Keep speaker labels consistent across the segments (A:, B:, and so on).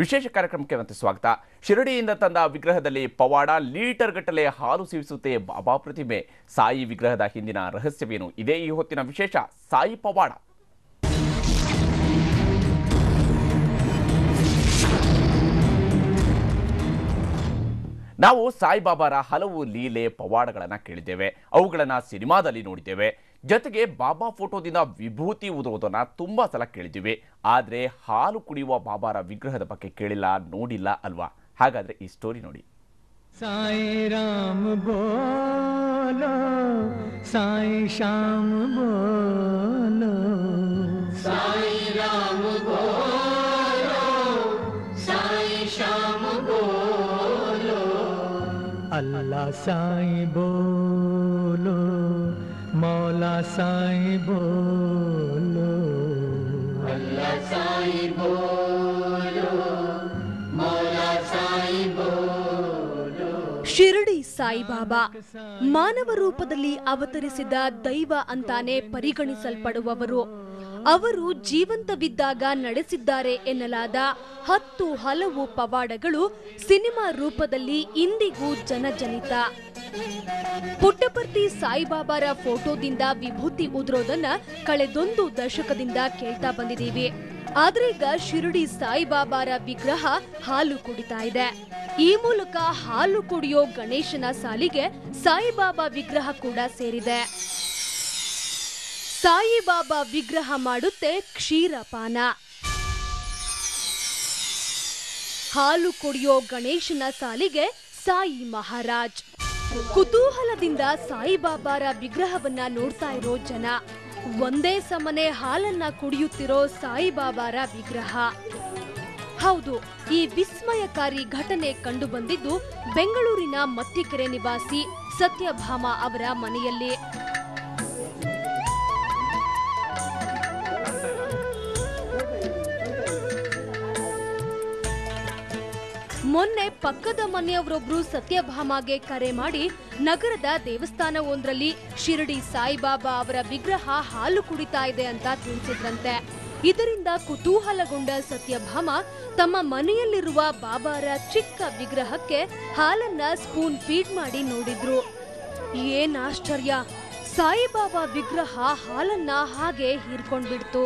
A: ವಿಶೇಷ ಕಾರ್ಯಕ್ರಮಕ್ಕೆ ಮತ್ತೆ ಸ್ವಾಗತ ಶಿರಡಿಯಿಂದ ತಂದ ವಿಗ್ರಹದಲ್ಲಿ ಪವಾಡ ಲೀಟರ್ ಗಟ್ಟಲೆ ಹಾಲು ಸೇವಿಸುತ್ತೆ ಬಾಬಾ ಪ್ರತಿಮೆ ಸಾಯಿ ವಿಗ್ರಹದ ಹಿಂದಿನ ರಹಸ್ಯವೇನು ಇದೇ ಈ ಹೊತ್ತಿನ ವಿಶೇಷ ಸಾಯಿ ಪವಾಡ ನಾವು ಸಾಯಿಬಾಬಾರ ಹಲವು ಲೀಲೆ ಪವಾಡಗಳನ್ನು ಕೇಳಿದ್ದೇವೆ ಅವುಗಳನ್ನು ಸಿನಿಮಾದಲ್ಲಿ ನೋಡಿದ್ದೇವೆ ಜೊತೆಗೆ ಬಾಬಾ ಫೋಟೋದಿಂದ ವಿಭೂತಿ ಉದುರುವುದನ್ನು ತುಂಬ ಸಲ ಕೇಳಿದ್ದೀವಿ ಆದರೆ ಹಾಲು ಕುಡಿಯುವ ಬಾಬಾರ ವಿಗ್ರಹದ ಬಗ್ಗೆ ಕೇಳಿಲ್ಲ ನೋಡಿಲ್ಲ ಅಲ್ವಾ ಹಾಗಾದರೆ ಈ ಸ್ಟೋರಿ ನೋಡಿ
B: ಸಾಯಿ
C: ರಾಮ್ ಬೋಲೋ ಸಾಯಿ ಶ್ಯಾಮ್
D: ಬೋಲೋ ಸಾಯಿ ರಾಮ್ ಬೋಲ ಸಾಯಿ ಶ್ಯಾಮ್ ಬೋಲೋ
E: ಅಲ್ಲ ಸಾಯಿ ಬೋಲೋ अल्लाह साईं
A: बोलो
C: अल्लाह साई
F: बोलो
D: मौला साई बोलो
F: शिरडी ಸಾಯಿಬಾಬಾ ಮಾನವ ರೂಪದಲ್ಲಿ ಅವತರಿಸಿದ ದೈವ ಅಂತಾನೆ ಪರಿಗಣಿಸಲ್ಪಡುವವರು ಅವರು ಜೀವಂತವಿದ್ದಾಗ ನಡೆಸಿದ್ದಾರೆ ಎನ್ನಲಾದ ಹತ್ತು ಹಲವು ಪವಾಡಗಳು ಸಿನಿಮಾ ರೂಪದಲ್ಲಿ ಇಂದಿಗೂ ಜನಜನಿತ ಪುಟ್ಟಪರ್ತಿ ಸಾಯಿಬಾಬಾರ ಫೋಟೋದಿಂದ ವಿಭೂತಿ ಉದುರೋದನ್ನ ಕಳೆದೊಂದು ದಶಕದಿಂದ ಕೇಳ್ತಾ ಬಂದಿದ್ದೀವಿ ಆದ್ರೆ ಈಗ ಶಿರಡಿ ಸಾಯಿಬಾಬಾರ ವಿಗ್ರಹ ಹಾಲು ಕುಡಿತಾ ಇದೆ ಈ ಮೂಲಕ ಹಾಲು ಕುಡಿಯೋ ಗಣೇಶನ ಸಾಲಿಗೆ ಸಾಯಿಬಾಬಾ ವಿಗ್ರಹ ಕೂಡ ಸೇರಿದೆ ಸಾಯಿಬಾಬಾ ವಿಗ್ರಹ ಮಾಡುತ್ತೆ ಕ್ಷೀರಪಾನ ಹಾಲು ಕುಡಿಯೋ ಗಣೇಶನ ಸಾಲಿಗೆ ಸಾಯಿ ಮಹಾರಾಜ್ ಕುತೂಹಲದಿಂದ ಸಾಯಿಬಾಬಾರ ವಿಗ್ರಹವನ್ನ ನೋಡ್ತಾ ಇರೋ ಜನ ಒಂದೇ ಸಮನೆ ಹಾಲನ್ನ ಕುಡಿಯುತ್ತಿರೋ ಸಾಯಿಬಾಬಾರ ವಿಗ್ರಹ ಹೌದು ಈ ವಿಸ್ಮಯಕಾರಿ ಘಟನೆ ಕಂಡು ಬಂದಿದ್ದು ಬೆಂಗಳೂರಿನ ಮತ್ತಿಕೆರೆ ನಿವಾಸಿ ಸತ್ಯಭಾಮ ಅವರ ಮನೆಯಲ್ಲಿ ಮೊನ್ನೆ ಪಕ್ಕದ ಮನೆಯವರೊಬ್ರು ಸತ್ಯಭಾಮಾಗೆ ಕರೆ ಮಾಡಿ ನಗರದ ದೇವಸ್ಥಾನವೊಂದರಲ್ಲಿ ಶಿರಡಿ ಸಾಯಿಬಾಬಾ ಅವರ ವಿಗ್ರಹ ಹಾಲು ಕುಡಿತಾ ಇದೆ ಅಂತ ತಿಳಿಸಿದ್ರಂತೆ ಇದರಿಂದ ಕುತೂಹಲಗೊಂಡ ಸತ್ಯಭಾಮ ತಮ್ಮ ಮನೆಯಲ್ಲಿರುವ ಬಾಬಾರ ಚಿಕ್ಕ ವಿಗ್ರಹಕ್ಕೆ ಹಾಲನ್ನ ಸ್ಪೂನ್ ಫೀಡ್ ಮಾಡಿ ನೋಡಿದ್ರು ಏನ್ ಆಶ್ಚರ್ಯ ಸಾಯಿಬಾಬಾ ವಿಗ್ರಹ ಹಾಲನ್ನ ಹಾಗೆ ಹೀರ್ಕೊಂಡ್ಬಿಡ್ತು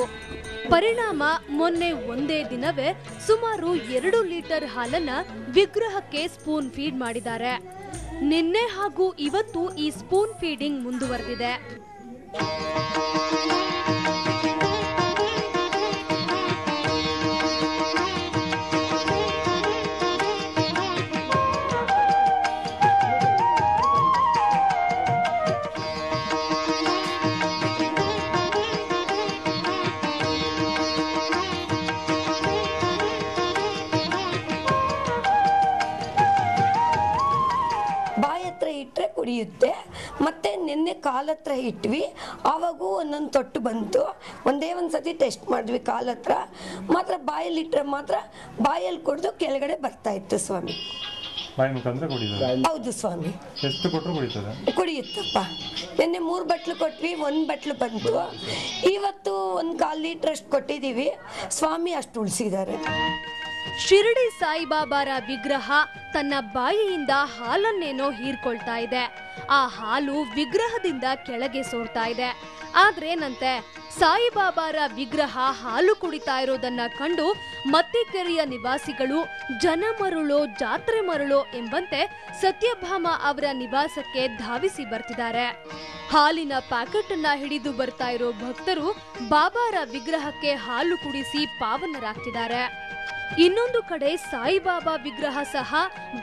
F: ಪರಿಣಾಮ ಮೊನ್ನೆ ಒಂದೇ ದಿನವೇ ಸುಮಾರು ಎರಡು ಲೀಟರ್ ಹಾಲನ್ನ ವಿಗ್ರಹಕ್ಕೆ ಸ್ಪೂನ್ ಫೀಡ್ ಮಾಡಿದ್ದಾರೆ ನಿನ್ನೆ ಹಾಗೂ ಇವತ್ತು ಈ ಸ್ಪೂನ್ ಫೀಡಿಂಗ್ ಮುಂದುವರೆದಿದೆ
E: ಉರಿಯುತ್ತೆ ಮತ್ತೆ ನಿನ್ನೆ ಕಾಲ ಹತ್ರ ಇಟ್ವಿ ಆವಾಗೂ ಒಂದೊಂದು ತೊಟ್ಟು ಬಂತು ಒಂದೇ ಒಂದು ಸತಿ ಟೆಸ್ಟ್ ಮಾಡಿದ್ವಿ ಕಾಲತ್ರ ಮಾತ್ರ ಬಾಯಲ್ಲಿ ಇಟ್ಟರೆ ಮಾತ್ರ ಬಾಯಲ್ಲಿ ಕುಡಿದು ಕೆಳಗಡೆ ಬರ್ತಾ ಇತ್ತು ಸ್ವಾಮಿ ಹೌದು ಸ್ವಾಮಿ ಕುಡಿಯುತ್ತಪ್ಪ ನಿನ್ನೆ ಮೂರು ಬಟ್ಲು ಕೊಟ್ವಿ ಒಂದು ಬಟ್ಲು ಬಂತು
F: ಇವತ್ತು ಒಂದು ಕಾಲು ಲೀಟ್ರಷ್ಟು ಅಷ್ಟು ಕೊಟ್ಟಿದ್ದೀವಿ ಸ್ವಾಮಿ ಅಷ್ಟು ಉಳಿಸಿದ್ದಾರೆ ಶಿರಡಿ ಸಾಯಿಬಾಬಾರ ವಿಗ್ರಹ ತನ್ನ ಬಾಯಿಯಿಂದ ಹಾಲನ್ನೇನೋ ಹೀರ್ಕೊಳ್ತಾ ಇದೆ ಆ ಹಾಲು ವಿಗ್ರಹದಿಂದ ಕೆಳಗೆ ಸೋರ್ತಾ ಇದೆ ಆದ್ರೇನಂತೆ ಸಾಯಿಬಾಬಾರ ವಿಗ್ರಹ ಹಾಲು ಕುಡಿತಾ ಇರೋದನ್ನ ಕಂಡು ಮತ್ತಿಕೆರೆಯ ನಿವಾಸಿಗಳು ಜನ ಮರುಳೋ ಜಾತ್ರೆ ಮರುಳೋ ಎಂಬಂತೆ ಸತ್ಯಭಾಮ ಅವರ ನಿವಾಸಕ್ಕೆ ಧಾವಿಸಿ ಬರ್ತಿದ್ದಾರೆ ಹಾಲಿನ ಪ್ಯಾಕೆಟ್ ಅನ್ನ ಹಿಡಿದು ಬರ್ತಾ ಇರೋ ಭಕ್ತರು ಬಾಬಾರ ವಿಗ್ರಹಕ್ಕೆ ಹಾಲು ಕುಡಿಸಿ ಪಾವನರಾಗ್ತಿದ್ದಾರೆ ಇನ್ನೊಂದು ಕಡೆ ಸಾಯಿಬಾಬಾ ವಿಗ್ರಹ ಸಹ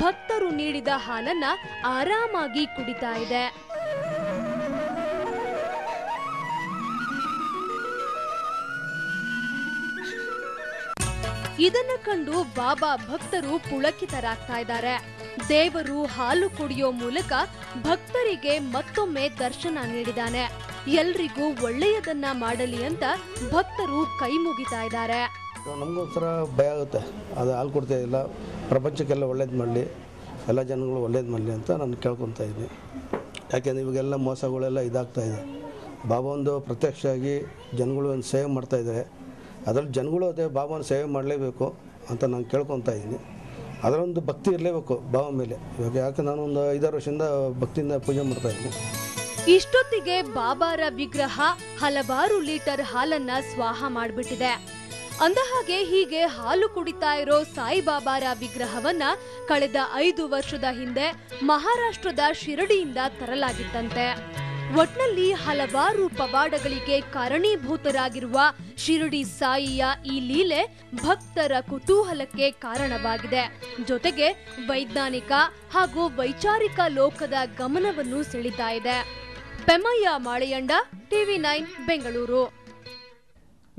F: ಭಕ್ತರು ನೀಡಿದ ಹಾಲನ್ನ ಆರಾಮಾಗಿ ಕುಡಿತಾ ಇದೆ ಇದನ್ನ ಕಂಡು ಬಾಬಾ ಭಕ್ತರು ಪುಳಕಿತರಾಗ್ತಾ ಇದ್ದಾರೆ ದೇವರು ಹಾಲು ಕುಡಿಯೋ ಮೂಲಕ ಭಕ್ತರಿಗೆ ಮತ್ತೊಮ್ಮೆ ದರ್ಶನ ನೀಡಿದಾನೆ ಎಲ್ರಿಗೂ ಒಳ್ಳೆಯದನ್ನ ಮಾಡಲಿ ಅಂತ ಭಕ್ತರು ಕೈ ಮುಗಿತಾ ಇದ್ದಾರೆ
B: ನಮಗೋಸ್ಕರ ಭಯ
D: ಆಗುತ್ತೆ ಅದು ಹಾಲು ಕೊಡ್ತಾ ಇಲ್ಲ ಪ್ರಪಂಚಕ್ಕೆಲ್ಲ ಒಳ್ಳೇದು ಮಾಡಲಿ ಎಲ್ಲ ಜನಗಳು ಒಳ್ಳೇದು ಮಾಡಲಿ ಅಂತ ನಾನು ಕೇಳ್ಕೊತಾ ಇದ್ದೀನಿ ಯಾಕೆಂದರೆ ಇವಾಗೆಲ್ಲ ಮೋಸಗಳೆಲ್ಲ ಇದಾಗ್ತಾ ಇದೆ ಒಂದು ಪ್ರತ್ಯಕ್ಷವಾಗಿ ಜನಗಳು ಒಂದು ಸೇವೆ ಮಾಡ್ತಾಯಿದ್ದಾರೆ ಅದರಲ್ಲಿ ಜನಗಳು ಅದೇ ಬಾಬಾನ ಸೇವೆ ಮಾಡಲೇಬೇಕು ಅಂತ ನಾನು ಕೇಳ್ಕೊತಾ ಇದ್ದೀನಿ ಅದರೊಂದು ಭಕ್ತಿ ಇರಲೇಬೇಕು ಬಾಬಾ ಮೇಲೆ ಇವಾಗ ಯಾಕೆ ನಾನು ಒಂದು ಐದಾರು ವರ್ಷದಿಂದ ಭಕ್ತಿಯಿಂದ ಪೂಜೆ ಮಾಡ್ತಾ ಇದ್ದೀನಿ
F: ಇಷ್ಟೊತ್ತಿಗೆ ಬಾಬಾರ ವಿಗ್ರಹ ಹಲವಾರು ಲೀಟರ್ ಹಾಲನ್ನ ಸ್ವಾಹ ಮಾಡಿಬಿಟ್ಟಿದೆ ಅಂದ ಹಾಗೆ ಹೀಗೆ ಹಾಲು ಕುಡಿತಾ ಇರೋ ಸಾಯಿಬಾಬಾರ ವಿಗ್ರಹವನ್ನ ಕಳೆದ ಐದು ವರ್ಷದ ಹಿಂದೆ ಮಹಾರಾಷ್ಟ್ರದ ಶಿರಡಿಯಿಂದ ತರಲಾಗಿತ್ತಂತೆ ಒಟ್ನಲ್ಲಿ ಹಲವಾರು ಪವಾಡಗಳಿಗೆ ಕಾರಣೀಭೂತರಾಗಿರುವ ಶಿರಡಿ ಸಾಯಿಯ ಈ ಲೀಲೆ ಭಕ್ತರ ಕುತೂಹಲಕ್ಕೆ ಕಾರಣವಾಗಿದೆ ಜೊತೆಗೆ ವೈಜ್ಞಾನಿಕ ಹಾಗೂ ವೈಚಾರಿಕ ಲೋಕದ ಗಮನವನ್ನು ಸೆಳಿತಾ ಇದೆ ಪೆಮಯ್ಯ ಮಾಳೆಯಂಡ ಟಿವಿ ನೈನ್ ಬೆಂಗಳೂರು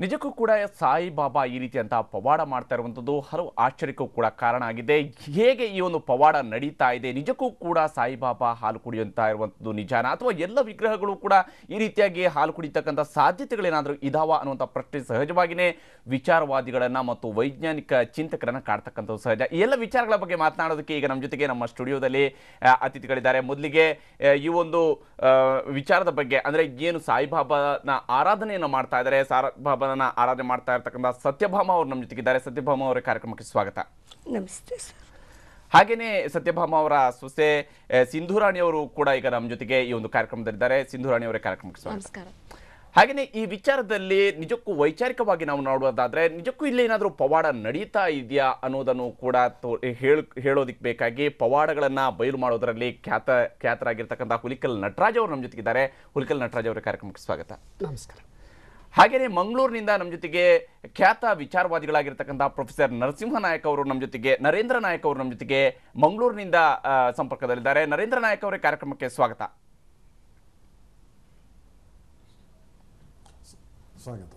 A: ನಿಜಕ್ಕೂ ಕೂಡ ಸಾಯಿಬಾಬಾ ಈ ರೀತಿಯಂತಹ ಪವಾಡ ಮಾಡ್ತಾ ಇರುವಂಥದ್ದು ಹಲವು ಆಶ್ಚರ್ಯಕ್ಕೂ ಕೂಡ ಕಾರಣ ಆಗಿದೆ ಹೇಗೆ ಈ ಒಂದು ಪವಾಡ ನಡೀತಾ ಇದೆ ನಿಜಕ್ಕೂ ಕೂಡ ಸಾಯಿಬಾಬಾ ಹಾಲು ಕುಡಿಯುವಂತ ಇರುವಂಥದ್ದು ನಿಜಾನ ಅಥವಾ ಎಲ್ಲ ವಿಗ್ರಹಗಳು ಕೂಡ ಈ ರೀತಿಯಾಗಿ ಹಾಲು ಕುಡಿತಕ್ಕಂಥ ಸಾಧ್ಯತೆಗಳೇನಾದರೂ ಇದಾವ ಅನ್ನುವಂಥ ಪ್ರಶ್ನೆ ಸಹಜವಾಗಿಯೇ ವಿಚಾರವಾದಿಗಳನ್ನು ಮತ್ತು ವೈಜ್ಞಾನಿಕ ಚಿಂತಕರನ್ನು ಕಾಡ್ತಕ್ಕಂಥದ್ದು ಸಹಜ ಈ ಎಲ್ಲ ವಿಚಾರಗಳ ಬಗ್ಗೆ ಮಾತನಾಡೋದಕ್ಕೆ ಈಗ ನಮ್ಮ ಜೊತೆಗೆ ನಮ್ಮ ಸ್ಟುಡಿಯೋದಲ್ಲಿ ಅತಿಥಿಗಳಿದ್ದಾರೆ ಮೊದಲಿಗೆ ಈ ಒಂದು ವಿಚಾರದ ಬಗ್ಗೆ ಅಂದರೆ ಏನು ಸಾಯಿಬಾಬಾನ ಆರಾಧನೆಯನ್ನು ಮಾಡ್ತಾ ಇದ್ದಾರೆ ಸಾಯಿಬಾಬಾ ಆರಾಧನೆ ಮಾಡ್ತಾ ಇರ್ತಕ್ಕಂಥ ಸತ್ಯಭಾಮ ಅವರು ನಮ್ಮ ಜೊತೆಗಿದ್ದಾರೆ ಸತ್ಯಭಾಮ ಅವರ ಕಾರ್ಯಕ್ರಮಕ್ಕೆ ಸ್ವಾಗತ ನಮಸ್ತೆ ಹಾಗೇನೆ ಸತ್ಯಭಾಮ ಅವರ ಸೊಸೆ ಸಿಂಧುರಾಣಿ ಅವರು ಕೂಡ ಈಗ ನಮ್ಮ ಜೊತೆಗೆ ಈ ಒಂದು ಕಾರ್ಯಕ್ರಮದಲ್ಲಿದ್ದಾರೆ ಸಿಂಧುರಾಣಿ ಅವರ ಕಾರ್ಯಕ್ರಮಕ್ಕೆ ಸ್ವಾಗತ ಹಾಗೆಯೇ ಈ ವಿಚಾರದಲ್ಲಿ ನಿಜಕ್ಕೂ ವೈಚಾರಿಕವಾಗಿ ನಾವು ನೋಡೋದಾದ್ರೆ ನಿಜಕ್ಕೂ ಇಲ್ಲಿ ಏನಾದರೂ ಪವಾಡ ನಡೀತಾ ಇದೆಯಾ ಅನ್ನೋದನ್ನು ಕೂಡ ಹೇಳೋದಿಕ್ಕೆ ಬೇಕಾಗಿ ಪವಾಡಗಳನ್ನು ಬಯಲು ಮಾಡೋದರಲ್ಲಿ ಖ್ಯಾತ ಖ್ಯಾತರಾಗಿರ್ತಕ್ಕಂಥ ಹುಲಿಕಲ್ ನಟರಾಜ್ ಅವರು ನಮ್ಮ ಜೊತೆಗಿದ್ದಾರೆ ಹುಲಿಕಲ್ ನಟರಾಜ್ ಅವರ ಕಾರ್ಯಕ್ರಮಕ್ಕೆ ಸ್ವಾಗತ ನಮಸ್ಕಾರ ಹಾಗೆಯೇ ಮಂಗಳೂರಿನಿಂದ ನಮ್ಮ ಜೊತೆಗೆ ಖ್ಯಾತ ವಿಚಾರವಾದಿಗಳಾಗಿರ್ತಕ್ಕಂಥ ಪ್ರೊಫೆಸರ್ ನರಸಿಂಹ ನಾಯಕ್ ಅವರು ನಮ್ಮ ಜೊತೆಗೆ ನರೇಂದ್ರ ನಾಯಕ್ ಅವರು ನಮ್ಮ ಜೊತೆಗೆ ಮಂಗಳೂರಿನಿಂದ ಸಂಪರ್ಕದಲ್ಲಿದ್ದಾರೆ ನರೇಂದ್ರ ನಾಯಕ್ ಅವರೇ ಕಾರ್ಯಕ್ರಮಕ್ಕೆ ಸ್ವಾಗತ ಸ್ವಾಗತ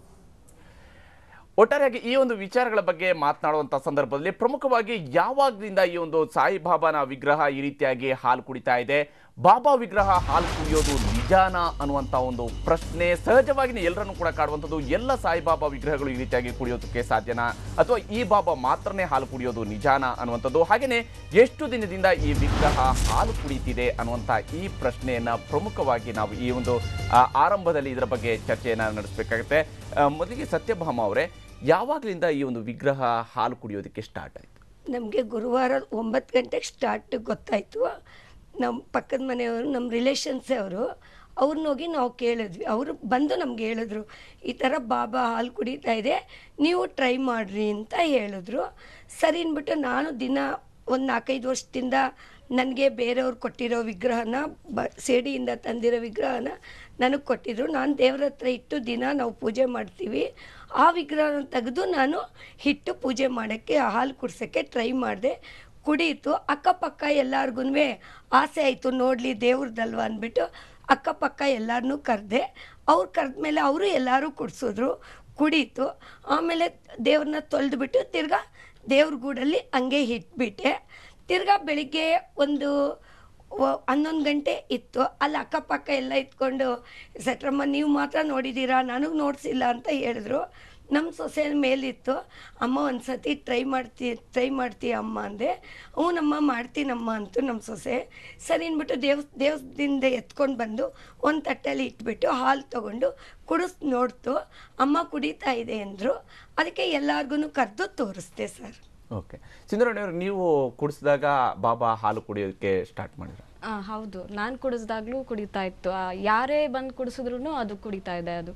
A: ಒಟ್ಟಾರೆಯಾಗಿ ಈ ಒಂದು ವಿಚಾರಗಳ ಬಗ್ಗೆ ಮಾತನಾಡುವಂಥ ಸಂದರ್ಭದಲ್ಲಿ ಪ್ರಮುಖವಾಗಿ ಯಾವಾಗ್ಲಿಂದ ಈ ಒಂದು ಸಾಯಿಬಾಬಾನ ವಿಗ್ರಹ ಈ ರೀತಿಯಾಗಿ ಹಾಲು ಕುಡಿತಾ ಇದೆ ಬಾಬಾ ವಿಗ್ರಹ ಹಾಲು ಕುಡಿಯೋದು ನಿಜಾನ ಅನ್ನುವಂಥ ಒಂದು ಪ್ರಶ್ನೆ ಸಹಜವಾಗಿನೇ ಎಲ್ಲರನ್ನು ಕೂಡ ಕಾಡುವಂಥದ್ದು ಎಲ್ಲ ಸಾಯಿಬಾಬಾ ವಿಗ್ರಹಗಳು ಈ ರೀತಿಯಾಗಿ ಕುಡಿಯೋದಕ್ಕೆ ಸಾಧ್ಯನಾ ಅಥವಾ ಈ ಬಾಬಾ ಮಾತ್ರನೇ ಹಾಲು ಕುಡಿಯೋದು ನಿಜಾನ ಅನ್ನುವಂಥದ್ದು ಹಾಗೆಯೇ ಎಷ್ಟು ದಿನದಿಂದ ಈ ವಿಗ್ರಹ ಹಾಲು ಕುಡಿತಿದೆ ಅನ್ನುವಂಥ ಈ ಪ್ರಶ್ನೆಯನ್ನು ಪ್ರಮುಖವಾಗಿ ನಾವು ಈ ಒಂದು ಆರಂಭದಲ್ಲಿ ಇದರ ಬಗ್ಗೆ ಚರ್ಚೆಯನ್ನು ನಡೆಸಬೇಕಾಗುತ್ತೆ ಮೊದಲಿಗೆ ಸತ್ಯಭಾಮ ಅವರೇ ಯಾವಾಗಲಿಂದ ಈ ಒಂದು ವಿಗ್ರಹ ಹಾಲು ಕುಡಿಯೋದಕ್ಕೆ ಸ್ಟಾರ್ಟ್ ಆಯಿತು
E: ನಮಗೆ ಗುರುವಾರ ಒಂಬತ್ತು ಗಂಟೆಗೆ ಸ್ಟಾರ್ಟ್ ಗೊತ್ತಾಯಿತು ನಮ್ಮ ಪಕ್ಕದ ಮನೆಯವರು ನಮ್ಮ ರಿಲೇಷನ್ಸೇ ಅವರು ಹೋಗಿ ನಾವು ಕೇಳಿದ್ವಿ ಅವರು ಬಂದು ನಮ್ಗೆ ಹೇಳಿದ್ರು ಈ ಥರ ಬಾಬಾ ಹಾಲು ಕುಡಿತಾ ಇದೆ ನೀವು ಟ್ರೈ ಮಾಡಿರಿ ಅಂತ ಹೇಳಿದ್ರು ಸರಿ ಅಂದ್ಬಿಟ್ಟು ನಾನು ದಿನ ಒಂದು ನಾಲ್ಕೈದು ವರ್ಷದಿಂದ ನನಗೆ ಬೇರೆಯವ್ರು ಕೊಟ್ಟಿರೋ ವಿಗ್ರಹನ ಬ ಸೇಡಿಯಿಂದ ತಂದಿರೋ ವಿಗ್ರಹನ ನನಗೆ ಕೊಟ್ಟಿದ್ರು ನಾನು ದೇವ್ರ ಹತ್ರ ಇಟ್ಟು ದಿನ ನಾವು ಪೂಜೆ ಮಾಡ್ತೀವಿ ಆ ವಿಗ್ರಹನ ತೆಗೆದು ನಾನು ಹಿಟ್ಟು ಪೂಜೆ ಮಾಡೋಕ್ಕೆ ಹಾಲು ಕುಡ್ಸೋಕ್ಕೆ ಟ್ರೈ ಮಾಡಿದೆ ಕುಡಿಯಿತು ಅಕ್ಕಪಕ್ಕ ಎಲ್ಲರಿಗೂ ಆಸೆ ಆಯಿತು ನೋಡಲಿ ದೇವ್ರದಲ್ವ ಅಂದ್ಬಿಟ್ಟು ಅಕ್ಕಪಕ್ಕ ಎಲ್ಲರನ್ನೂ ಕರೆದೆ ಅವ್ರು ಕರೆದ್ಮೇಲೆ ಅವರು ಎಲ್ಲರೂ ಕುಡಿಸಿದ್ರು ಕುಡೀತು ಆಮೇಲೆ ದೇವ್ರನ್ನ ತೊಳೆದುಬಿಟ್ಟು ತಿರ್ಗಾ ದೇವ್ರ ಗೂಡಲ್ಲಿ ಹಂಗೆ ಇಟ್ಬಿಟ್ಟೆ ತಿರ್ಗಾ ಬೆಳಿಗ್ಗೆ ಒಂದು ಹನ್ನೊಂದು ಗಂಟೆ ಇತ್ತು ಅಲ್ಲಿ ಅಕ್ಕಪಕ್ಕ ಎಲ್ಲ ಇಟ್ಕೊಂಡು ಸೆಟ್ರಮ್ಮ ನೀವು ಮಾತ್ರ ನೋಡಿದ್ದೀರಾ ನನಗೆ ನೋಡಿಸಿಲ್ಲ ಅಂತ ಹೇಳಿದ್ರು ನಮ್ಮ ಸೊಸೆ ಮೇಲಿತ್ತು ಅಮ್ಮ ಒಂದು ಸತಿ ಟ್ರೈ ಮಾಡ್ತಿ ಟ್ರೈ ಮಾಡ್ತೀಯ ಅಮ್ಮ ಅಂದೆ ಹ್ಞೂ ನಮ್ಮ ಮಾಡ್ತೀನಮ್ಮ ಅಂತು ನಮ್ಮ ಸೊಸೆ ಸರಿ ಅಂದ್ಬಿಟ್ಟು ದೇವಸ್ ದೇವಸ್ಥದಿಂದ ಎತ್ಕೊಂಡು ಬಂದು ಒಂದು ತಟ್ಟೆಯಲ್ಲಿ ಇಟ್ಬಿಟ್ಟು ಹಾಲು ತೊಗೊಂಡು ಕುಡಿಸ್ ನೋಡ್ತು ಅಮ್ಮ ಕುಡಿತಾ ಇದೆ ಅಂದರು ಅದಕ್ಕೆ ಎಲ್ಲಾರ್ಗು ಕರೆದು ತೋರಿಸ್ದೆ ಸರ್
A: ಓಕೆ ಚಂದ್ರಣ್ಣವ್ರು ನೀವು ಕುಡಿಸಿದಾಗ ಬಾಬಾ ಹಾಲು ಕುಡಿಯೋಕ್ಕೆ ಸ್ಟಾರ್ಟ್ ಮಾಡಿದ್ರು
C: ಹೌದು ನಾನು ಕುಡಿಸಿದಾಗ್ಲೂ ಕುಡಿತಾ ಇತ್ತು ಯಾರೇ ಬಂದು ಕುಡಿಸಿದ್ರು ಅದು ಕುಡಿತಾ ಇದೆ ಅದು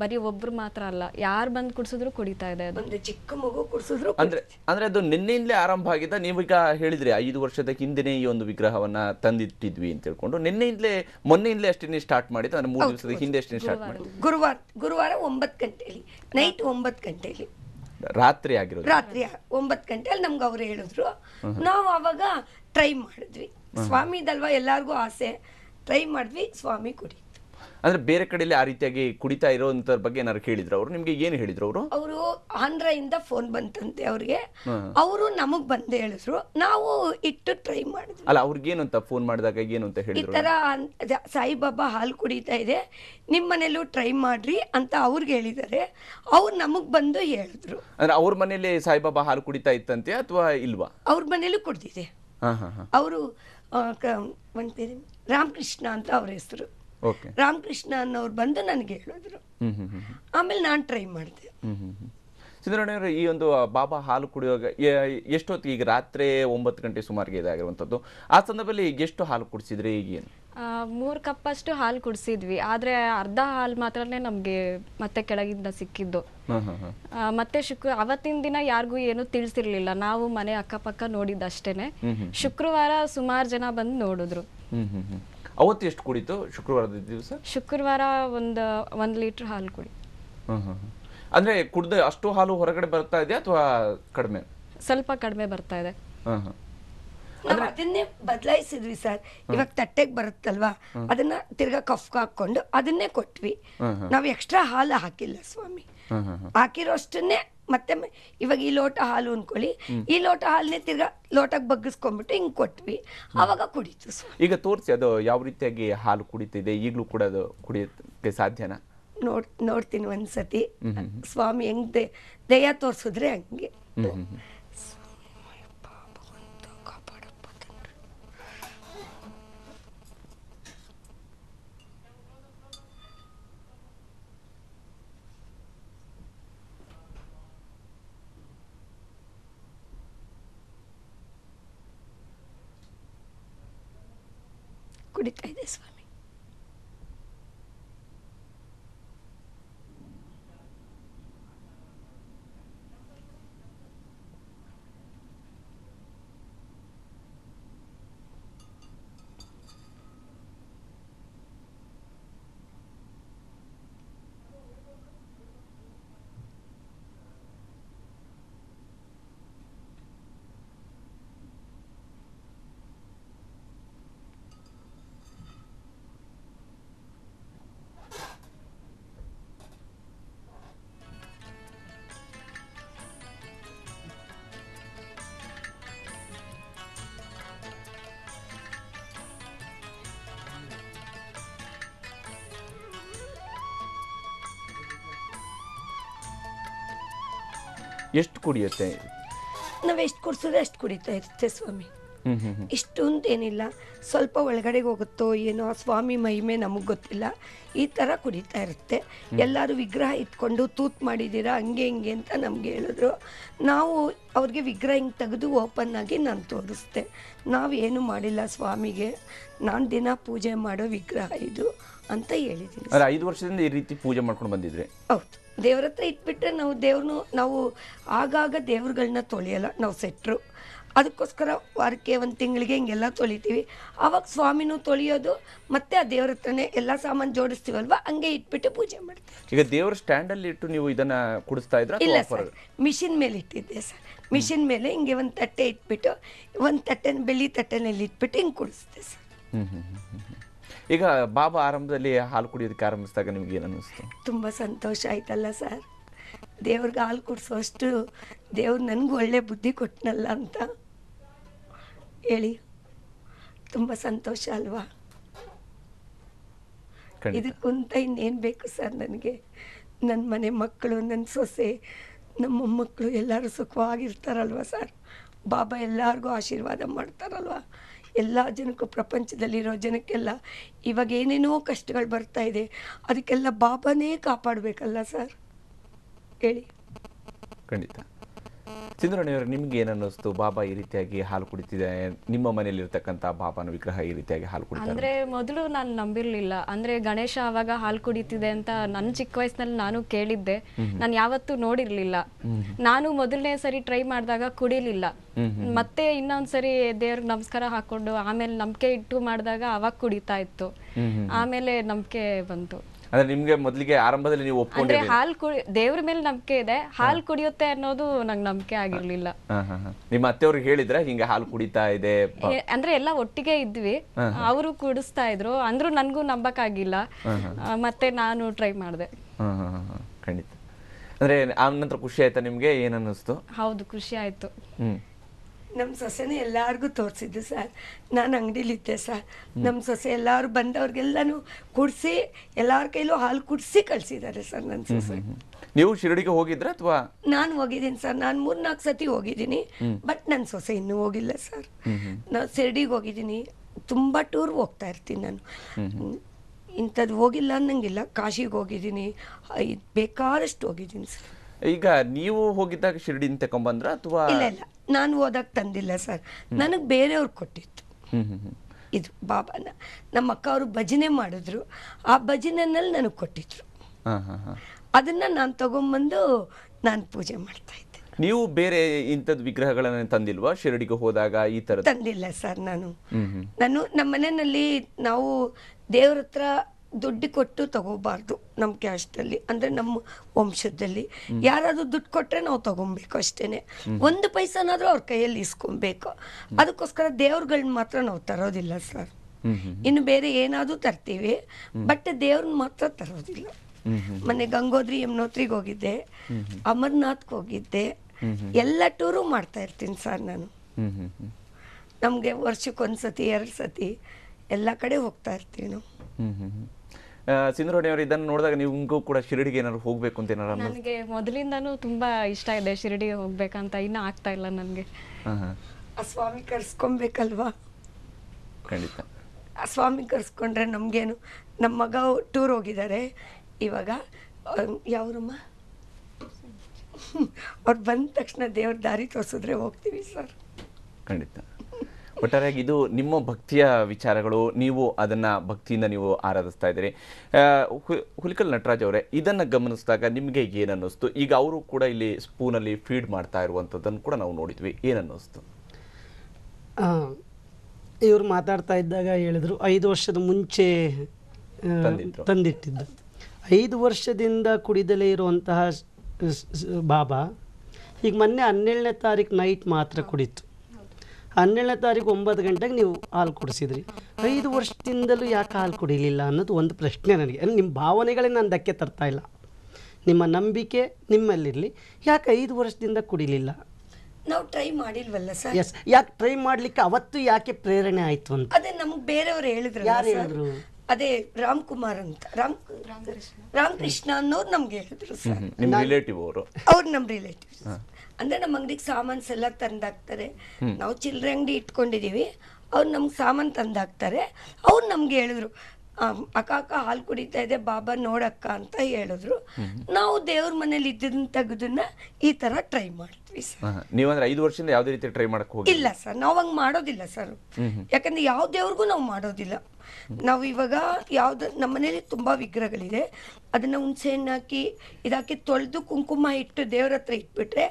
C: ಬರೀ ಒಬ್ರು ಮಾತ್ರ ಅಲ್ಲ ಯಾರು ಬಂದು ಕುಡಿಸಿದ್ರು ಕುಡಿತಾ ಇದೆ ಅದು ಚಿಕ್ಕ ಮಗು ಕುಡಿಸಿದ್ರು ಅಂದ್ರೆ
A: ಅಂದ್ರೆ ಅದು ನಿನ್ನೆಯಿಂದಲೇ ಆರಂಭ ಆಗಿದ್ದ ನೀವೀಗ ಹೇಳಿದ್ರಿ ಐದು ವರ್ಷದ ಹಿಂದಿನೇ ಈ ಒಂದು ವಿಗ್ರಹವನ್ನ ತಂದಿಟ್ಟಿದ್ವಿ ಅಂತ ಹೇಳ್ಕೊಂಡು ನಿನ್ನೆಯಿಂದಲೇ ಮೊನ್ನೆಯಿಂದಲೇ ಅಷ್ಟೇ ಸ್ಟಾರ್ಟ್ ಮಾಡಿದ್ದು ಅಂದ್ರೆ ಮೂರು ದಿವಸದ ಹಿಂದೆ ಅಷ್ಟೇ ಸ್ಟಾರ್ಟ್ ಮಾಡಿದ್ದು
E: ಗುರುವಾರ ಗುರುವಾರ ಒಂಬತ್ತು ಗಂಟೆಯಲ್ಲಿ ನೈಟ್ ಒಂಬತ್ತು ಗಂಟೆಯಲ್ಲಿ
A: ರಾತ್ರಿ ಆಗಿರೋದು ರಾತ್ರಿ
E: ಒಂಬತ್ತು ಗಂಟೆಲಿ ನಮ್ಗೆ ಅವ್ರು ಹೇಳಿದ್ರು ನಾವು ಅವಾಗ ಟ್ರೈ ಮಾಡಿದ್ವಿ ಸ್ವಾಮಿದಲ್ವಾ ಎಲ್ಲಾರ್ಗೂ ಆಸೆ ಟ್ರೈ ಮಾಡಿದ್ವಿ ಸ್ವಾಮಿ ಕುಡಿ
A: ಅಂದ್ರೆ ಬೇರೆ ಕಡೆಯಲ್ಲಿ ಆ ರೀತಿಯಾಗಿ ಕುಡಿತಾ ಇರೋಂಥವ್ರ ಬಗ್ಗೆ ಏನಾದ್ರು ಕೇಳಿದ್ರು ಅವರು ನಿಮ್ಗೆ ಏನು ಹೇಳಿದ್ರು ಅವರು
E: ಅವರು ಆಂಧ್ರದಿಂದ ಫೋನ್ ಬಂತಂತೆ ಅವ್ರಿಗೆ ಅವರು ನಮಗ್ ಬಂದು ಹೇಳಿದ್ರು ನಾವು ಇಟ್ಟು ಟ್ರೈ ಮಾಡಿದ್ವಿ
A: ಅಲ್ಲ ಅವ್ರಿಗೆ ಏನಂತ ಫೋನ್ ಮಾಡಿದಾಗ ಏನು ಅಂತ ಈ ತರ
E: ಸಾಯಿಬಾಬಾ ಹಾಲು ಕುಡಿತಾ ಇದೆ ನಿಮ್ಮ ಮನೇಲೂ ಟ್ರೈ ಮಾಡ್ರಿ ಅಂತ ಅವ್ರಿಗೆ ಹೇಳಿದ್ದಾರೆ ಅವ್ರು ನಮಗ್ ಬಂದು ಹೇಳಿದ್ರು
A: ಅಂದ್ರೆ ಅವ್ರ ಮನೇಲಿ ಸಾಯಿಬಾಬಾ ಹಾಲು ಕುಡಿತಾ ಇತ್ತಂತೆ ಅಥವಾ ಇಲ್ವಾ
E: ಅವ್ರ ಮನೇಲೂ ಕುಡ್ದಿದೆ ಹಾ ಅವರು ರಾಮಕೃಷ್ಣ ಅಂತ ಅವ್ರ ಹೆಸರು ರಾಮಕೃಷ್ಣ ಅನ್ನೋರು ಬಂದು ನನಗೆ ಹೇಳಿದ್ರು ಆಮೇಲೆ ನಾನು ಟ್ರೈ ಮಾಡಿದೆ
A: ಸಿದ್ದರಾಮಯ್ಯವರು ಈ ಒಂದು ಬಾಬಾ ಹಾಲು ಕುಡಿಯುವಾಗ ಎಷ್ಟೊತ್ತಿಗೆ ಈಗ ರಾತ್ರಿ ಒಂಬತ್ತು ಗಂಟೆ ಸುಮಾರಿಗೆ ಇದಾಗಿರುವಂಥದ್ದು ಆ ಸಂದರ್ಭದಲ್ಲಿ ಎಷ್ಟು ಹಾಲು ಕುಡಿಸಿದ್ರಿ ಈಗೇನು
C: ಮೂರು ಕಪ್ ಅಷ್ಟು ಹಾಲು ಕುಡಿಸಿದ್ವಿ ಆದರೆ ಅರ್ಧ ಹಾಲು ಮಾತ್ರನೇ ನಮಗೆ ಮತ್ತೆ ಕೆಳಗಿಂದ ಸಿಕ್ಕಿದ್ದು ಮತ್ತೆ ಶುಕ್ರ ಅವತ್ತಿನ ದಿನ ಯಾರಿಗೂ ಏನು ತಿಳಿಸಿರ್ಲಿಲ್ಲ ನಾವು ಮನೆ ಅಕ್ಕಪಕ್ಕ ನೋಡಿದ್ದಷ್ಟೇನೆ ಶುಕ್ರವಾರ ಸುಮಾರು ಜನ ಬಂದು ನೋಡಿದ್ರು
A: ಅವತ್ತು ಎಷ್ಟು ಕುಡಿತು ಶುಕ್ರವಾರದ ದಿವಸ
C: ಶುಕ್ರವಾರ ಒಂದು ಒಂದು ಲೀಟರ್ ಹಾಲು ಕುಡಿ
A: ಅಂದ್ರೆ ಕುಡ್ದ ಅಷ್ಟು ಹಾಲು ಹೊರಗಡೆ ಬರ್ತಾ ಇದೆ ಅಥವಾ ಕಡಿಮೆ
C: ಸ್ವಲ್ಪ ಕಡಿಮೆ ಬರ್ತಾ ಇದೆ ಅದನ್ನೇ ಬದಲಾಯಿಸಿದ್ವಿ ಸರ್
E: ಇವಾಗ ತಟ್ಟೆಗೆ ಬರುತ್ತಲ್ವಾ ಅದನ್ನ ತಿರ್ಗಾ ಕಫ್ ಹಾಕೊಂಡು ಅದನ್ನೇ ಕೊಟ್ವಿ ನಾವ್ ಎಕ್ಸ್ಟ್ರಾ ಹಾಲು ಹಾಕಿಲ್ಲ ಸ್ವಾಮಿ ಹಾಕಿರೋಷ್ಟನ್ನೇ ಮತ್ತೆ ಇವಾಗ ಈ ಲೋಟ ಹಾಲು ಅನ್ಕೊಳ್ಳಿ ಈ ಲೋಟ ಹಾಲನ್ನೇ ತಿರ್ಗ ಲೋಟಕ್ಕೆ ಬಗ್ಗಿಸ್ಕೊಂಡ್ಬಿಟ್ಟು ಹಿಂಗ್ ಕೊಟ್ವಿ ಅವಾಗ ಕುಡಿತು
A: ಈಗ ತೋರಿಸಿ ಅದು ಯಾವ ರೀತಿಯಾಗಿ ಹಾಲು ಕುಡಿತಿದೆ ಈಗಲೂ ಕೂಡ ಅದು ಕುಡಿಯೋಕ್ಕೆ ಸಾಧ್ಯನಾ
E: ನೋಡ್ ನೋಡ್ತೀನಿ ಒಂದ್ಸತಿ ಸ್ವಾಮಿ ಹೆಂಗ್ ದಯ ತೋರಿಸಿದ್ರೆ ಹಂಗೆ kulit kayo this one.
A: ಎಷ್ಟು ಕುಡಿಯುತ್ತೆ
E: ನಾವು ಎಷ್ಟು ಕುಡಿಸಿದ್ರೆ ಅಷ್ಟು ಕುಡಿತಾ ಇರುತ್ತೆ ಸ್ವಾಮಿ ಇಷ್ಟೊಂದೇನಿಲ್ಲ ಸ್ವಲ್ಪ ಒಳಗಡೆಗೆ ಹೋಗುತ್ತೋ ಏನೋ ಸ್ವಾಮಿ ಮಹಿಮೆ ನಮಗೆ ಗೊತ್ತಿಲ್ಲ ಈ ಥರ ಕುಡಿತಾ ಇರುತ್ತೆ ಎಲ್ಲರೂ ವಿಗ್ರಹ ಇಟ್ಕೊಂಡು ತೂತ್ ಮಾಡಿದ್ದೀರಾ ಹಂಗೆ ಹಿಂಗೆ ಅಂತ ನಮಗೆ ಹೇಳಿದ್ರು ನಾವು ಅವ್ರಿಗೆ ವಿಗ್ರಹ ಹಿಂಗೆ ತೆಗೆದು ಓಪನ್ ಆಗಿ ನಾನು ತೋರಿಸ್ದೆ ನಾವೇನು ಮಾಡಿಲ್ಲ ಸ್ವಾಮಿಗೆ ನಾನು ದಿನ ಪೂಜೆ ಮಾಡೋ ವಿಗ್ರಹ ಇದು ಅಂತ ಹೇಳಿದ್ದೀನಿ
A: ಐದು ವರ್ಷದಿಂದ ಈ ರೀತಿ ಪೂಜೆ ಮಾಡ್ಕೊಂಡು ಬಂದಿದ್ರೆ ಹೌದು
E: ದೇವ್ರ ಹತ್ರ ಇಟ್ಬಿಟ್ರೆ ನಾವು ದೇವ್ರನ್ನೂ ನಾವು ಆಗಾಗ ದೇವ್ರುಗಳನ್ನ ತೊಳೆಯಲ್ಲ ನಾವು ಸೆಟ್ರು ಅದಕ್ಕೋಸ್ಕರ ವಾರಕ್ಕೆ ಒಂದು ತಿಂಗಳಿಗೆ ಹಿಂಗೆಲ್ಲ ತೊಳಿತೀವಿ ಆವಾಗ ಸ್ವಾಮಿನೂ ತೊಳೆಯೋದು ಮತ್ತೆ ಆ ದೇವ್ರ ಹತ್ರನೇ ಎಲ್ಲ ಸಾಮಾನು ಜೋಡಿಸ್ತೀವಲ್ವ ಹಂಗೆ ಇಟ್ಬಿಟ್ಟು ಪೂಜೆ
A: ಮಾಡ್ತೀವಿ ಈಗ ದೇವ್ರ ಅಲ್ಲಿ ಇಟ್ಟು ನೀವು ಇದನ್ನ ಕುಡಿಸ್ತಾ ಇದ್ರ ಇಲ್ಲ ಸರ್
E: ಮಿಷಿನ್ ಮೇಲೆ ಇಟ್ಟಿದ್ದೆ ಸರ್ ಮಿಷಿನ್ ಮೇಲೆ ಹಿಂಗೆ ಒಂದು ತಟ್ಟೆ ಇಟ್ಬಿಟ್ಟು ಒಂದು ತಟ್ಟೆನ ಬೆಳ್ಳಿ ತಟ್ಟೆನಲ್ಲಿ ಇಟ್ಬಿಟ್ಟು ಹಿಂಗೆ ಕುಡಿಸ್ತೆ ಸರ್ ಹ್ಞೂ ಹ್ಞೂ
A: ಹ್ಞೂ ಈಗ ಬಾಬಾ ಆರಂಭದಲ್ಲಿ ಹಾಲು ಕುಡಿಯೋದಕ್ಕೆ ಆರಂಭಿಸಿದಾಗ ನಿಮ್ಗೆ ಏನು ಅನ್ನಿಸ್ತು
E: ತುಂಬ ಸಂತೋಷ ಆಯ್ತಲ್ಲ ಸರ್ ದೇವ್ರಿಗೆ ಹಾಲು ಕುಡಿಸೋಷ್ಟು ದೇವ್ರು ನನಗೂ ಒಳ್ಳೆ ಬುದ್ಧಿ ಕೊಟ್ಟನಲ್ಲ ಅಂತ ಹೇಳಿ ತುಂಬ ಸಂತೋಷ ಅಲ್ವಾ ಇದಕ್ಕಂತ ಇನ್ನೇನು ಬೇಕು ಸರ್ ನನಗೆ ನನ್ನ ಮನೆ ಮಕ್ಕಳು ನನ್ನ ಸೊಸೆ ನಮ್ಮ ಮಕ್ಕಳು ಎಲ್ಲರೂ ಸುಖವಾಗಿರ್ತಾರಲ್ವ ಸರ್ ಬಾಬಾ ಎಲ್ಲರಿಗೂ ಆಶೀರ್ವಾದ ಮಾಡ್ತಾರಲ್ವ ಎಲ್ಲ ಜನಕ್ಕೂ ಪ್ರಪಂಚದಲ್ಲಿರೋ ಜನಕ್ಕೆಲ್ಲ ಇವಾಗ ಏನೇನೋ ಕಷ್ಟಗಳು ಬರ್ತಾ ಇದೆ ಅದಕ್ಕೆಲ್ಲ ಬಾಬಾನೇ ಕಾಪಾಡಬೇಕಲ್ಲ ಸರ್ ಹೇಳಿ
A: ಖಂಡಿತ ಸಿಂಧುರಣಿಯವರು ನಿಮ್ಗೆ ಏನನ್ನಿಸ್ತು ಬಾಬಾ ಈ ರೀತಿಯಾಗಿ ಹಾಲು ಕುಡಿತಿದೆ ನಿಮ್ಮ ಮನೆಯಲ್ಲಿ ಇರತಕ್ಕಂತ ಬಾಬಾನ ವಿಗ್ರಹ ಈ ರೀತಿಯಾಗಿ ಹಾಲು ಕುಡಿತಾರೆ ಅಂದ್ರೆ
C: ಮೊದಲು ನಾನು ನಂಬಿರ್ಲಿಲ್ಲ ಅಂದ್ರೆ ಗಣೇಶ ಅವಾಗ ಹಾಲು ಕುಡಿತಿದೆ ಅಂತ ನನ್ನ ಚಿಕ್ಕ ವಯಸ್ಸಿನಲ್ಲಿ ನಾನು ಕೇಳಿದ್ದೆ ನಾನು ಯಾವತ್ತೂ ನೋಡಿರ್ಲಿಲ್ಲ ನಾನು ಮೊದಲನೇ ಸರಿ ಟ್ರೈ ಮಾಡಿದಾಗ ಕುಡಿಲಿಲ್ಲ ಮತ್ತೆ ಇನ್ನೊಂದ್ಸರಿ ದೇವ್ರಿಗೆ ನಮಸ್ಕಾರ ಹಾಕೊಂಡು ಆಮೇಲೆ ನಂಬಿಕೆ ಇಟ್ಟು ಮಾಡಿದಾಗ ಅವಾಗ ಕುಡಿತಾ ಇತ್ತು ಆಮೇಲೆ ನಂಬಿಕೆ ಬಂತು
A: ಅಂದ್ರೆ ನಿಮ್ಗೆ ಮೊದಲಿಗೆ ಆರಂಭದಲ್ಲಿ ನೀವು ಅಂದ್ರೆ ಹಾಲು ಹಾಲ್
C: ಕುಡಿ ದೇವ್ರ ಮೇಲೆ ನಂಬಿಕೆ ಇದೆ ಹಾಲ್ ಕುಡಿಯುತ್ತೆ ಅನ್ನೋದು ನಂಗೆ ನಂಬಿಕೆ ಆಗಿರ್ಲಿಲ್ಲ
A: ಹ, ಹ, ನಿಮ್ಮ ಅತ್ತೆಯವ್ರಿಗೆ ಹೇಳಿದ್ರೆ ಹಿಂಗೆ ಹಾಲು ಕುಡಿತಾ ಇದೆ
C: ಅಂದ್ರೆ ಎಲ್ಲ ಒಟ್ಟಿಗೆ ಇದ್ವಿ ಅವರು ಕುಡಿಸ್ತಾ ಇದ್ರು ಅಂದ್ರು ನನ್ಗೂ ನಂಬಕ್ ಆಗಿಲ್ಲ ಮತ್ತೆ ನಾನು ಟ್ರೈ ಮಾಡಿದೆ
A: ಖಂಡಿತ ಅಂದ್ರೆ ಆ ನಂತರ ಖುಷಿ ಆಯ್ತಾ ನಿಮ್ಗೆ ಏನ್
C: ಹೌದು ಖುಷಿ
E: ಆಯ್ತು ಹ್ಮ್ ನಮ್ಮ ಸೊಸೆನೇ ಎಲ್ಲರಿಗೂ ತೋರಿಸಿದ್ದು ಸರ್ ನಾನು ಇದ್ದೆ ಸರ್ ನಮ್ಮ ಸೊಸೆ ಎಲ್ಲರೂ ಬಂದವ್ರಿಗೆಲ್ಲನೂ ಕುಡಿಸಿ ಎಲ್ಲರ ಕೈಲೂ ಹಾಲು ಕುಡಿಸಿ ಕಳಿಸಿದ್ದಾರೆ ಸರ್ ನನ್ನ ಸೊಸೆ
A: ನೀವು ಶಿರಡಿಗೆ ಹೋಗಿದ್ರೆ ಅಥವಾ
E: ನಾನು ಹೋಗಿದ್ದೀನಿ ಸರ್ ನಾನು ಮೂರ್ನಾಲ್ಕು ಸತಿ ಹೋಗಿದ್ದೀನಿ ಬಟ್ ನನ್ನ ಸೊಸೆ ಇನ್ನೂ ಹೋಗಿಲ್ಲ ಸರ್ ನಾನು ಶಿರಡಿಗೆ ಹೋಗಿದ್ದೀನಿ ತುಂಬ ಟೂರ್ ಹೋಗ್ತಾ ಇರ್ತೀನಿ ನಾನು ಇಂಥದ್ದು ಹೋಗಿಲ್ಲ ಅನ್ನಂಗಿಲ್ಲ ಕಾಶಿಗೆ ಹೋಗಿದ್ದೀನಿ ಬೇಕಾದಷ್ಟು ಹೋಗಿದ್ದೀನಿ ಸರ್
A: ಈಗ ನೀವು ಹೋಗಿದ್ದಾಗ ಶಿರಡಿನ ತಗೊಂಬಂದ್ರ ಅಥವಾ ಇಲ್ಲ ಇಲ್ಲ
E: ನಾನು ಓದಕ್ ತಂದಿಲ್ಲ ಸರ್ ನನಗೆ ಬೇರೆಯವ್ರು ಕೊಟ್ಟಿತ್ತು ಇದು ಬಾಬಾನ ನಮ್ಮ ಅಕ್ಕ ಅವರು ಭಜನೆ ಮಾಡಿದ್ರು ಆ ಭಜನೆನಲ್ಲಿ ನನಗೆ ಕೊಟ್ಟಿದ್ರು ಅದನ್ನ ನಾನು ತಗೊಂಡ್ಬಂದು ನಾನು ಪೂಜೆ ಮಾಡ್ತಾ ಇದ್ದೆ
A: ನೀವು ಬೇರೆ ಇಂಥದ್ದು ವಿಗ್ರಹಗಳನ್ನ ತಂದಿಲ್ವಾ ಶಿರಡಿಗೆ ಹೋದಾಗ ಈ ತರ ತಂದಿಲ್ಲ
E: ಸರ್ ನಾನು ನಾನು ನಮ್ಮ ಮನೆಯಲ್ಲಿ ನಾವು ದೇವ್ರ ಹತ್ರ ದುಡ್ಡು ಕೊಟ್ಟು ತಗೋಬಾರ್ದು ನಮ್ಮ ಕ್ಯಾಸ್ಟಲ್ಲಿ ಅಂದರೆ ನಮ್ಮ ವಂಶದಲ್ಲಿ ಯಾರಾದರೂ ದುಡ್ಡು ಕೊಟ್ಟರೆ ನಾವು ತಗೊಬೇಕು ಅಷ್ಟೇ ಒಂದು ಪೈಸನಾದ್ರೂ ಅವ್ರ ಕೈಯಲ್ಲಿ ಇಸ್ಕೊಬೇಕು ಅದಕ್ಕೋಸ್ಕರ ದೇವ್ರುಗಳನ್ನ ಮಾತ್ರ ನಾವು ತರೋದಿಲ್ಲ ಸರ್ ಇನ್ನು ಬೇರೆ ಏನಾದರೂ ತರ್ತೀವಿ ಬಟ್ ದೇವ್ರನ್ನ ಮಾತ್ರ ತರೋದಿಲ್ಲ ಮೊನ್ನೆ ಗಂಗೋದ್ರಿ ಯಮುನೋತ್ರಿಗೆ ಹೋಗಿದ್ದೆ ಅಮರ್ನಾಥ್ಗೆ ಹೋಗಿದ್ದೆ ಎಲ್ಲ ಟೂರು ಮಾಡ್ತಾ ಇರ್ತೀನಿ ಸರ್ ನಾನು ನಮಗೆ ವರ್ಷಕ್ಕೊಂದ್ಸತಿ ಎರಡು ಸತಿ
C: ಎಲ್ಲ ಕಡೆ ಹೋಗ್ತಾ
E: ಇರ್ತೀವಿ ನಾವು
A: ಸಿಂಧುರಣಿಯವರು ಇದನ್ನು ನೋಡಿದಾಗ ನೀವು ಕೂಡ ಶಿರಡಿಗೆ ಏನಾದ್ರು ಹೋಗಬೇಕು ಅಂತ ಏನಾರು ನನಗೆ
C: ಮೊದಲಿಂದನೂ ತುಂಬಾ ಇಷ್ಟ ಇದೆ ಶಿರಡಿಗೆ ಹೋಗ್ಬೇಕಂತ ಇನ್ನೂ ಆಗ್ತಾ ಇಲ್ಲ ನನಗೆ ಆ ಸ್ವಾಮಿ ಕರ್ಸ್ಕೊಬೇಕಲ್ವಾ
A: ಖಂಡಿತ
E: ಆ ಸ್ವಾಮಿ ಕರ್ಸ್ಕೊಂಡ್ರೆ ನಮಗೇನು ನಮ್ಮ ಮಗ ಟೂರ್ ಹೋಗಿದ್ದಾರೆ ಇವಾಗ ಯಾವ್ರಮ್ಮ ಅವ್ರು ಬಂದ ತಕ್ಷಣ ದೇವ್ರ ದಾರಿ ತೋರಿಸಿದ್ರೆ ಹೋಗ್ತೀವಿ ಸರ್
A: ಖಂಡಿತ ಒಟ್ಟಾರೆಯಾಗಿ ಇದು ನಿಮ್ಮ ಭಕ್ತಿಯ ವಿಚಾರಗಳು ನೀವು ಅದನ್ನ ಭಕ್ತಿಯಿಂದ ನೀವು ಆರಾಧಿಸ್ತಾ ಇದ್ದೀರಿ ಹುಲಿಕಲ್ ನಟರಾಜ್ ಅವರೇ ಇದನ್ನ ಗಮನಿಸಿದಾಗ ನಿಮಗೆ ಏನನ್ನಿಸ್ತು ಈಗ ಅವರು ಕೂಡ ಇಲ್ಲಿ ಸ್ಪೂನಲ್ಲಿ ಫೀಡ್ ಮಾಡ್ತಾ ಇರುವಂಥದ್ದನ್ನು ಕೂಡ ನಾವು ನೋಡಿದ್ವಿ ಏನನ್ನಿಸ್ತು
D: ಇವರು ಮಾತಾಡ್ತಾ ಇದ್ದಾಗ ಹೇಳಿದ್ರು ಐದು ವರ್ಷದ ಮುಂಚೆ ತಂದಿಟ್ಟಿದ್ದು ಐದು ವರ್ಷದಿಂದ ಕುಡಿದಲೇ ಇರುವಂತಹ ಬಾಬಾ ಈಗ ಮೊನ್ನೆ ಹನ್ನೆರಡನೇ ತಾರೀಕು ನೈಟ್ ಮಾತ್ರ ಕುಡಿತು ಹನ್ನೆರಡನೇ ತಾರೀಕು ಒಂಬತ್ತು ಗಂಟೆಗೆ ನೀವು ಹಾಲು ಕುಡಿಸಿದ್ರಿ ಐದು ವರ್ಷದಿಂದಲೂ ಯಾಕೆ ಹಾಲು ಕುಡಿಲಿಲ್ಲ ಅನ್ನೋದು ಒಂದು ಪ್ರಶ್ನೆ ನನಗೆ ಅಂದರೆ ನಿಮ್ಮ ಭಾವನೆಗಳೇ ನಾನು ಧಕ್ಕೆ ತರ್ತಾ ಇಲ್ಲ ನಿಮ್ಮ ನಂಬಿಕೆ ನಿಮ್ಮಲ್ಲಿರಲಿ ಯಾಕೆ ಐದು ವರ್ಷದಿಂದ ಕುಡಿಲಿಲ್ಲ
E: ನಾವು ಟ್ರೈ ಮಾಡಿಲ್ವಲ್ಲ ಸರ್ ಎಸ್
D: ಯಾಕೆ ಟ್ರೈ ಮಾಡ್ಲಿಕ್ಕೆ ಅವತ್ತು ಯಾಕೆ ಪ್ರೇರಣೆ ಆಯಿತು ಅಂತ
E: ಅದೇ ನಮಗೆ ಬೇರೆಯವ್ರು ಹೇಳಿದ್ರು ಯಾರು ಹೇಳಿದ್ರು ಅದೇ ರಾಮ್ ಕುಮಾರ್ ಅಂತ ರಾಮ್ ರಾಮಕೃಷ್ಣ ಅನ್ನೋರು ನಮ್ಗೆ ಹೇಳಿದ್ರು ಸರ್ ನಿಮ್ಮ ರಿಲೇಟಿವ್ ಅವರು ಅವ್ರು ನಮ್ಮ ರಿಲೇಟಿವ್ ಅಂದ್ರೆ ನಮ್ಮ ಅಂಗಡಿಗೆ ಸಾಮಾನ್ಸ್ ಎಲ್ಲ ತಂದಾಕ್ತಾರೆ ನಾವು ಚಿಲ್ಲರೆ ಅಂಗಡಿ ಇಟ್ಕೊಂಡಿದೀವಿ ಅವ್ರು ನಮ್ಗೆ ಸಾಮಾನು ತಂದಾಕ್ತಾರೆ ಅವ್ರು ನಮ್ಗೆ ಹೇಳಿದ್ರು ಅಕ್ಕ ಅಕ್ಕ ಹಾಲು ಕುಡಿತಾ ಇದೆ ಬಾಬಾ ನೋಡಕ್ಕ ಅಂತ ಹೇಳಿದ್ರು ನಾವು ದೇವ್ರ ಮನೇಲಿ ಇದ್ದನ್ ತೆಗೆದನ್ನ ಈ ತರ ಟ್ರೈ ಮಾಡ್ತೀವಿ
A: ಸರ್ ಅಂದ್ರೆ ಐದು ವರ್ಷದಿಂದ ಯಾವ್ದೇ ರೀತಿ ಟ್ರೈ ಮಾಡಕ್ ಹೋಗಿ ಇಲ್ಲ
E: ಸರ್ ನಾವು ಹಂಗ ಮಾಡೋದಿಲ್ಲ ಸರ್ ಯಾಕಂದ್ರೆ ಯಾವ ದೇವ್ರಿಗೂ ನಾವು ಮಾಡೋದಿಲ್ಲ ನಾವು ಇವಾಗ ಯಾವ್ದು ನಮ್ಮನೇಲಿ ಮನೇಲಿ ವಿಗ್ರಹಗಳಿದೆ ಅದನ್ನ ಹುಣಸೆ ಹಣ್ಣು ಹಾಕಿ ಇದಾಕಿ ತೊಳೆದು ಕುಂಕುಮ ಇಟ್ಟು ದೇವ್ರ ಹತ್ರ ಇಟ್ಬಿಟ್ರೆ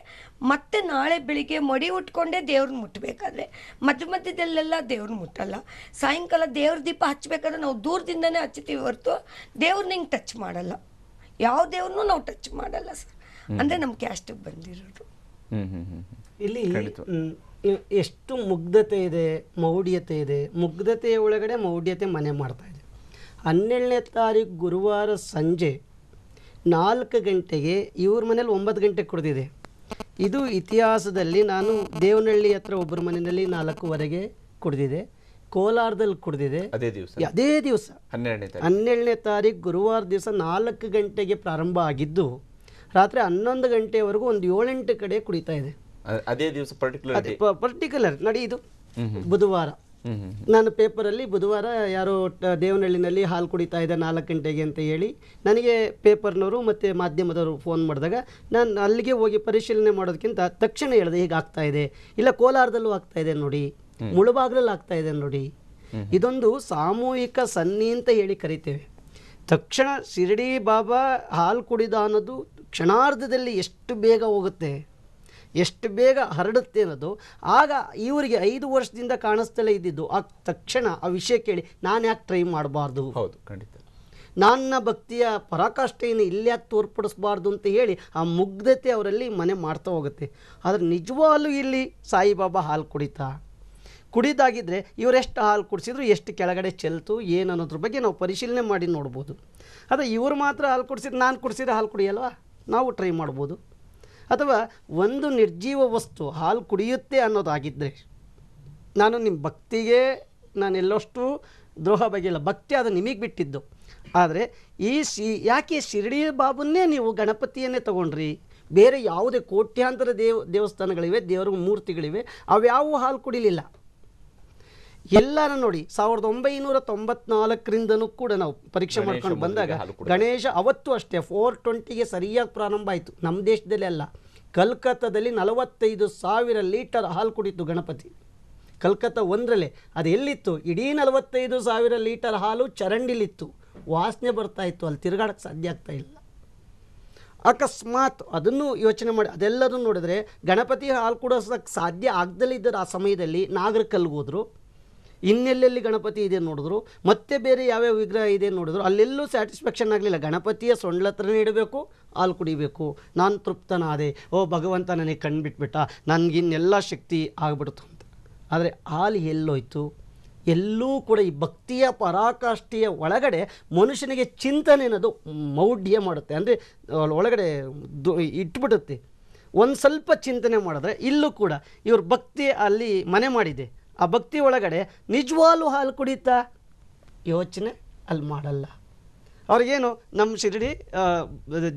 E: ಮತ್ತೆ ನಾಳೆ ಬೆಳಿಗ್ಗೆ ಮಡಿ ಉಟ್ಕೊಂಡೇ ದೇವ್ರನ್ನ ಮುಟ್ಟಬೇಕಾದ್ರೆ ಮಧ್ಯ ಮಧ್ಯದಲ್ಲೆಲ್ಲ ದೇವ್ರನ್ನ ಮುಟ್ಟಲ್ಲ ಸಾಯಂಕಾಲ ದೇವ್ರ ದೀಪ ಹಚ್ಚಬೇಕಾದ್ರೆ ನಾವು ದೂರದಿಂದನೇ ಹಚ್ತೀವಿ ಹೊರತು ದೇವ್ರನ್ನ ಹಿಂಗೆ ಟಚ್ ಮಾಡಲ್ಲ ಯಾವ ದೇವ್ರನ್ನೂ ನಾವು ಟಚ್ ಮಾಡಲ್ಲ
D: ಸರ್ ಅಂದ್ರೆ
E: ನಮ್ಮ ಕ್ಯಾಸ್ಟಿಗೆ ಬಂದಿರೋದು ಇಲ್ಲಿ
D: ಎಷ್ಟು ಮುಗ್ಧತೆ ಇದೆ ಮೌಢ್ಯತೆ ಇದೆ ಮುಗ್ಧತೆಯ ಒಳಗಡೆ ಮೌಢ್ಯತೆ ಮನೆ ಮಾಡ್ತಾ ಇದೆ ಹನ್ನೆರಡನೇ ತಾರೀಕು ಗುರುವಾರ ಸಂಜೆ ನಾಲ್ಕು ಗಂಟೆಗೆ ಇವ್ರ ಮನೇಲಿ ಒಂಬತ್ತು ಗಂಟೆಗೆ ಕುಡಿದಿದೆ ಇದು ಇತಿಹಾಸದಲ್ಲಿ ನಾನು ದೇವನಹಳ್ಳಿ ಹತ್ರ ಒಬ್ಬರ ಮನೆಯಲ್ಲಿ ನಾಲ್ಕುವರೆಗೆ ಕುಡಿದಿದೆ ಕೋಲಾರದಲ್ಲಿ ಕುಡಿದಿದೆ ಅದೇ ದಿವಸ ಅದೇ ದಿವಸ ಹನ್ನೆರಡನೇ ಹನ್ನೆರಡನೇ ತಾರೀಕು ಗುರುವಾರ ದಿವಸ ನಾಲ್ಕು ಗಂಟೆಗೆ ಪ್ರಾರಂಭ ಆಗಿದ್ದು ರಾತ್ರಿ ಹನ್ನೊಂದು ಗಂಟೆವರೆಗೂ ಒಂದು ಏಳೆಂಟು ಕಡೆ ಕುಡಿತಾ ಇದೆ ಅದೇ
A: ದಿವಸ ಪರ್ಟಿಕ್ಯುಲರ್
D: ಪರ್ಟಿಕ್ಯುಲರ್ ನಡಿ ಇದು ಬುಧವಾರ ನಾನು ಪೇಪರಲ್ಲಿ ಬುಧವಾರ ಯಾರೋ ದೇವನಹಳ್ಳಿನಲ್ಲಿ ಹಾಲು ಕುಡಿತಾ ಇದೆ ನಾಲ್ಕು ಗಂಟೆಗೆ ಅಂತ ಹೇಳಿ ನನಗೆ ಪೇಪರ್ನವರು ಮತ್ತು ಮಾಧ್ಯಮದವರು ಫೋನ್ ಮಾಡಿದಾಗ ನಾನು ಅಲ್ಲಿಗೆ ಹೋಗಿ ಪರಿಶೀಲನೆ ಮಾಡೋದಕ್ಕಿಂತ ತಕ್ಷಣ ಹೇಳಿದೆ ಈಗ ಆಗ್ತಾ ಇದೆ ಇಲ್ಲ ಕೋಲಾರದಲ್ಲೂ ಆಗ್ತಾ ಇದೆ ನೋಡಿ ಮುಳುಬಾಗ್ಲಲ್ಲಿ ಆಗ್ತಾ ಇದೆ ನೋಡಿ ಇದೊಂದು ಸಾಮೂಹಿಕ ಸನ್ನಿ ಅಂತ ಹೇಳಿ ಕರಿತೇವೆ ತಕ್ಷಣ ಶಿರಡಿ ಬಾಬಾ ಹಾಲು ಕುಡಿದ ಅನ್ನೋದು ಕ್ಷಣಾರ್ಧದಲ್ಲಿ ಎಷ್ಟು ಬೇಗ ಹೋಗುತ್ತೆ ಎಷ್ಟು ಬೇಗ ಹರಡುತ್ತೆ ಅನ್ನೋದು ಆಗ ಇವರಿಗೆ ಐದು ವರ್ಷದಿಂದ ಕಾಣಿಸ್ತಲೇ ಇದ್ದಿದ್ದು ಆ ತಕ್ಷಣ ಆ ವಿಷಯ ಕೇಳಿ ನಾನು ಯಾಕೆ ಟ್ರೈ ಮಾಡಬಾರ್ದು ಹೌದು ಖಂಡಿತ ನನ್ನ ಭಕ್ತಿಯ ಪರಾಕಾಷ್ಠೆಯನ್ನು ಇಲ್ಲಿ ಯಾಕೆ ತೋರ್ಪಡಿಸಬಾರ್ದು ಅಂತ ಹೇಳಿ ಆ ಮುಗ್ಧತೆ ಅವರಲ್ಲಿ ಮನೆ ಮಾಡ್ತಾ ಹೋಗುತ್ತೆ ಆದರೆ ನಿಜವಾಗಲೂ ಇಲ್ಲಿ ಸಾಯಿಬಾಬಾ ಹಾಲು ಕುಡಿತಾ ಕುಡಿದಾಗಿದ್ದರೆ ಇವರೆಷ್ಟು ಹಾಲು ಕುಡಿಸಿದ್ರು ಎಷ್ಟು ಕೆಳಗಡೆ ಚೆಲ್ತು ಏನು ಅನ್ನೋದ್ರ ಬಗ್ಗೆ ನಾವು ಪರಿಶೀಲನೆ ಮಾಡಿ ನೋಡ್ಬೋದು ಆದರೆ ಇವರು ಮಾತ್ರ ಹಾಲು ಕುಡಿಸಿದ್ರೆ ನಾನು ಕುಡಿಸಿದ್ರೆ ಹಾಲು ಕುಡಿಯಲ್ವಾ ನಾವು ಟ್ರೈ ಮಾಡ್ಬೋದು ಅಥವಾ ಒಂದು ನಿರ್ಜೀವ ವಸ್ತು ಹಾಲು ಕುಡಿಯುತ್ತೆ ಅನ್ನೋದಾಗಿದ್ದರೆ ನಾನು ನಿಮ್ಮ ಭಕ್ತಿಗೆ ನಾನೆಲ್ಲಷ್ಟು ದ್ರೋಹ ಬಗೆಯಲ್ಲ ಭಕ್ತಿ ಅದು ನಿಮಗೆ ಬಿಟ್ಟಿದ್ದು ಆದರೆ ಈ ಸಿ ಯಾಕೆ ಶಿರಡಿ ಬಾಬುನ್ನೇ ನೀವು ಗಣಪತಿಯನ್ನೇ ತಗೊಂಡ್ರಿ ಬೇರೆ ಯಾವುದೇ ಕೋಟ್ಯಾಂತರ ದೇವ ದೇವಸ್ಥಾನಗಳಿವೆ ದೇವರ ಮೂರ್ತಿಗಳಿವೆ ಅವ್ಯಾವೂ ಹಾಲು ಕುಡಿಲಿಲ್ಲ ಎಲ್ಲರ ನೋಡಿ ಸಾವಿರದ ಒಂಬೈನೂರ ತೊಂಬತ್ನಾಲ್ಕರಿಂದನೂ ಕೂಡ ನಾವು ಪರೀಕ್ಷೆ ಮಾಡ್ಕೊಂಡು ಬಂದಾಗ ಗಣೇಶ ಅವತ್ತು ಅಷ್ಟೇ ಫೋರ್ ಟ್ವೆಂಟಿಗೆ ಸರಿಯಾಗಿ ಪ್ರಾರಂಭ ಆಯಿತು ನಮ್ಮ ದೇಶದಲ್ಲಿ ಅಲ್ಲ ಕಲ್ಕತ್ತಾದಲ್ಲಿ ನಲವತ್ತೈದು ಸಾವಿರ ಲೀಟರ್ ಹಾಲು ಕುಡಿತು ಗಣಪತಿ ಕಲ್ಕತ್ತಾ ಒಂದರಲ್ಲೇ ಅದು ಎಲ್ಲಿತ್ತು ಇಡೀ ನಲವತ್ತೈದು ಸಾವಿರ ಲೀಟರ್ ಹಾಲು ಚರಂಡಿಲಿತ್ತು ವಾಸನೆ ಬರ್ತಾ ಇತ್ತು ಅಲ್ಲಿ ತಿರುಗಾಡಕ್ಕೆ ಸಾಧ್ಯ ಆಗ್ತಾ ಇಲ್ಲ ಅಕಸ್ಮಾತ್ ಅದನ್ನು ಯೋಚನೆ ಮಾಡಿ ಅದೆಲ್ಲರೂ ನೋಡಿದ್ರೆ ಗಣಪತಿ ಹಾಲು ಕುಡಿಸೋಕ್ಕೆ ಸಾಧ್ಯ ಆಗದಲ್ಲಿದ್ದರೆ ಆ ಸಮಯದಲ್ಲಿ ನಾಗರಿಕಲ್ಗೆ ಹೋದರು ಇನ್ನೆಲ್ಲೆಲ್ಲಿ ಗಣಪತಿ ಇದೆ ನೋಡಿದ್ರು ಮತ್ತೆ ಬೇರೆ ಯಾವ್ಯಾವ ವಿಗ್ರಹ ಇದೆ ನೋಡಿದ್ರು ಅಲ್ಲೆಲ್ಲೂ ಸ್ಯಾಟಿಸ್ಫ್ಯಾಕ್ಷನ್ ಆಗಲಿಲ್ಲ ಗಣಪತಿಯ ಸೊಂಡ್ಲತ್ರನೇ ಇಡಬೇಕು ಹಾಲು ಕುಡಿಬೇಕು ನಾನು ತೃಪ್ತನಾದೆ ಓ ಭಗವಂತ ನನಗೆ ಕಣ್ಣು ಬಿಟ್ಬಿಟ್ಟ ನನಗಿನ್ನೆಲ್ಲ ಶಕ್ತಿ ಆಗ್ಬಿಡ್ತು ಅಂತ ಆದರೆ ಹಾಲು ಎಲ್ಲೋಯ್ತು ಎಲ್ಲೂ ಕೂಡ ಈ ಭಕ್ತಿಯ ಪರಾಕಾಷ್ಠೆಯ ಒಳಗಡೆ ಮನುಷ್ಯನಿಗೆ ಚಿಂತನೆ ಅನ್ನೋದು ಮೌಢ್ಯ ಮಾಡುತ್ತೆ ಅಂದರೆ ಒಳಗಡೆ ಇಟ್ಬಿಡುತ್ತೆ ಒಂದು ಸ್ವಲ್ಪ ಚಿಂತನೆ ಮಾಡಿದ್ರೆ ಇಲ್ಲೂ ಕೂಡ ಇವ್ರ ಭಕ್ತಿ ಅಲ್ಲಿ ಮನೆ ಮಾಡಿದೆ ಆ ಭಕ್ತಿ ಒಳಗಡೆ ನಿಜವಾಲು ಹಾಲು ಕುಡಿತಾ ಯೋಚನೆ ಅಲ್ಲಿ ಮಾಡಲ್ಲ ಅವ್ರಿಗೇನು ನಮ್ಮ ಶಿರಡಿ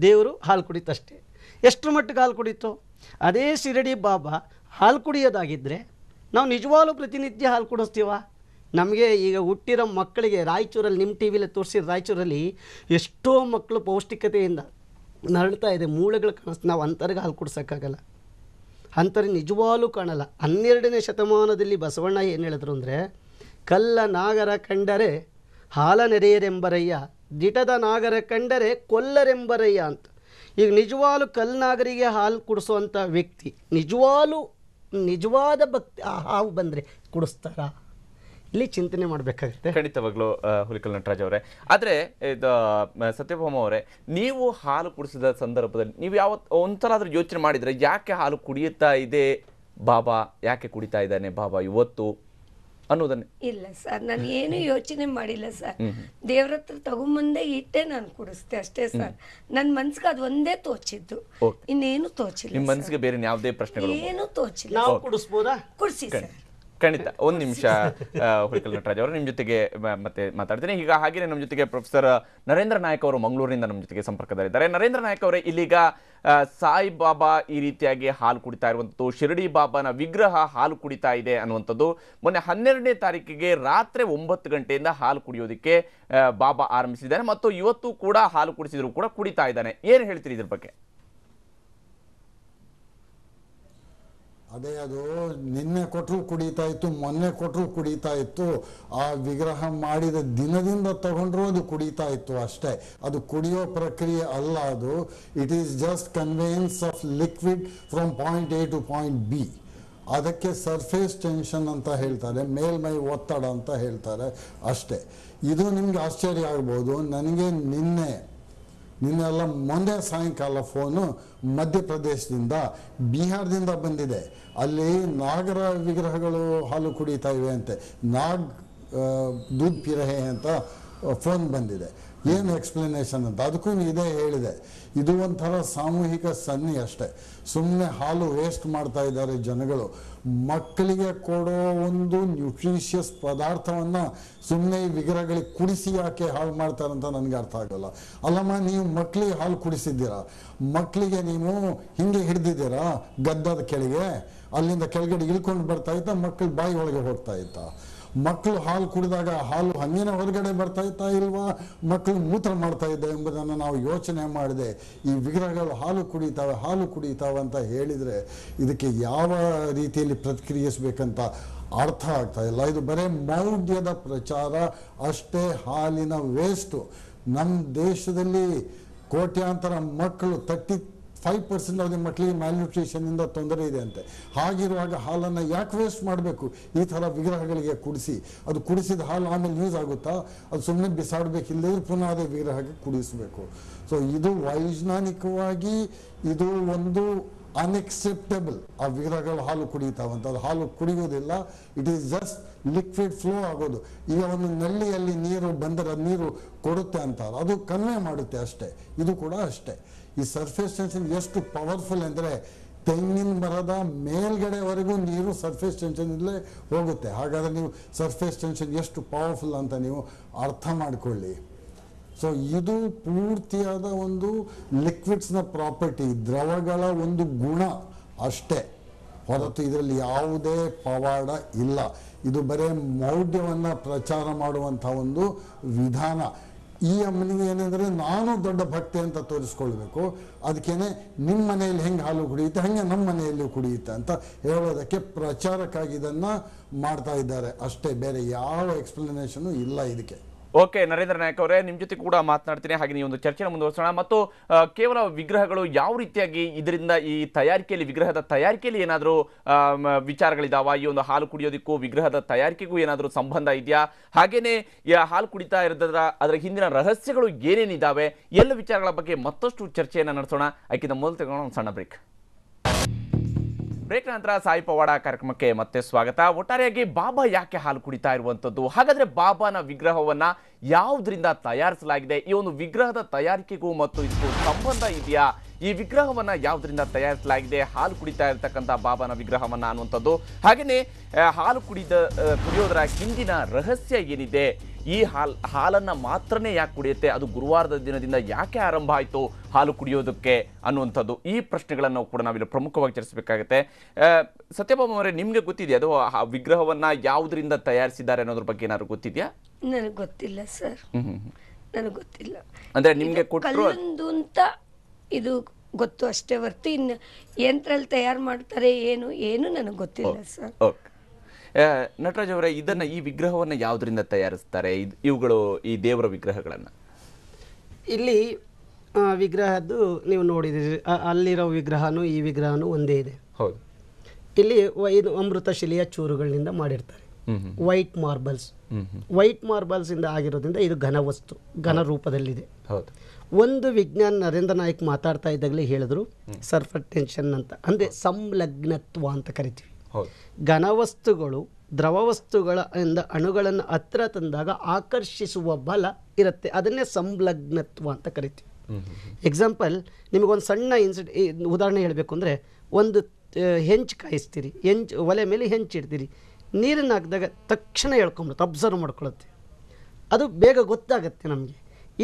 D: ದೇವರು ಹಾಲು ಕುಡಿತಷ್ಟೆ ಎಷ್ಟು ಮಟ್ಟಿಗೆ ಹಾಲು ಕುಡಿತು ಅದೇ ಶಿರಡಿ ಬಾಬಾ ಹಾಲು ಕುಡಿಯೋದಾಗಿದ್ದರೆ ನಾವು ನಿಜವಾಲು ಪ್ರತಿನಿತ್ಯ ಹಾಲು ಕುಡಿಸ್ತೀವ ನಮಗೆ ಈಗ ಹುಟ್ಟಿರೋ ಮಕ್ಕಳಿಗೆ ರಾಯಚೂರಲ್ಲಿ ನಿಮ್ಮ ಟಿ ವಿಲಿ ತೋರಿಸಿದ ರಾಯಚೂರಲ್ಲಿ ಎಷ್ಟೋ ಮಕ್ಕಳು ಪೌಷ್ಟಿಕತೆಯಿಂದ ನರಳ್ತಾ ಇದೆ ಮೂಳೆಗಳು ಕಾಣಿಸ್ತು ನಾವು ಅಂತರ್ಗ ಹಾಲು ಕುಡ್ಸೋಕ್ಕಾಗಲ್ಲ ಅಂಥವ್ರು ನಿಜವಾಗ್ಲೂ ಕಾಣಲ್ಲ ಹನ್ನೆರಡನೇ ಶತಮಾನದಲ್ಲಿ ಬಸವಣ್ಣ ಏನು ಹೇಳಿದ್ರು ಅಂದರೆ ಕಲ್ಲ ನಾಗರ ಕಂಡರೆ ಹಾಲ ನೆರೆಯರೆಂಬರಯ್ಯ ದಿಟದ ನಾಗರ ಕಂಡರೆ ಕೊಲ್ಲರೆಂಬರಯ್ಯ ಅಂತ ಈಗ ನಿಜವಾಲು ನಾಗರಿಗೆ ಹಾಲು ಕುಡಿಸುವಂಥ ವ್ಯಕ್ತಿ ನಿಜವಾಲು ನಿಜವಾದ ಭಕ್ತಿ ಆ ಹಾವು ಬಂದರೆ ಕುಡಿಸ್ತಾರಾ ಇಲ್ಲಿ ಚಿಂತನೆ ಮಾಡಬೇಕಾಗುತ್ತೆ
A: ಖಂಡಿತವಾಗ್ಲೂ ಹುಲಿಕಲ್ ನಟರಾಜ್ ಅವರೇ ಆದರೆ ಸತ್ಯಭಾಮ ಅವರೇ ನೀವು ಹಾಲು ಕುಡಿಸಿದ ಸಂದರ್ಭದಲ್ಲಿ ನೀವು ಯಾವ ಒಂಥರ ಆದರೂ ಯೋಚನೆ ಮಾಡಿದರೆ ಯಾಕೆ ಹಾಲು ಕುಡಿಯುತ್ತಾ ಇದೆ ಬಾಬಾ ಯಾಕೆ ಕುಡಿತಾ ಇದ್ದಾನೆ ಬಾಬಾ ಇವತ್ತು ಅನ್ನೋದನ್ನ
E: ಇಲ್ಲ ಸರ್ ನಾನು ಏನು ಯೋಚನೆ ಮಾಡಿಲ್ಲ ಸರ್ ದೇವ್ರ ಹತ್ರ ತಗೊಂಬಂದೇ ಇಟ್ಟೆ ನಾನು ಕುಡಿಸ್ತೆ ಅಷ್ಟೇ ಸರ್ ನನ್ನ ಮನ್ಸಿಗೆ ಅದು ಒಂದೇ ತೋಚಿದ್ದು ಇನ್ನೇನು ತೋಚಿಲ್ಲ ಮನ್ಸ್ಗೆ
A: ಬೇರೆ ಯಾವುದೇ ಪ್ರಶ್ನೆ
E: ಏನು ತೋಚಿಲ್ಲ
D: ಕುಡಿಸ್ಬೋದಾ ಕುಡಿಸಿ
A: ಸರ್ ಖಂಡಿತ ಒಂದು ನಿಮಿಷ ಹುಳಿಕಲ್ ನಟರಾಜ್ ಅವರು ನಿಮ್ಮ ಜೊತೆಗೆ ಮತ್ತೆ ಮಾತಾಡ್ತೀನಿ ಈಗ ಹಾಗೆಯೇ ನಮ್ಮ ಜೊತೆಗೆ ಪ್ರೊಫೆಸರ್ ನರೇಂದ್ರ ನಾಯಕ್ ಅವರು ಮಂಗಳೂರಿನಿಂದ ನಮ್ಮ ಜೊತೆಗೆ ಸಂಪರ್ಕದಲ್ಲಿದ್ದಾರೆ ನರೇಂದ್ರ ನಾಯಕ್ ಅವರೇ ಇಲ್ಲಿಗ ಸಾಯಿ ಬಾಬಾ ಈ ರೀತಿಯಾಗಿ ಹಾಲು ಕುಡಿತಾ ಇರುವಂತದ್ದು ಶಿರಡಿ ಬಾಬಾನ ವಿಗ್ರಹ ಹಾಲು ಕುಡಿತಾ ಇದೆ ಅನ್ನುವಂಥದ್ದು ಮೊನ್ನೆ ಹನ್ನೆರಡನೇ ತಾರೀಕಿಗೆ ರಾತ್ರಿ ಒಂಬತ್ತು ಗಂಟೆಯಿಂದ ಹಾಲು ಕುಡಿಯೋದಕ್ಕೆ ಬಾಬಾ ಆರಂಭಿಸಿದ್ದಾನೆ ಮತ್ತು ಇವತ್ತು ಕೂಡ ಹಾಲು ಕುಡಿಸಿದ್ರು ಕೂಡ ಕುಡಿತಾ ಇದ್ದಾನೆ ಏನು ಹೇಳ್ತೀರಿ ಇದ್ರ ಬಗ್ಗೆ
B: ಅದೇ ಅದು ನಿನ್ನೆ ಕೊಟ್ಟರು ಕುಡಿತಾ ಇತ್ತು ಮೊನ್ನೆ ಕೊಟ್ಟರು ಕುಡಿತಾ ಇತ್ತು ಆ ವಿಗ್ರಹ ಮಾಡಿದ ದಿನದಿಂದ ತಗೊಂಡ್ರು ಅದು ಕುಡಿತಾ ಇತ್ತು ಅಷ್ಟೇ ಅದು ಕುಡಿಯೋ ಪ್ರಕ್ರಿಯೆ ಅಲ್ಲ ಅದು it is just conveyance of liquid from point A to point B ಅದಕ್ಕೆ ಸರ್ಫೇಸ್ ಟೆನ್ಷನ್ ಅಂತ ಹೇಳ್ತಾರೆ ಮೇಲ್ಮೈ ಒತ್ತಡ ಅಂತ ಹೇಳ್ತಾರೆ ಅಷ್ಟೇ ಇದು ನಿಮಗೆ ಆಶ್ಚರ್ಯ ಆಗ್ಬೋದು ನನಗೆ ನಿನ್ನೆ ನಿನ್ನೆಲ್ಲ ಮೊನ್ನೆ ಸಾಯಂಕಾಲ ಫೋನು ಮಧ್ಯಪ್ರದೇಶದಿಂದ ಬಿಹಾರದಿಂದ ಬಂದಿದೆ ಅಲ್ಲಿ ನಾಗರ ವಿಗ್ರಹಗಳು ಹಾಲು ಕುಡಿತಾ ಇವೆ ಅಂತೆ ನಾಗ್ ದೂದ್ ಪಿರಹೆ ಅಂತ ಫೋನ್ ಬಂದಿದೆ ಏನು ಎಕ್ಸ್ಪ್ಲನೇಷನ್ ಅಂತ ಅದಕ್ಕೂ ಇದೇ ಹೇಳಿದೆ ಇದು ಒಂಥರ ಸಾಮೂಹಿಕ ಸನ್ನಿ ಅಷ್ಟೆ ಸುಮ್ಮನೆ ಹಾಲು ವೇಸ್ಟ್ ಮಾಡ್ತಾ ಇದ್ದಾರೆ ಜನಗಳು ಮಕ್ಕಳಿಗೆ ಕೊಡೋ ಒಂದು ನ್ಯೂಟ್ರಿಷಿಯಸ್ ಪದಾರ್ಥವನ್ನು ಸುಮ್ಮನೆ ಈ ವಿಗ್ರಹಗಳಿಗೆ ಕುಡಿಸಿ ಯಾಕೆ ಹಾಳು ಮಾಡ್ತಾರೆ ಅಂತ ನನಗೆ ಅರ್ಥ ಆಗೋಲ್ಲ ಅಲ್ಲಮ್ಮ ನೀವು ಮಕ್ಕಳಿಗೆ ಹಾಲು ಕುಡಿಸಿದ್ದೀರಾ ಮಕ್ಕಳಿಗೆ ನೀವು ಹಿಂಗೆ ಹಿಡಿದಿದ್ದೀರಾ ಗದ್ದದ ಕೆಳಗೆ ಅಲ್ಲಿಂದ ಕೆಳಗಡೆ ಇಳ್ಕೊಂಡು ಬರ್ತಾ ಇತ್ತ ಮಕ್ಕಳು ಬಾಯಿ ಒಳಗೆ ಹೋಗ್ತಾ ಇತ್ತ ಮಕ್ಕಳು ಹಾಲು ಕುಡಿದಾಗ ಹಾಲು ಹಂಗಿನ ಹೊರಗಡೆ ಬರ್ತಾ ಇತ್ತಾ ಇಲ್ವಾ ಮಕ್ಕಳು ಮೂತ್ರ ಮಾಡ್ತಾ ಇದೆ ಎಂಬುದನ್ನು ನಾವು ಯೋಚನೆ ಮಾಡಿದೆ ಈ ವಿಗ್ರಹಗಳು ಹಾಲು ಕುಡಿತಾವೆ ಹಾಲು ಕುಡಿತಾವೆ ಅಂತ ಹೇಳಿದರೆ ಇದಕ್ಕೆ ಯಾವ ರೀತಿಯಲ್ಲಿ ಪ್ರತಿಕ್ರಿಯಿಸಬೇಕಂತ ಅರ್ಥ ಆಗ್ತಾ ಇಲ್ಲ ಇದು ಬರೀ ಮೌಢ್ಯದ ಪ್ರಚಾರ ಅಷ್ಟೇ ಹಾಲಿನ ವೇಸ್ಟು ನಮ್ಮ ದೇಶದಲ್ಲಿ ಕೋಟ್ಯಾಂತರ ಮಕ್ಕಳು ತಟ್ಟಿ ಫೈವ್ ಪರ್ಸೆಂಟ್ ಅವ್ರಿಗೆ ಮಕ್ಕಳಿಗೆ ಮಕ್ಕಳಿಗೆ ಮ್ಯಾಲ್ನ್ಯೂಟ್ರಿಷನಿಂದ ತೊಂದರೆ ಇದೆ ಅಂತೆ ಹಾಗಿರುವಾಗ ಹಾಲನ್ನು ಯಾಕೆ ವೇಸ್ಟ್ ಮಾಡಬೇಕು ಈ ಥರ ವಿಗ್ರಹಗಳಿಗೆ ಕುಡಿಸಿ ಅದು ಕುಡಿಸಿದ ಹಾಲು ಆಮೇಲೆ ಯೂಸ್ ಆಗುತ್ತಾ ಅದು ಸುಮ್ಮನೆ ಬಿಸಾಡಬೇಕಿಲ್ಲದೆ ಪುನಃ ಅದೇ ವಿಗ್ರಹಕ್ಕೆ ಕುಡಿಸಬೇಕು ಸೊ ಇದು ವೈಜ್ಞಾನಿಕವಾಗಿ ಇದು ಒಂದು ಅನ್ಎಕ್ಸೆಪ್ಟೆಬಲ್ ಆ ವಿಗ್ರಹಗಳು ಹಾಲು ಕುಡಿತಾವಂತ ಅದು ಹಾಲು ಕುಡಿಯೋದಿಲ್ಲ it is just liquid flow ಆಗೋದು ಈಗ ಒಂದು ನಲ್ಲಿಯಲ್ಲಿ ನೀರು ಬಂದರೆ ನೀರು ಕೊಡುತ್ತೆ ಅಂತ ಅದು ಕನ್ವೆ ಮಾಡುತ್ತೆ ಅಷ್ಟೇ ಇದು ಕೂಡ ಅಷ್ಟೇ ಈ ಸರ್ಫೇಸ್ ಟೆನ್ಷನ್ ಎಷ್ಟು ಪವರ್ಫುಲ್ ಅಂದರೆ ತೆಂಗಿನ ಮರದ ಮೇಲ್ಗಡೆವರೆಗೂ ನೀರು ಸರ್ಫೇಸ್ ಟೆನ್ಷನಲ್ಲೇ ಹೋಗುತ್ತೆ ಹಾಗಾದರೆ ನೀವು ಸರ್ಫೇಸ್ ಟೆನ್ಷನ್ ಎಷ್ಟು ಪವರ್ಫುಲ್ ಅಂತ ನೀವು ಅರ್ಥ ಮಾಡಿಕೊಳ್ಳಿ ಸೊ ಇದು ಪೂರ್ತಿಯಾದ ಒಂದು ಲಿಕ್ವಿಡ್ಸ್ನ ಪ್ರಾಪರ್ಟಿ ದ್ರವಗಳ ಒಂದು ಗುಣ ಅಷ್ಟೇ ಹೊರತು ಇದರಲ್ಲಿ ಯಾವುದೇ ಪವಾಡ ಇಲ್ಲ ಇದು ಬರೀ ಮೌಢ್ಯವನ್ನು ಪ್ರಚಾರ ಮಾಡುವಂಥ ಒಂದು ವಿಧಾನ ಈ ಅಮ್ಮನಿಗೆ ಏನಂದರೆ ನಾನು ದೊಡ್ಡ ಭಕ್ತಿ ಅಂತ ತೋರಿಸ್ಕೊಳ್ಬೇಕು ಅದಕ್ಕೇನೆ ನಿಮ್ಮ ಮನೆಯಲ್ಲಿ ಹೆಂಗೆ ಹಾಲು ಕುಡಿಯುತ್ತೆ ಹಂಗೆ ನಮ್ಮ ಮನೆಯಲ್ಲೂ ಕುಡಿಯುತ್ತೆ ಅಂತ ಹೇಳೋದಕ್ಕೆ ಪ್ರಚಾರಕ್ಕಾಗಿ ಇದನ್ನು ಮಾಡ್ತಾ ಇದ್ದಾರೆ ಅಷ್ಟೇ ಬೇರೆ ಯಾವ ಎಕ್ಸ್ಪ್ಲನೇಷನು ಇಲ್ಲ ಇದಕ್ಕೆ
A: ಓಕೆ ನರೇಂದ್ರ ನಾಯಕ್ ಅವರೇ ನಿಮ್ಮ ಜೊತೆ ಕೂಡ ಮಾತನಾಡ್ತೀನಿ ಹಾಗೆ ಈ ಒಂದು ಚರ್ಚೆನ ಮುಂದುವರಿಸೋಣ ಮತ್ತು ಕೇವಲ ವಿಗ್ರಹಗಳು ಯಾವ ರೀತಿಯಾಗಿ ಇದರಿಂದ ಈ ತಯಾರಿಕೆಯಲ್ಲಿ ವಿಗ್ರಹದ ತಯಾರಿಕೆಯಲ್ಲಿ ಏನಾದರೂ ವಿಚಾರಗಳಿದಾವ ಈ ಒಂದು ಹಾಲು ಕುಡಿಯೋದಕ್ಕೂ ವಿಗ್ರಹದ ತಯಾರಿಕೆಗೂ ಏನಾದರೂ ಸಂಬಂಧ ಇದೆಯಾ ಹಾಗೇನೆ ಹಾಲು ಕುಡಿತಾ ಇರೋದ್ರ ಅದರ ಹಿಂದಿನ ರಹಸ್ಯಗಳು ಏನೇನಿದ್ದಾವೆ ಎಲ್ಲ ವಿಚಾರಗಳ ಬಗ್ಗೆ ಮತ್ತಷ್ಟು ಚರ್ಚೆಯನ್ನು ನಡೆಸೋಣ ಆಕಿಂತ ಮೊದಲು ತಗೊಂಡು ಒಂದು ಸಣ್ಣ ಬ್ರೇಕ್ ಬ್ರೇಕ್ ನಂತರ ಸಾಯಿ ಪವಾಡ ಕಾರ್ಯಕ್ರಮಕ್ಕೆ ಮತ್ತೆ ಸ್ವಾಗತ ಒಟ್ಟಾರೆಯಾಗಿ ಬಾಬಾ ಯಾಕೆ ಹಾಲು ಕುಡಿತಾ ಇರುವಂಥದ್ದು ಹಾಗಾದ್ರೆ ಬಾಬಾನ ವಿಗ್ರಹವನ್ನ ಯಾವುದರಿಂದ ತಯಾರಿಸಲಾಗಿದೆ ಈ ಒಂದು ವಿಗ್ರಹದ ತಯಾರಿಕೆಗೂ ಮತ್ತು ಇದಕ್ಕೂ ಸಂಬಂಧ ಇದೆಯಾ ಈ ವಿಗ್ರಹವನ್ನ ಯಾವ್ದ್ರಿಂದ ತಯಾರಿಸಲಾಗಿದೆ ಹಾಲು ಕುಡಿತಾ ಇರತಕ್ಕಂಥ ಬಾಬಾನ ವಿಗ್ರಹವನ್ನ ಅನ್ನುವಂಥದ್ದು ಹಾಗೆಯೇ ಹಾಲು ಕುಡಿದ ಕುಡಿಯೋದರ ಹಿಂದಿನ ರಹಸ್ಯ ಏನಿದೆ ಈ ಹಾಲು ಹಾಲನ್ನು ಮಾತ್ರನೇ ಯಾಕೆ ಕುಡಿಯುತ್ತೆ ಅದು ಗುರುವಾರದ ದಿನದಿಂದ ಯಾಕೆ ಆರಂಭ ಆಯಿತು ಹಾಲು ಕುಡಿಯೋದಕ್ಕೆ ಅನ್ನುವಂಥದ್ದು ಈ ಪ್ರಶ್ನೆಗಳನ್ನು ಕೂಡ ನಾವಿಲ್ಲಿ ಪ್ರಮುಖವಾಗಿ ಚರ್ಚಿಸಬೇಕಾಗುತ್ತೆ ಸತ್ಯಭಾಮ ಅವರೇ ನಿಮಗೆ ಗೊತ್ತಿದೆಯಾ ಅದು ಆ ವಿಗ್ರಹವನ್ನು ಯಾವುದರಿಂದ ತಯಾರಿಸಿದ್ದಾರೆ ಅನ್ನೋದ್ರ ಬಗ್ಗೆ ಏನಾದ್ರು ಗೊತ್ತಿದೆಯಾ
E: ನನಗೆ ಗೊತ್ತಿಲ್ಲ ಸರ್ ನನಗೆ ಗೊತ್ತಿಲ್ಲ
A: ಅಂದರೆ ನಿಮಗೆ ಕೊಟ್ಟರು
E: ಅಂತ ಇದು ಗೊತ್ತು ಅಷ್ಟೇ ಹೊರ್ತು ಇನ್ನು ಯಂತ್ರಲ್ಲಿ ತಯಾರು ಮಾಡ್ತಾರೆ ಏನು ಏನು ನನಗೆ
D: ಗೊತ್ತಿಲ್ಲ ಸರ್
A: ಓಕೆ ನಟರಾಜ್ ಅವರೇ ಇದನ್ನ ಈ ವಿಗ್ರಹವನ್ನು ಯಾವುದರಿಂದ ತಯಾರಿಸ್ತಾರೆ ಇವುಗಳು ಈ ದೇವರ ವಿಗ್ರಹಗಳನ್ನು
D: ಇಲ್ಲಿ ವಿಗ್ರಹದ್ದು ನೀವು ನೋಡಿದಿರಿ ಅಲ್ಲಿರೋ ವಿಗ್ರಹನೂ ಈ ವಿಗ್ರಹನೂ ಒಂದೇ ಇದೆ ಹೌದು ಇಲ್ಲಿ ಇದು ಅಮೃತಶಿಲೆಯ ಚೂರುಗಳಿಂದ ಮಾಡಿರ್ತಾರೆ ವೈಟ್ ಮಾರ್ಬಲ್ಸ್ ವೈಟ್ ಮಾರ್ಬಲ್ಸ್ ಇಂದ ಆಗಿರೋದ್ರಿಂದ ಇದು ಘನ ವಸ್ತು ಘನ ರೂಪದಲ್ಲಿದೆ ಹೌದು ಒಂದು ವಿಜ್ಞಾನ ನರೇಂದ್ರ ನಾಯ್ಕ್ ಮಾತಾಡ್ತಾ ಇದ್ದಾಗಲೇ ಹೇಳಿದ್ರು ಸರ್ಫರ್ ಟೆನ್ಷನ್ ಅಂತ ಅಂದ್ರೆ ಸಂಲಗ್ನತ್ವ ಅಂತ ಕರಿತೀವಿ ಘನವಸ್ತುಗಳು ದ್ರವ ವಸ್ತುಗಳಿಂದ ಅಣುಗಳನ್ನು ಹತ್ತಿರ ತಂದಾಗ ಆಕರ್ಷಿಸುವ ಬಲ ಇರುತ್ತೆ ಅದನ್ನೇ ಸಂಲಗ್ನತ್ವ ಅಂತ ಕರಿತೀವಿ ಎಕ್ಸಾಂಪಲ್ ನಿಮಗೊಂದು ಸಣ್ಣ ಇನ್ಸಿಡ್ ಉದಾಹರಣೆ ಹೇಳಬೇಕು ಅಂದರೆ ಒಂದು ಹೆಂಚು ಕಾಯಿಸ್ತೀರಿ ಹೆಂಚು ಒಲೆ ಮೇಲೆ ಹೆಂಚಿಡ್ತೀರಿ ನೀರನ್ನು ಹಾಕಿದಾಗ ತಕ್ಷಣ ಹೇಳ್ಕೊಂಬಿಡುತ್ತೆ ಅಬ್ಸರ್ವ್ ಮಾಡ್ಕೊಳುತ್ತೆ ಅದು ಬೇಗ ಗೊತ್ತಾಗುತ್ತೆ ನಮಗೆ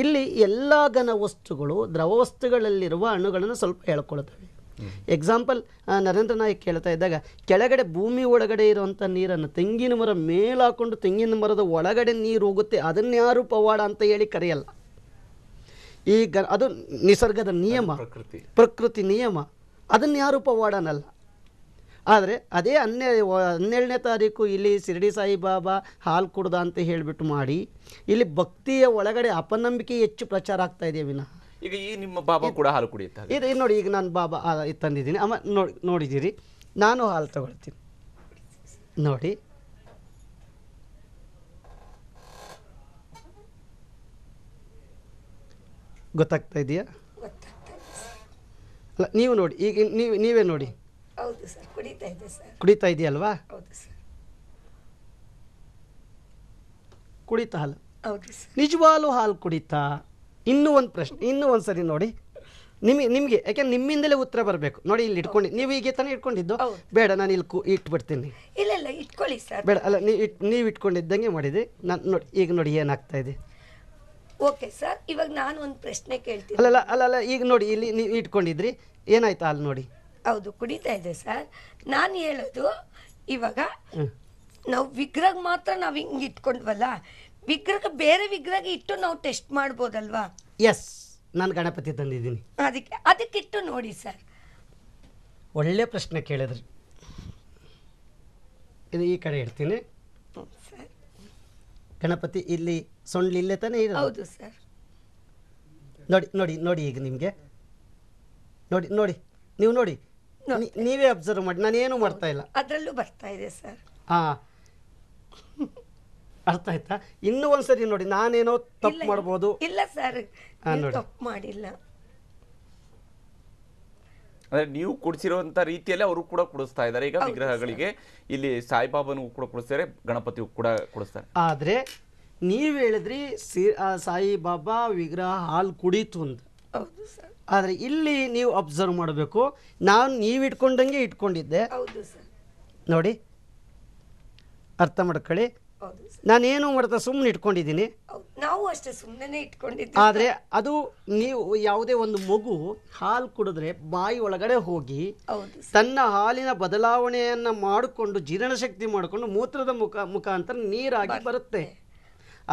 D: ಇಲ್ಲಿ ಎಲ್ಲ ಘನ ವಸ್ತುಗಳು ದ್ರವ ವಸ್ತುಗಳಲ್ಲಿರುವ ಅಣುಗಳನ್ನು ಸ್ವಲ್ಪ ಹೇಳ್ಕೊಳ್ತವೆ ಎಕ್ಸಾಂಪಲ್ ನರೇಂದ್ರ ನಾಯಕ್ ಹೇಳ್ತಾ ಇದ್ದಾಗ ಕೆಳಗಡೆ ಭೂಮಿ ಒಳಗಡೆ ಇರುವಂಥ ನೀರನ್ನು ತೆಂಗಿನ ಮರ ಮೇಲಾಕೊಂಡು ತೆಂಗಿನ ಮರದ ಒಳಗಡೆ ನೀರು ಹೋಗುತ್ತೆ ಯಾರು ಪವಾಡ ಅಂತ ಹೇಳಿ ಕರೆಯಲ್ಲ ಗ ಅದು ನಿಸರ್ಗದ ನಿಯಮ ಪ್ರಕೃತಿ ಪ್ರಕೃತಿ ನಿಯಮ ಯಾರು ಪವಾಡನಲ್ಲ ಆದರೆ ಅದೇ ಹನ್ನೆ ಹನ್ನೆರಡನೇ ತಾರೀಕು ಇಲ್ಲಿ ಶಿರಡಿ ಸಾಯಿಬಾಬಾ ಹಾಲು ಕುಡ್ದ ಅಂತ ಹೇಳಿಬಿಟ್ಟು ಮಾಡಿ ಇಲ್ಲಿ ಭಕ್ತಿಯ ಒಳಗಡೆ ಅಪನಂಬಿಕೆ ಹೆಚ್ಚು ಪ್ರಚಾರ ಆಗ್ತಾ ಇದೆಯಾ ವಿನಃ
A: ಈಗ ಈ ನಿಮ್ಮ ಬಾಬಾ ಕೂಡ ಹಾಲು ಕುಡಿಯುತ್ತೆ ಇದು
D: ನೋಡಿ ಈಗ ನಾನು ಬಾಬಾ ಇದು ತಂದಿದ್ದೀನಿ ಅಮ್ಮ ನೋಡಿ ನೋಡಿದ್ದೀರಿ ನಾನು ಹಾಲು ತಗೊಳ್ತೀನಿ ನೋಡಿ ಗೊತ್ತಾಗ್ತಾ ಇದೆಯಾ ಅಲ್ಲ ನೀವು ನೋಡಿ ಈಗ ನೀವು ನೀವೇ ನೋಡಿ ಕುಡಿತಾ ಇದೆಯಲ್ವಾ ಕುಡಿತಾ ಹಾಲು ನಿಜವಾಲು ಹಾಲು ಕುಡಿತಾ ಇನ್ನೂ ಒಂದು ಪ್ರಶ್ನೆ ಇನ್ನೂ ಒಂದು ಸರಿ ನೋಡಿ ನಿಮಗೆ ನಿಮಗೆ ಯಾಕೆ ನಿಮ್ಮಿಂದಲೇ ಉತ್ತರ ಬರಬೇಕು ನೋಡಿ ಇಲ್ಲಿ ಇಟ್ಕೊಂಡು ನೀವು ಈಗ ತಾನೇ ಇಟ್ಕೊಂಡಿದ್ದು ಬೇಡ ನಾನು ಇಲ್ಲಿ ಇಟ್ಬಿಡ್ತೀನಿ
E: ಇಲ್ಲ ಇಲ್ಲ ಇಟ್ಕೊಳ್ಳಿ ಸರ್ ಬೇಡ
D: ಅಲ್ಲ ನೀವು ಇಟ್ ನೀವು ಇಟ್ಕೊಂಡಿದ್ದಂಗೆ ಮಾಡಿದೆ ನಾನು ನೋಡಿ ಈಗ ನೋಡಿ ಏನಾಗ್ತಾ ಇದೆ
E: ಓಕೆ ಸರ್ ಇವಾಗ ನಾನು ಒಂದು ಪ್ರಶ್ನೆ ಕೇಳ್ತೀನಿ ಅಲ್ಲಲ್ಲ ಅಲ್ಲಲ್ಲ ಈಗ ನೋಡಿ
D: ಇಲ್ಲಿ ನೀವು ಇಟ್ಕೊಂಡಿದ್ರಿ ಏನಾಯ್ತಾ ಅಲ್ಲಿ ನೋಡಿ
E: ಹೌದು ಕುಡಿತಾ ಇದೆ ಸರ್ ನಾನು ಹೇಳೋದು ಇವಾಗ ನಾವು ವಿಗ್ರಹ ಮಾತ್ರ ನಾವು ಹಿಂಗೆ ಇಟ್ಕೊಂಡ್ವಲ್ಲ ವಿಗ್ರಹ ಬೇರೆ ವಿಗ್ರಹ ಇಟ್ಟು ನಾವು ಟೆಸ್ಟ್ ಮಾಡ್ಬೋದಲ್ವಾ
D: ಎಸ್ ನಾನು ಗಣಪತಿ ತಂದಿದ್ದೀನಿ
E: ಅದಕ್ಕೆ ಅದಕ್ಕೆ ಇಟ್ಟು ನೋಡಿ ಸರ್
D: ಒಳ್ಳೆ ಪ್ರಶ್ನೆ ಕೇಳಿದ್ರಿ ಇದು ಈ ಕಡೆ ಇಡ್ತೀನಿ ಸರ್ ಗಣಪತಿ ಇಲ್ಲಿ ಸೊಂಡ್ಲಿ ಇಲ್ಲೇ ತಾನೇ ಇದೆ ಹೌದು ಸರ್ ನೋಡಿ ನೋಡಿ ನೋಡಿ ಈಗ ನಿಮಗೆ ನೋಡಿ ನೋಡಿ ನೀವು ನೋಡಿ ನೀವೇ ಅಬ್ಸರ್ವ್ ಮಾಡಿ ನಾನು ನಾನೇನು ಮಾಡ್ತಾ ಇಲ್ಲ
E: ಅದರಲ್ಲೂ ಬರ್ತಾ ಇದೆ ಸರ್
D: ಹಾಂ ಅರ್ಥ ಆಯ್ತಾ ಇನ್ನೂ ಒಂದ್ಸರಿ ನೋಡಿ ನಾನೇನೋ ತಪ್ಪು ಮಾಡಬಹುದು
E: ಇಲ್ಲ ಸರ್ ತಪ್ಪು ಮಾಡಿಲ್ಲ
A: ಅಂದ್ರೆ ನೀವು ಕುಡಿಸಿರುವಂತ ರೀತಿಯಲ್ಲಿ ಅವರು ಕೂಡ ಕುಡಿಸ್ತಾ ಇದ್ದಾರೆ ಈಗ ವಿಗ್ರಹಗಳಿಗೆ ಇಲ್ಲಿ ಸಾಯಿಬಾಬನಿಗೂ ಕೂಡ ಕುಡಿಸ್ತಾರೆ ಗಣಪತಿ ಕೂಡ ಕುಡಿಸ್ತಾರೆ
D: ಆದ್ರೆ ನೀವು ಹೇಳಿದ್ರಿ ಸಾಯಿಬಾಬಾ ವಿಗ್ರಹ ಹಾಲು ಕುಡೀತು ಅಂತ ಆದ್ರೆ ಇಲ್ಲಿ ನೀವು ಅಬ್ಸರ್ವ್ ಮಾಡಬೇಕು ನಾನು ನೀವು ಇಟ್ಕೊಂಡಂಗೆ ಇಟ್ಕೊಂಡಿದ್ದೆ ನೋಡಿ ಅರ್ಥ ಮಾಡ್ಕೊಳ್ಳಿ ನಾನೇನು ಮಾಡ್ತಾ ಸುಮ್ಮನೆ ಇಟ್ಕೊಂಡಿದ್ದೀನಿ
E: ನಾವು ಅಷ್ಟೇ ಸುಮ್ಮನೆ ಇಟ್ಕೊಂಡಿದ್ದೀವಿ ಆದರೆ
D: ಅದು ನೀವು ಯಾವುದೇ ಒಂದು ಮಗು ಹಾಲು ಕುಡಿದ್ರೆ ಬಾಯಿ ಒಳಗಡೆ ಹೋಗಿ ತನ್ನ ಹಾಲಿನ ಬದಲಾವಣೆಯನ್ನು ಮಾಡಿಕೊಂಡು ಜೀರ್ಣಶಕ್ತಿ ಮಾಡಿಕೊಂಡು ಮೂತ್ರದ ಮುಖ ಮುಖಾಂತರ ನೀರಾಗಿ ಬರುತ್ತೆ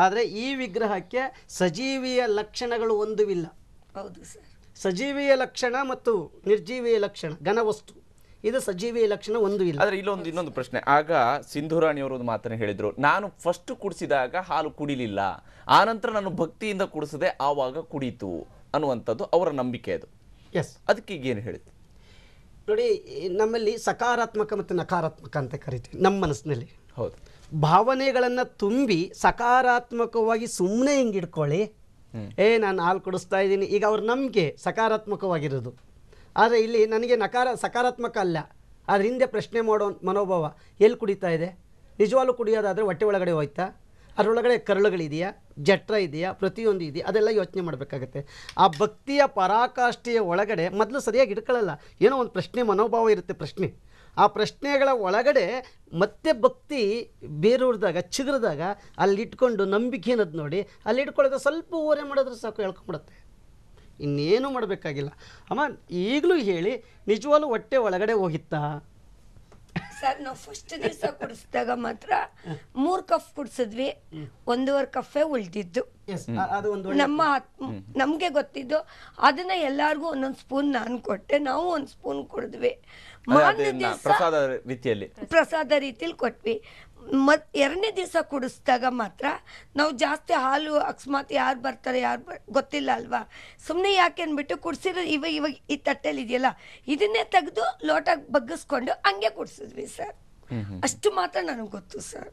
D: ಆದರೆ ಈ ವಿಗ್ರಹಕ್ಕೆ ಸಜೀವಿಯ ಲಕ್ಷಣಗಳು ಒಂದೂ ಹೌದು ಸರ್ ಸಜೀವಿಯ ಲಕ್ಷಣ ಮತ್ತು ನಿರ್ಜೀವಿಯ ಲಕ್ಷಣ ಘನವಸ್ತು ಇದು ಸಜೀವಿ ಲಕ್ಷಣ ಒಂದು ಇಲ್ಲ ಆದರೆ
A: ಇಲ್ಲೊಂದು ಇನ್ನೊಂದು ಪ್ರಶ್ನೆ ಆಗ ಅವರು ಒಂದು ಮಾತನ್ನು ಹೇಳಿದರು ನಾನು ಫಸ್ಟ್ ಕುಡಿಸಿದಾಗ ಹಾಲು ಕುಡಿಲಿಲ್ಲ ಆನಂತರ ನಾನು ಭಕ್ತಿಯಿಂದ ಕುಡಿಸದೆ ಆವಾಗ ಕುಡಿತು ಅನ್ನುವಂಥದ್ದು ಅವರ ನಂಬಿಕೆ ಅದು ಎಸ್ ಅದಕ್ಕೆ ಈಗೇನು ಏನು
D: ನೋಡಿ ನಮ್ಮಲ್ಲಿ ಸಕಾರಾತ್ಮಕ ಮತ್ತು ನಕಾರಾತ್ಮಕ ಅಂತ ಕರಿತೀವಿ ನಮ್ಮ ಮನಸ್ಸಿನಲ್ಲಿ ಹೌದು ಭಾವನೆಗಳನ್ನು ತುಂಬಿ ಸಕಾರಾತ್ಮಕವಾಗಿ ಸುಮ್ಮನೆ ಹಿಂಗಿಡ್ಕೊಳ್ಳಿ ಏ ನಾನು ಹಾಲು ಕುಡಿಸ್ತಾ ಇದ್ದೀನಿ ಈಗ ಅವ್ರ ನಂಬಿಕೆ ಸಕಾರಾತ್ಮಕವಾಗಿರೋದು ಆದರೆ ಇಲ್ಲಿ ನನಗೆ ನಕಾರ ಸಕಾರಾತ್ಮಕ ಅಲ್ಲ ಅದ್ರ ಹಿಂದೆ ಪ್ರಶ್ನೆ ಮಾಡೋ ಮನೋಭಾವ ಎಲ್ಲಿ ಕುಡಿತಾ ಇದೆ ನಿಜವಾಗ್ಲು ಕುಡಿಯೋದಾದರೆ ಹೊಟ್ಟೆ ಒಳಗಡೆ ಹೋಯ್ತಾ ಅದರೊಳಗಡೆ ಕರಳುಗಳಿದೆಯಾ ಜಟ್ರ ಇದೆಯಾ ಪ್ರತಿಯೊಂದು ಇದೆಯಾ ಅದೆಲ್ಲ ಯೋಚನೆ ಮಾಡಬೇಕಾಗತ್ತೆ ಆ ಭಕ್ತಿಯ ಪರಾಕಾಷ್ಠೆಯ ಒಳಗಡೆ ಮೊದಲು ಸರಿಯಾಗಿ ಇಟ್ಕೊಳ್ಳಲ್ಲ ಏನೋ ಒಂದು ಪ್ರಶ್ನೆ ಮನೋಭಾವ ಇರುತ್ತೆ ಪ್ರಶ್ನೆ ಆ ಪ್ರಶ್ನೆಗಳ ಒಳಗಡೆ ಮತ್ತೆ ಭಕ್ತಿ ಬೇರೂರಿದಾಗ ಚಿಗುರಿದಾಗ ಅಲ್ಲಿಟ್ಕೊಂಡು ನಂಬಿಕೆ ಅನ್ನೋದು ನೋಡಿ ಅಲ್ಲಿ ಅಲ್ಲಿಟ್ಕೊಳ್ಳೋದು ಸ್ವಲ್ಪ ಊರೆ ಮಾಡಿದ್ರೆ ಸಾಕು ಹೇಳ್ಕೊಂಬಿಡುತ್ತೆ ಇನ್ನೇನು ಮಾಡಬೇಕಾಗಿಲ್ಲ ಅಮ್ಮ ಈಗಲೂ ಹೇಳಿ ನಿಜವಾಗ್ಲೂ ಹೊಟ್ಟೆ ಒಳಗಡೆ ಹೋಗಿತ್ತಾ
E: ಸರ್ ನಾವು ಫಸ್ಟ್ ದಿವಸ ಕುಡಿಸಿದಾಗ ಮಾತ್ರ ಮೂರ್ ಕಫ್ ಕುಡಿಸಿದ್ವಿ ಒಂದೂವರೆ ಕಫೆ ಉಳಿದಿದ್ದು ನಮ್ಮ ನಮ್ಗೆ ಗೊತ್ತಿದ್ದು ಅದನ್ನ ಎಲ್ಲಾರ್ಗು ಒಂದೊಂದ್ ಸ್ಪೂನ್ ನಾನು ಕೊಟ್ಟೆ ನಾವು ಒಂದ್ ಸ್ಪೂನ್ ಕುಡಿದ್ವಿ ಪ್ರಸಾದ ರೀತಿಯಲ್ಲಿ ಕೊಟ್ವಿ ಮತ್ ಎರಡನೇ ದಿವಸ ಕುಡಿಸಿದಾಗ ಮಾತ್ರ ನಾವು ಜಾಸ್ತಿ ಹಾಲು ಅಕಸ್ಮಾತ್ ಯಾರು ಬರ್ತಾರೆ ಯಾರು ಬ ಗೊತ್ತಿಲ್ಲ ಅಲ್ವಾ ಸುಮ್ಮನೆ ಯಾಕೆ ಅಂದ್ಬಿಟ್ಟು ಕುಡಿಸಿರೋ ಇವಾಗ ಇವಾಗ ಈ ತಟ್ಟೆಲಿ ಇದೆಯಲ್ಲ ಇದನ್ನೇ ತೆಗೆದು ಲೋಟ ಬಗ್ಗಿಸ್ಕೊಂಡು ಹಂಗೆ ಕುಡಿಸಿದ್ವಿ ಸರ್ ಅಷ್ಟು ಮಾತ್ರ ನನಗೆ ಗೊತ್ತು ಸರ್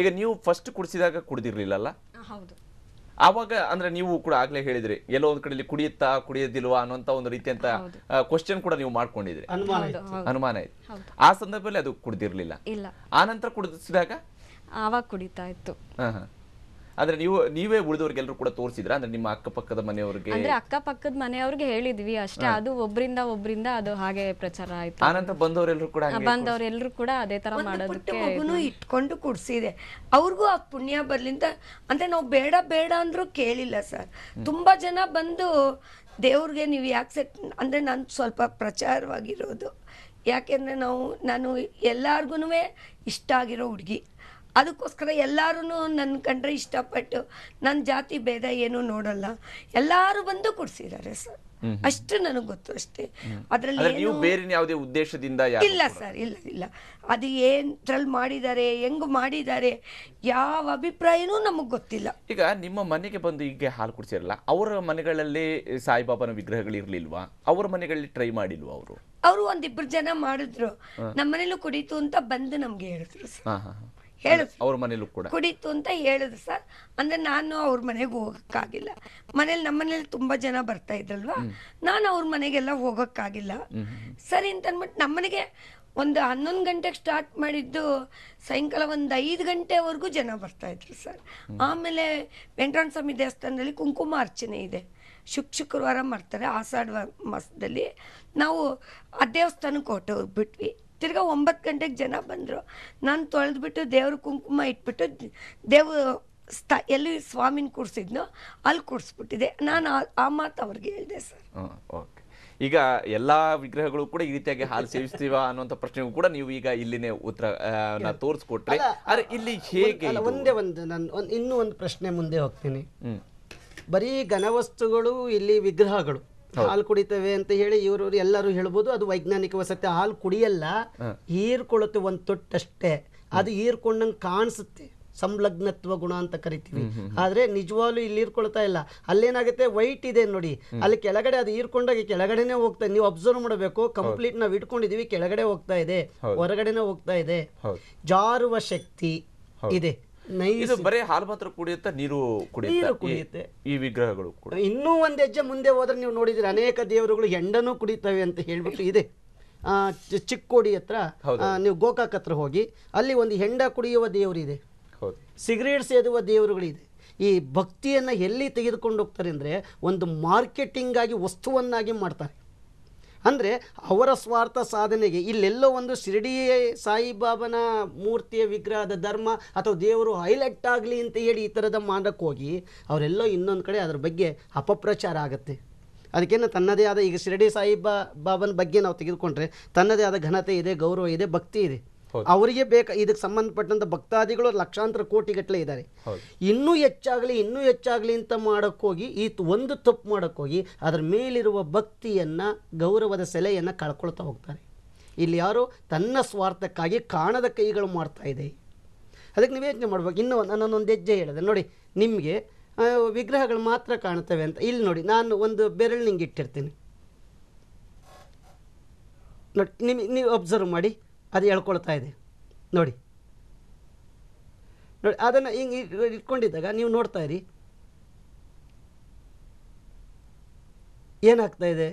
A: ಈಗ ನೀವು ಫಸ್ಟ್ ಕುಡಿಸಿದಾಗ ಕುಡಿದಿರ್ಲಿಲ್ಲಲ್ಲ ಹೌದು ಆವಾಗ ಅಂದ್ರೆ ನೀವು ಕೂಡ ಆಗ್ಲೇ ಹೇಳಿದ್ರಿ ಎಲ್ಲೋ ಒಂದ್ ಕಡೆಯಲ್ಲಿ ಕುಡಿಯುತ್ತಾ ಕುಡಿಯೋದಿಲ್ವಾ ಅನ್ನೋಂತ ಒಂದು ರೀತಿಯಂತ ಕ್ವಶನ್ ಕೂಡ ನೀವು ಮಾಡ್ಕೊಂಡಿದ್ರಿ ಅನುಮಾನ ಇತ್ತು ಆ ಸಂದರ್ಭದಲ್ಲಿ ಅದು ಆ ನಂತರ ಕುಡಿದಾಗ
C: ಆವಾಗ ಕುಡಿತಾ ಇತ್ತು
A: ಅಂದ್ರೆ ನೀವು ನೀವೇ ಉಳಿದವ್ರಿಗೆಲ್ಲರೂ ಕೂಡ ತೋರಿಸಿದ್ರ ಅಂದ್ರೆ ನಿಮ್ಮ ಅಕ್ಕಪಕ್ಕದ ಮನೆಯವ್ರಿಗೆ ಅಂದ್ರೆ
C: ಅಕ್ಕಪಕ್ಕದ ಮನೆಯವ್ರಿಗೆ ಹೇಳಿದ್ವಿ ಅಷ್ಟೇ ಅದು ಒಬ್ರಿಂದ ಒಬ್ರಿಂದ ಅದು ಹಾಗೆ ಪ್ರಚಾರ ಆಯ್ತು
A: ಆನಂತರ ಬಂದವರೆಲ್ಲರೂ ಕೂಡ ಬಂದವರೆಲ್ಲರೂ
C: ಕೂಡ ಅದೇ ತರ ಮಾಡೋದಕ್ಕೆ ಇಟ್ಕೊಂಡು ಕುಡ್ಸಿದೆ ಅವ್ರಿಗೂ ಆ ಪುಣ್ಯ ಬರ್ಲಿಂತ ಅಂದ್ರೆ
E: ನಾವು ಬೇಡ ಬೇಡ ಅಂದ್ರು ಕೇಳಿಲ್ಲ ಸರ್ ತುಂಬಾ ಜನ ಬಂದು ದೇವ್ರಿಗೆ ನೀವು ಯಾಕೆ ಸೆಟ್ ಅಂದರೆ ನಾನು ಸ್ವಲ್ಪ ಪ್ರಚಾರವಾಗಿರೋದು ಯಾಕೆಂದರೆ ನಾವು ನಾನು ಎಲ್ಲಾರ್ಗು ಇಷ್ಟ ಆಗಿರೋ ಹುಡುಗಿ ಅದಕ್ಕೋಸ್ಕರ ಎಲ್ಲರೂ ನನ್ನ ಕಂಡ್ರೆ ಇಷ್ಟಪಟ್ಟು ನನ್ನ ಜಾತಿ ಭೇದ ಏನೂ ನೋಡಲ್ಲ ಎಲ್ಲರೂ ಬಂದು ಕೊಡ್ಸಿದ್ದಾರೆ ಸರ್ ಅಷ್ಟು ನನಗೆ ಗೊತ್ತು ಅಷ್ಟೇ ಅದರಲ್ಲಿ ಬೇರೆ
A: ಯಾವುದೇ ಉದ್ದೇಶದಿಂದ ಇಲ್ಲ
E: ಸರ್ ಇಲ್ಲ ಇಲ್ಲ ಅದು ಏನ್ರಲ್ಲಿ ಮಾಡಿದ್ದಾರೆ ಹೆಂಗ್ ಮಾಡಿದ್ದಾರೆ ಯಾವ ಅಭಿಪ್ರಾಯನೂ ನಮಗೆ ಗೊತ್ತಿಲ್ಲ
A: ಈಗ ನಿಮ್ಮ ಮನೆಗೆ ಬಂದು ಈಗ ಹಾಲು ಕುಡಿಸಿರಲ್ಲ ಅವರ ಮನೆಗಳಲ್ಲಿ ಸಾಯಿಬಾಬಾನ ವಿಗ್ರಹಗಳಿರ್ಲಿಲ್ವಾ ಅವರ ಮನೆಗಳಲ್ಲಿ ಟ್ರೈ ಮಾಡಿಲ್ವಾ ಅವರು
E: ಅವರು ಒಂದಿಬ್ರು ಜನ ಮಾಡಿದ್ರು ನಮ್ಮನೇಲೂ ಕುಡಿತು ಅಂತ ಬಂದು ನಮ್ಗೆ ಹೇಳಿದ್ರು
A: ಹೇಳ ಅವ್ರ ಮನೇಲೂ ಕೂಡ ಕುಡಿತು
E: ಅಂತ ಹೇಳಿದ್ರು ಸರ್ ಅಂದ್ರೆ ನಾನು ಅವ್ರ ಮನೆಗೆ ಹೋಗಕ್ಕಾಗಿಲ್ಲ ಮನೇಲಿ ನಮ್ಮ ಮನೇಲಿ ತುಂಬಾ ಜನ ಬರ್ತಾ ಇದ್ರಲ್ವಾ ನಾನು ಅವ್ರ ಮನೆಗೆಲ್ಲ ಹೋಗಕ್ಕಾಗಿಲ್ಲ ಸರಿ ಅಂತ ಅಂದ್ಬಿಟ್ಟು ನಮ್ಮನೆಗೆ ಒಂದು ಹನ್ನೊಂದು ಗಂಟೆಗೆ ಸ್ಟಾರ್ಟ್ ಮಾಡಿದ್ದು ಸಾಯಂಕಾಲ ಒಂದು ಐದು ಗಂಟೆವರೆಗೂ ಜನ ಬರ್ತಾ ಇದ್ರು ಸರ್ ಆಮೇಲೆ ವೆಂಕಟರಾಮ ಸ್ವಾಮಿ ದೇವಸ್ಥಾನದಲ್ಲಿ ಕುಂಕುಮ ಅರ್ಚನೆ ಇದೆ ಶುಕ್ ಶುಕ್ರವಾರ ಮಾಡ್ತಾರೆ ಆಷಾಢ ಮಾಸದಲ್ಲಿ ನಾವು ಆ ದೇವಸ್ಥಾನಕ್ಕೆ ಹೋಗ್ಬಿಟ್ವಿ ತಿರ್ಗ ಒಂಬತ್ತು ಗಂಟೆಗೆ ಜನ ಬಂದರು ನಾನು ತೊಳೆದ್ಬಿಟ್ಟು ದೇವ್ರ ಕುಂಕುಮ ಇಟ್ಬಿಟ್ಟು ದೇವ ಸ್ಥ ಎಲ್ಲಿ ಸ್ವಾಮಿನ ಕೂರಿಸಿದ್ನೋ ಅಲ್ಲಿ ಕೂರಿಸ್ಬಿಟ್ಟಿದೆ ನಾನು ಆ ಮಾತು ಅವ್ರಿಗೆ ಹೇಳಿದೆ ಸರ್
A: ಓಕೆ ಈಗ ಎಲ್ಲ ವಿಗ್ರಹಗಳು ಕೂಡ ಈ ರೀತಿಯಾಗಿ ಹಾಲು ಸೇವಿಸ್ತೀವ ಅನ್ನುವಂಥ ಪ್ರಶ್ನೆಗೂ ಕೂಡ ನೀವು ಈಗ ಇಲ್ಲಿನೇ ಉತ್ತರ ತೋರಿಸ್ಕೊಟ್ರಿ ಆದರೆ ಇಲ್ಲಿ ಹೇಗೆ ಒಂದೇ
D: ಒಂದು ನಾನು ಇನ್ನೂ ಒಂದು ಪ್ರಶ್ನೆ ಮುಂದೆ ಹೋಗ್ತೀನಿ ಬರೀ ಘನವಸ್ತುಗಳು ಇಲ್ಲಿ ವಿಗ್ರಹಗಳು ಹಾಲು ಕುಡಿತೇವೆ ಅಂತ ಹೇಳಿ ಇವರು ಎಲ್ಲರೂ ಹೇಳ್ಬೋದು ಅದು ವೈಜ್ಞಾನಿಕ ವಸತಿ ಹಾಲು ಕುಡಿಯಲ್ಲ ಹೀರ್ಕೊಳ್ಳುತ್ತೆ ಒಂದು ತೊಟ್ಟಷ್ಟೇ ಅದು ಹೀರ್ಕೊಂಡಂಗೆ ಕಾಣಿಸುತ್ತೆ ಸಂಲಗ್ನತ್ವ ಗುಣ ಅಂತ ಕರಿತೀವಿ ಆದ್ರೆ ನಿಜವಾಗ್ಲೂ ಇಲ್ಲಿ ಹೀರ್ಕೊಳ್ತಾ ಇಲ್ಲ ಅಲ್ಲೇನಾಗುತ್ತೆ ವೈಟ್ ಇದೆ ನೋಡಿ ಅಲ್ಲಿ ಕೆಳಗಡೆ ಅದು ಹೀರ್ಕೊಂಡಾಗ ಕೆಳಗಡೆನೆ ಹೋಗ್ತಾ ನೀವು ಅಬ್ಸರ್ವ್ ಮಾಡಬೇಕು ಕಂಪ್ಲೀಟ್ ನಾವು ಇಟ್ಕೊಂಡಿದೀವಿ ಕೆಳಗಡೆ ಹೋಗ್ತಾ ಇದೆ ಹೊರಗಡೆನೆ ಹೋಗ್ತಾ ಇದೆ ಜಾರುವ ಶಕ್ತಿ ಇದೆ ಇದು ಬರೀ ಹಾಲು ಮಾತ್ರ ಕುಡಿಯುತ್ತಾ
A: ನೀರು ಕುಡಿಯುತ್ತೆ ಈ ವಿಗ್ರಹಗಳು ಕೂಡ
D: ಇನ್ನೂ ಒಂದು ಹೆಜ್ಜೆ ಮುಂದೆ ಹೋದ್ರೆ ನೀವು ನೋಡಿದ್ರೆ ಅನೇಕ ದೇವರುಗಳು ಹೆಂಡನು ಕುಡಿತವೆ ಅಂತ ಹೇಳ್ಬಿಟ್ಟು ಇದೆ ಚಿಕ್ಕೋಡಿ ಹತ್ರ ನೀವು ಗೋಕಾಕ್ ಹತ್ರ ಹೋಗಿ ಅಲ್ಲಿ ಒಂದು ಹೆಂಡ ಕುಡಿಯುವ ದೇವರು ದೇವರಿದೆ ಸಿಗರೇಟ್ ಸೇದುವ ದೇವರುಗಳಿದೆ ಈ ಭಕ್ತಿಯನ್ನು ಎಲ್ಲಿ ತೆಗೆದುಕೊಂಡು ಹೋಗ್ತಾರೆ ಅಂದರೆ ಒಂದು ಮಾರ್ಕೆಟಿಂಗ್ ಆಗಿ ವಸ್ತುವನ್ನಾಗಿ ಮಾಡ್ತಾರೆ ಅಂದರೆ ಅವರ ಸ್ವಾರ್ಥ ಸಾಧನೆಗೆ ಇಲ್ಲೆಲ್ಲೋ ಒಂದು ಶಿರಡಿ ಸಾಯಿಬಾಬನ ಮೂರ್ತಿಯ ವಿಗ್ರಹದ ಧರ್ಮ ಅಥವಾ ದೇವರು ಹೈಲೈಟ್ ಆಗಲಿ ಅಂತ ಹೇಳಿ ಈ ಥರದ ಮಾಡೋಕ್ಕೋಗಿ ಹೋಗಿ ಅವರೆಲ್ಲೋ ಇನ್ನೊಂದು ಕಡೆ ಅದ್ರ ಬಗ್ಗೆ ಅಪಪ್ರಚಾರ ಆಗುತ್ತೆ ಅದಕ್ಕೇನು ತನ್ನದೇ ಆದ ಈಗ ಶಿರಡಿ ಸಾಯಿಬಾ ಬಾಬನ ಬಗ್ಗೆ ನಾವು ತೆಗೆದುಕೊಂಡ್ರೆ ತನ್ನದೇ ಆದ ಘನತೆ ಇದೆ ಗೌರವ ಇದೆ ಭಕ್ತಿ ಇದೆ ಅವರಿಗೆ ಬೇಕ ಇದಕ್ಕೆ ಸಂಬಂಧಪಟ್ಟಂತ ಭಕ್ತಾದಿಗಳು ಲಕ್ಷಾಂತರ ಕೋಟಿಗಟ್ಟಲೆ ಇದ್ದಾರೆ ಇನ್ನೂ ಹೆಚ್ಚಾಗಲಿ ಇನ್ನೂ ಹೆಚ್ಚಾಗಲಿ ಅಂತ ಮಾಡೋಕ್ಕೋಗಿ ಈ ಒಂದು ತಪ್ಪು ಮಾಡೋಕ್ಕೋಗಿ ಅದರ ಮೇಲಿರುವ ಭಕ್ತಿಯನ್ನು ಗೌರವದ ಸೆಲೆಯನ್ನು ಕಳ್ಕೊಳ್ತಾ ಹೋಗ್ತಾರೆ ಇಲ್ಲಿ ಯಾರು ತನ್ನ ಸ್ವಾರ್ಥಕ್ಕಾಗಿ ಕಾಣದ ಕೈಗಳು ಮಾಡ್ತಾ ಇದೆ ಅದಕ್ಕೆ ನೀವು ಯೋಚನೆ ಮಾಡ್ಬೇಕು ಇನ್ನೂ ನನ್ನೊಂದು ಹೆಜ್ಜೆ ಹೇಳಿದೆ ನೋಡಿ ನಿಮಗೆ ವಿಗ್ರಹಗಳು ಮಾತ್ರ ಕಾಣ್ತವೆ ಅಂತ ಇಲ್ಲಿ ನೋಡಿ ನಾನು ಒಂದು ನಿಂಗೆ ಇಟ್ಟಿರ್ತೀನಿ ನೋಡಿ ನಿಮ್ಗೆ ನೀವು ಅಬ್ಸರ್ವ್ ಮಾಡಿ ಅದು ಹೇಳ್ಕೊಳ್ತಾ ಇದೆ ನೋಡಿ ನೋಡಿ ಅದನ್ನು ಹಿಂಗೆ ಇಟ್ಕೊಂಡಿದ್ದಾಗ ನೀವು ನೋಡ್ತಾ ಇರಿ ಏನಾಗ್ತಾ ಇದೆ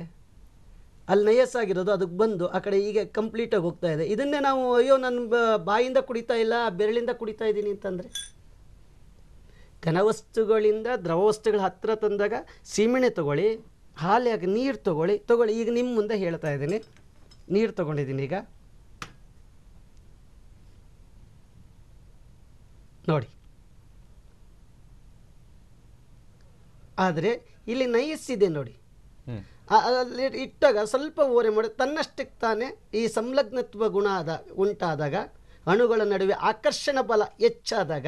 D: ಅಲ್ಲಿ ನಯಸ್ಸಾಗಿರೋದು ಅದಕ್ಕೆ ಬಂದು ಆ ಕಡೆ ಹೀಗೆ ಕಂಪ್ಲೀಟಾಗಿ ಹೋಗ್ತಾ ಇದೆ ಇದನ್ನೇ ನಾವು ಅಯ್ಯೋ ನನ್ನ ಬಾಯಿಂದ ಕುಡಿತಾ ಇಲ್ಲ ಬೆರಳಿಂದ ಕುಡಿತಾ ಇದ್ದೀನಿ ಅಂತಂದರೆ ಘನವಸ್ತುಗಳಿಂದ ದ್ರವವಸ್ತುಗಳ ಹತ್ತಿರ ತಂದಾಗ ಸೀಮೆಣೆ ತೊಗೊಳ್ಳಿ ಹಾಲಿಯಾಗಿ ನೀರು ತೊಗೊಳ್ಳಿ ತೊಗೊಳ್ಳಿ ಈಗ ನಿಮ್ಮ ಮುಂದೆ ಹೇಳ್ತಾ ಇದ್ದೀನಿ ನೀರು ತೊಗೊಂಡಿದ್ದೀನಿ ಈಗ ನೋಡಿ ಆದರೆ ಇಲ್ಲಿ ನೈಸ್ ಇದೆ ನೋಡಿ ಅಲ್ಲಿ ಇಟ್ಟಾಗ ಸ್ವಲ್ಪ ಓರೆ ಮಾಡಿ ತನ್ನಷ್ಟಕ್ಕೆ ತಾನೇ ಈ ಸಂಲಗ್ನತ್ವ ಗುಣ ಆದ ಉಂಟಾದಾಗ ಅಣುಗಳ ನಡುವೆ ಆಕರ್ಷಣ ಬಲ ಹೆಚ್ಚಾದಾಗ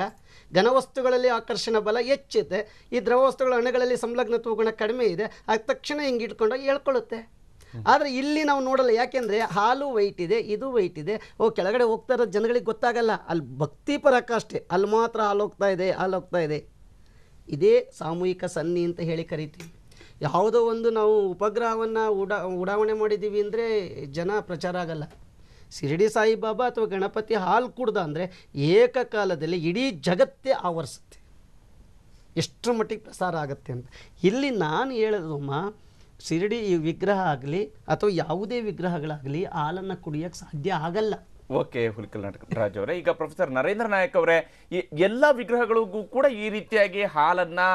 D: ಘನವಸ್ತುಗಳಲ್ಲಿ ಆಕರ್ಷಣ ಬಲ ಹೆಚ್ಚಿದೆ ಈ ದ್ರವ ವಸ್ತುಗಳ ಅಣುಗಳಲ್ಲಿ ಸಂಲಗ್ನತ್ವ ಗುಣ ಕಡಿಮೆ ಇದೆ ಆ ತಕ್ಷಣ ಹಿಂಗೆ ಇಟ್ಕೊಂಡೋಗಿ ಹೇಳ್ಕೊಳ್ಳುತ್ತೆ ಆದರೆ ಇಲ್ಲಿ ನಾವು ನೋಡಲ್ಲ ಯಾಕೆಂದರೆ ಹಾಲು ವೈಟ್ ಇದೆ ಇದು ವೈಟ್ ಇದೆ ಓ ಕೆಳಗಡೆ ಹೋಗ್ತಾ ಇರೋ ಜನಗಳಿಗೆ ಗೊತ್ತಾಗಲ್ಲ ಅಲ್ಲಿ ಭಕ್ತಿ ಪರಕ್ಕಷ್ಟೇ ಅಲ್ಲಿ ಮಾತ್ರ ಹಾಲು ಹೋಗ್ತಾ ಇದೆ ಹಾಲು ಹೋಗ್ತಾ ಇದೆ ಇದೇ ಸಾಮೂಹಿಕ ಸನ್ನಿ ಅಂತ ಹೇಳಿ ಕರಿತೀವಿ ಯಾವುದೋ ಒಂದು ನಾವು ಉಪಗ್ರಹವನ್ನು ಉಡಾ ಉಡಾವಣೆ ಮಾಡಿದ್ದೀವಿ ಅಂದರೆ ಜನ ಪ್ರಚಾರ ಆಗಲ್ಲ ಶಿರಡಿ ಸಾಯಿಬಾಬಾ ಅಥವಾ ಗಣಪತಿ ಹಾಲು ಕುಡ್ದ ಅಂದರೆ ಏಕಕಾಲದಲ್ಲಿ ಇಡೀ ಜಗತ್ತೇ ಆವರಿಸುತ್ತೆ ಎಷ್ಟರ ಮಟ್ಟಿಗೆ ಪ್ರಸಾರ ಆಗುತ್ತೆ ಅಂತ ಇಲ್ಲಿ ನಾನು ಹೇಳೋದು ಅಮ್ಮ ಶಿರಡಿ ಈ ವಿಗ್ರಹ ಆಗಲಿ ಅಥವಾ ಯಾವುದೇ ವಿಗ್ರಹಗಳಾಗಲಿ ಹಾಲನ್ನು ಕುಡಿಯೋಕ್ಕೆ ಸಾಧ್ಯ ಆಗಲ್ಲ
A: ಓಕೆ ಹುಲಿಕಲ್ ನಾಟಕ ಅವರೇ ಈಗ ಪ್ರೊಫೆಸರ್ ನರೇಂದ್ರ ನಾಯಕ್ ಅವರೇ ಎಲ್ಲ ವಿಗ್ರಹಗಳಿಗೂ ಕೂಡ ಈ ರೀತಿಯಾಗಿ ಹಾಲನ್ನು